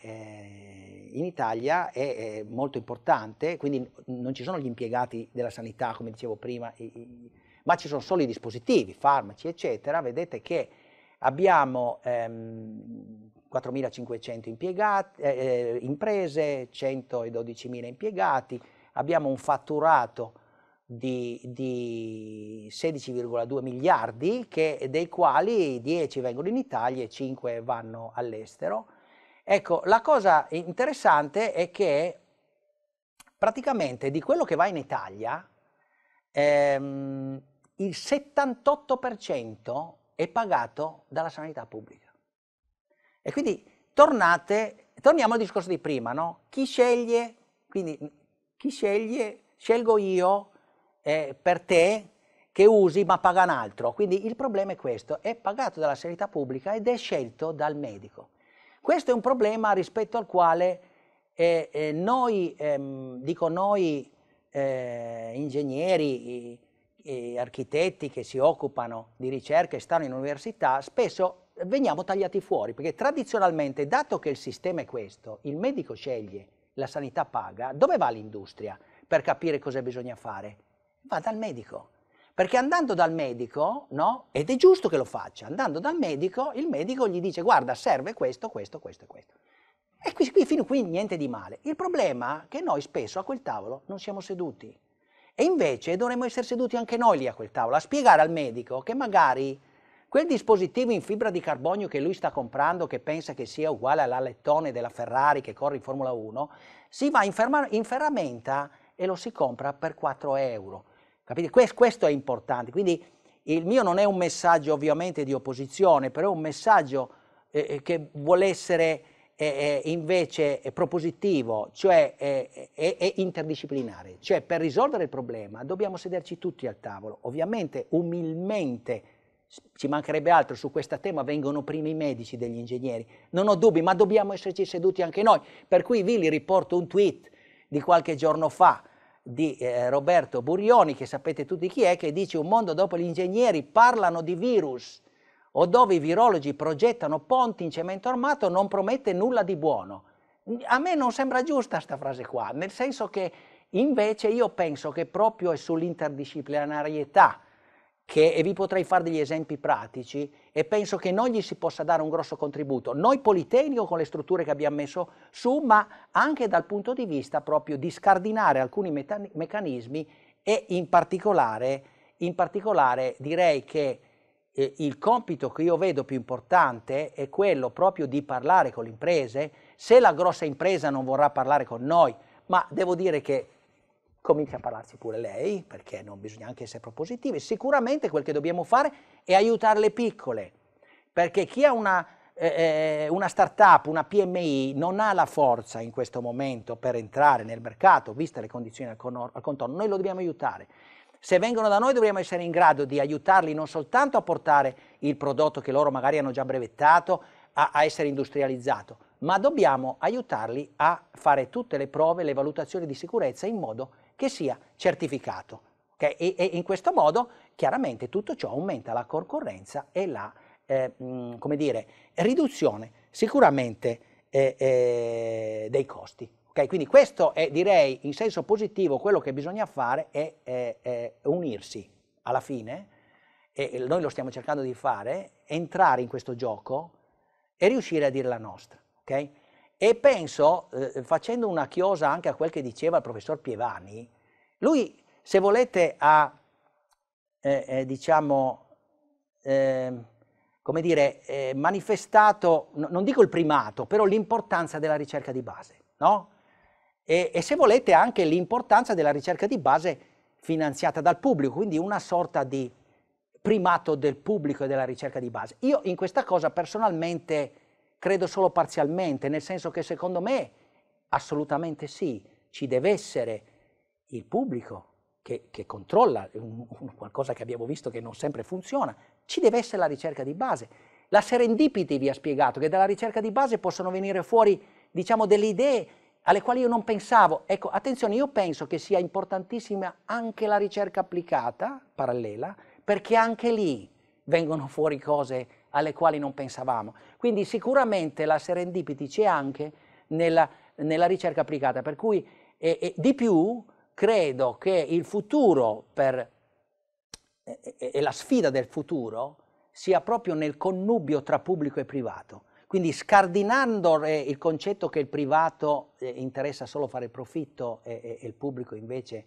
in Italia è, è, molto importante, quindi non ci sono gli impiegati della sanità, come dicevo prima, i, i, ma ci sono solo i dispositivi, farmaci, eccetera. Vedete che abbiamo ehm, 4.500 impiegati, eh, eh imprese, 112.000 impiegati, abbiamo un fatturato di, di 16,2 miliardi, che, dei quali 10 vengono in Italia e 5 vanno all'estero. Ecco, la cosa interessante è che praticamente di quello che va in Italia ehm, il 78% è pagato dalla sanità pubblica. E quindi tornate, torniamo al discorso di prima, no? Chi sceglie, quindi chi sceglie, scelgo io eh, per te che usi ma paga un altro. Quindi il problema è questo, è pagato dalla sanità pubblica ed è scelto dal medico. Questo è un problema rispetto al quale eh, eh, noi, ehm, dico noi eh, ingegneri, i, i architetti che si occupano di ricerca e stanno in università, spesso veniamo tagliati fuori, perché tradizionalmente, dato che il sistema è questo, il medico sceglie, la sanità paga, dove va l'industria per capire cosa bisogna fare? Va dal medico. Perché andando dal medico, no? Ed è giusto che lo faccia, andando dal medico, il medico gli dice guarda serve questo, questo, questo e questo. E qui, qui, fino qui niente di male. Il problema è che noi spesso a quel tavolo non siamo seduti. E invece dovremmo essere seduti anche noi lì a quel tavolo, a spiegare al medico che magari quel dispositivo in fibra di carbonio che lui sta comprando, che pensa che sia uguale all'alettone della Ferrari che corre in Formula 1, si va in, ferma, in ferramenta e lo si compra per 4 euro. Capite? Questo è importante. Quindi il mio non è un messaggio ovviamente di opposizione, però è un messaggio eh, eh che vuole essere eh, eh invece eh, propositivo, cioè eh, interdisciplinare. Cioè per risolvere il problema dobbiamo sederci tutti al tavolo, ovviamente umilmente ci mancherebbe altro, su questo tema vengono primi i medici degli ingegneri, non ho dubbi, ma dobbiamo esserci seduti anche noi. Per cui vi riporto un tweet di qualche giorno fa di eh, Roberto Burioni, che sapete tutti chi è, che dice un mondo dopo gli ingegneri parlano di virus o dove i virologi progettano ponti in cemento armato non promette nulla di buono. A me non sembra giusta questa frase qua, nel senso che invece io penso che proprio è sull'interdisciplinarietà che, e vi potrei fare degli esempi pratici, e penso che noi gli si possa dare un grosso contributo, noi Politecnico con le strutture che abbiamo messo su, ma anche dal punto di vista proprio di scardinare alcuni meccanismi e in particolare, in particolare direi che eh, il compito che io vedo più importante è quello proprio di parlare con le imprese, se la grossa impresa non vorrà parlare con noi, ma devo dire che comincia a parlarsi pure lei, perché non bisogna anche essere propositivi. Sicuramente quel che dobbiamo fare è aiutare le piccole, perché chi ha una, eh, eh una start-up, una PMI, non ha la forza in questo momento per entrare nel mercato, viste le condizioni al, al contorno, noi lo dobbiamo aiutare. Se vengono da noi dobbiamo essere in grado di aiutarli non soltanto a portare il prodotto che loro magari hanno già brevettato, a, a essere industrializzato, ma dobbiamo aiutarli a fare tutte le prove, le valutazioni di sicurezza in modo che che sia certificato. Okay? E, e, in questo modo chiaramente tutto ciò aumenta la concorrenza e la eh, mh, come dire, riduzione sicuramente eh, eh, dei costi. Okay? Quindi questo è direi in senso positivo quello che bisogna fare è, è, è unirsi alla fine, e noi lo stiamo cercando di fare, entrare in questo gioco e riuscire a dire la nostra. Okay? E penso, eh, facendo una chiosa anche a quel che diceva il professor Pievani, lui, se volete, ha, eh, eh, diciamo, ehm, come dire, eh, manifestato, no, non dico il primato, però l'importanza della ricerca di base, no? E, e se volete anche l'importanza della ricerca di base finanziata dal pubblico, quindi una sorta di primato del pubblico e della ricerca di base. Io in questa cosa personalmente credo solo parzialmente, nel senso che secondo me assolutamente sì, ci deve essere il pubblico che, che controlla un, un qualcosa che abbiamo visto che non sempre funziona, ci deve essere la ricerca di base. La serendipity vi ha spiegato che dalla ricerca di base possono venire fuori, diciamo, delle idee alle quali io non pensavo. Ecco, attenzione, io penso che sia importantissima anche la ricerca applicata, parallela, perché anche lì vengono fuori cose alle quali non pensavamo. Quindi sicuramente la serendipity c'è anche nella, nella, ricerca applicata, per cui eh, eh, di più credo che il futuro per, eh, e la sfida del futuro sia proprio nel connubio tra pubblico e privato. Quindi scardinando eh, il concetto che il privato eh, interessa solo fare profitto e, il pubblico invece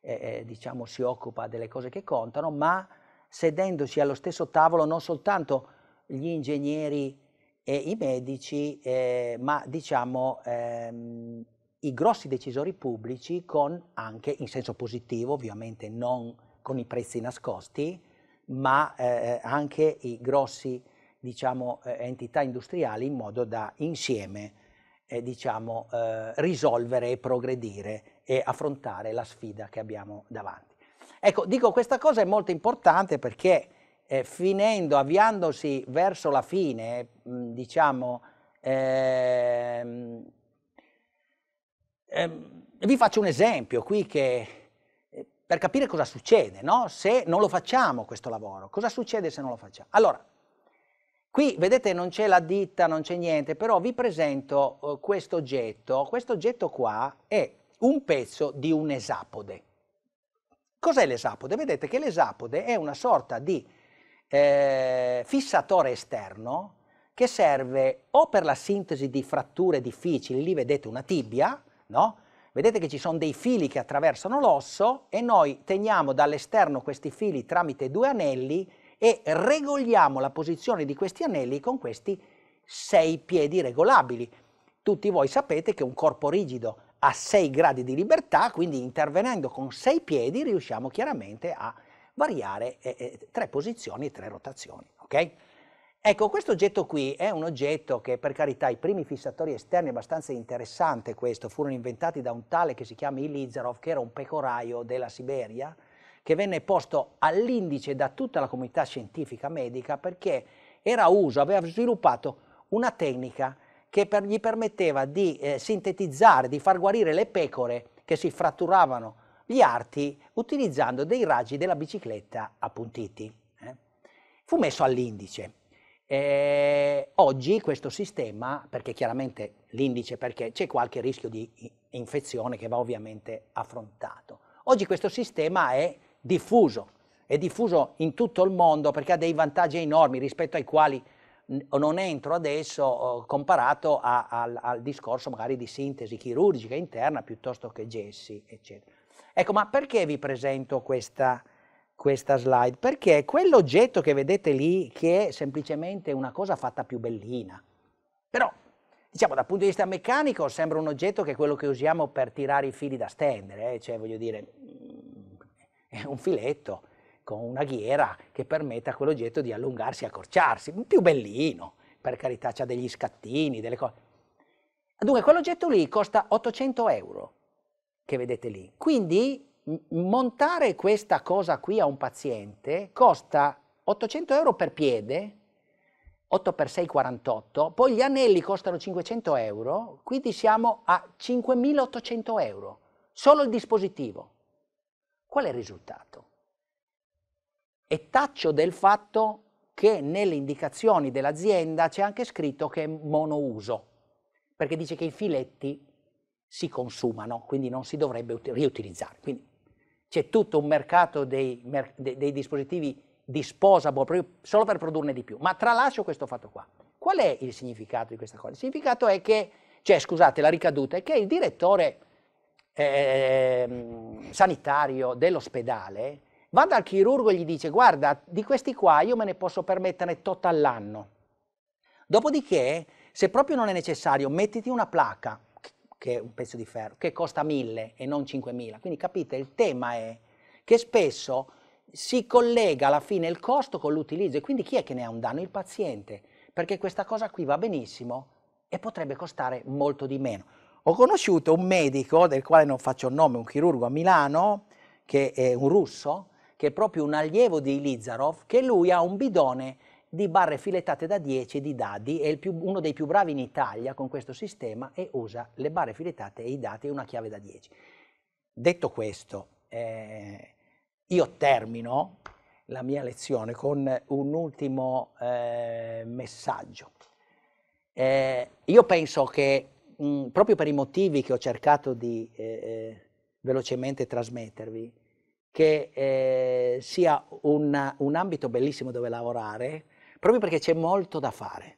eh, diciamo, si occupa delle cose che contano, ma sedendosi allo stesso tavolo non soltanto gli ingegneri e i medici, eh, ma diciamo ehm, i grossi decisori pubblici con anche, in senso positivo, ovviamente non con i prezzi nascosti, ma eh, anche i grossi diciamo, eh, entità industriali in modo da insieme eh, diciamo, eh, risolvere e progredire e affrontare la sfida che abbiamo davanti. Ecco, dico questa cosa è molto importante perché eh, finendo, avviandosi verso la fine, mm, diciamo, ehm, ehm, vi faccio un esempio qui che, eh, per capire cosa succede, no? se non lo facciamo questo lavoro, cosa succede se non lo facciamo? Allora, qui vedete non c'è la ditta, non c'è niente, però vi presento eh, questo oggetto, questo oggetto qua è un pezzo di un esapode. Cos'è l'esapode? Vedete che l'esapode è una sorta di eh, fissatore esterno che serve o per la sintesi di fratture difficili, lì vedete una tibia, no? Vedete che ci sono dei fili che attraversano l'osso e noi teniamo dall'esterno questi fili tramite due anelli e regoliamo la posizione di questi anelli con questi sei piedi regolabili. Tutti voi sapete che un corpo rigido ha sei gradi di libertà, quindi intervenendo con sei piedi riusciamo chiaramente a variare eh, eh, tre posizioni, e tre rotazioni, ok? Ecco, questo oggetto qui è un oggetto che, per carità, i primi fissatori esterni, abbastanza interessante questo, furono inventati da un tale che si chiama Ilizarov, che era un pecoraio della Siberia, che venne posto all'indice da tutta la comunità scientifica medica perché era uso, aveva sviluppato una tecnica che per, gli permetteva di eh, sintetizzare, di far guarire le pecore che si fratturavano gli arti utilizzando dei raggi della bicicletta appuntiti. Eh. Fu messo all'indice. Eh, oggi questo sistema, perché chiaramente l'indice, perché c'è qualche rischio di infezione che va ovviamente affrontato. Oggi questo sistema è diffuso, è diffuso in tutto il mondo perché ha dei vantaggi enormi rispetto ai quali non entro adesso eh, comparato a, al, al discorso magari di sintesi chirurgica interna piuttosto che gessi, eccetera. Ecco, ma perché vi presento questa, questa slide? Perché quell'oggetto che vedete lì, che è semplicemente una cosa fatta più bellina, però diciamo dal punto di vista meccanico sembra un oggetto che è quello che usiamo per tirare i fili da stendere, eh? cioè voglio dire mm, è un filetto con una ghiera che permette a quell'oggetto di allungarsi e accorciarsi, più bellino, per carità ha degli scattini, delle cose. Dunque quell'oggetto lì costa 800 euro, che vedete lì. Quindi montare questa cosa qui a un paziente costa 800 euro per piede, 8 x 6 48, poi gli anelli costano 500 euro, quindi siamo a 5.800 euro, solo il dispositivo. Qual è il risultato? E taccio del fatto che nelle indicazioni dell'azienda c'è anche scritto che è monouso, perché dice che i filetti si consumano, quindi non si dovrebbe riutilizzare. Quindi c'è tutto un mercato dei, dei dispositivi disposable solo per produrne di più, ma tralascio questo fatto qua. Qual è il significato di questa cosa? Il significato è che, cioè scusate, la ricaduta è che il direttore eh, sanitario dell'ospedale va dal chirurgo e gli dice guarda, di questi qua io me ne posso permettere tot all'anno. Dopodiché, se proprio non è necessario, mettiti una placca, che è un pezzo di ferro, che costa 1000 e non 5000. Quindi capite, il tema è che spesso si collega alla fine il costo con l'utilizzo e quindi chi è che ne ha un danno? Il paziente, perché questa cosa qui va benissimo e potrebbe costare molto di meno. Ho conosciuto un medico, del quale non faccio il nome, un chirurgo a Milano, che è un russo, che è proprio un allievo di Lizarov, che lui ha un bidone di barre filettate da 10 di dadi, è più, uno dei più bravi in Italia con questo sistema e usa le barre filettate e i dati e una chiave da 10. Detto questo, eh, io termino la mia lezione con un ultimo eh, messaggio. Eh, io penso che mh, proprio per i motivi che ho cercato di eh, eh, velocemente trasmettervi, che eh, sia una, un ambito bellissimo dove lavorare, proprio perché c'è molto da fare.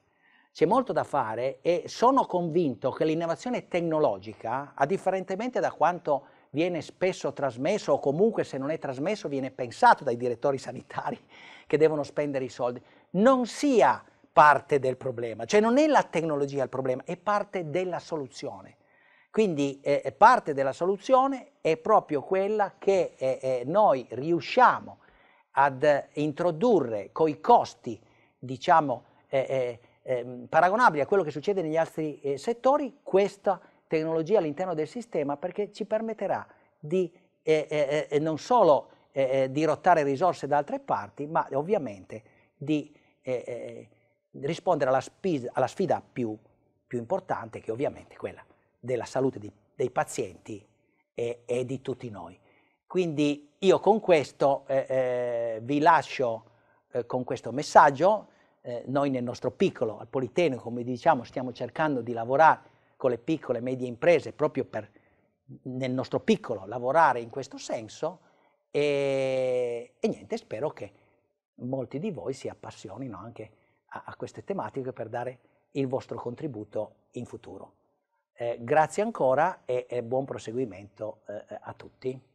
C'è molto da fare e sono convinto che l'innovazione tecnologica, a differentemente da quanto viene spesso trasmesso o comunque se non è trasmesso viene pensato dai direttori sanitari che devono spendere i soldi, non sia parte del problema, cioè non è la tecnologia il problema, è parte della soluzione. Quindi eh, eh parte della soluzione è proprio quella che eh, eh noi riusciamo ad introdurre coi costi diciamo, eh, eh, ehm, paragonabili a quello che succede negli altri eh, settori, questa tecnologia all'interno del sistema perché ci permetterà di eh, eh, eh, non solo dirottare risorse da altre parti, ma ovviamente di rispondere alla, alla sfida più, più, importante, che è ovviamente quella della salute di, dei pazienti e, e, di tutti noi. Quindi io con questo vi lascio eh, con questo messaggio, eh, noi nel nostro piccolo, al Politecnico, come diciamo, stiamo cercando di lavorare con le piccole e medie imprese proprio per, nel nostro piccolo, lavorare in questo senso e, e niente, spero che molti di voi si appassionino anche a, a queste tematiche per dare il vostro contributo in futuro. Eh, grazie ancora e, e buon proseguimento eh, a tutti.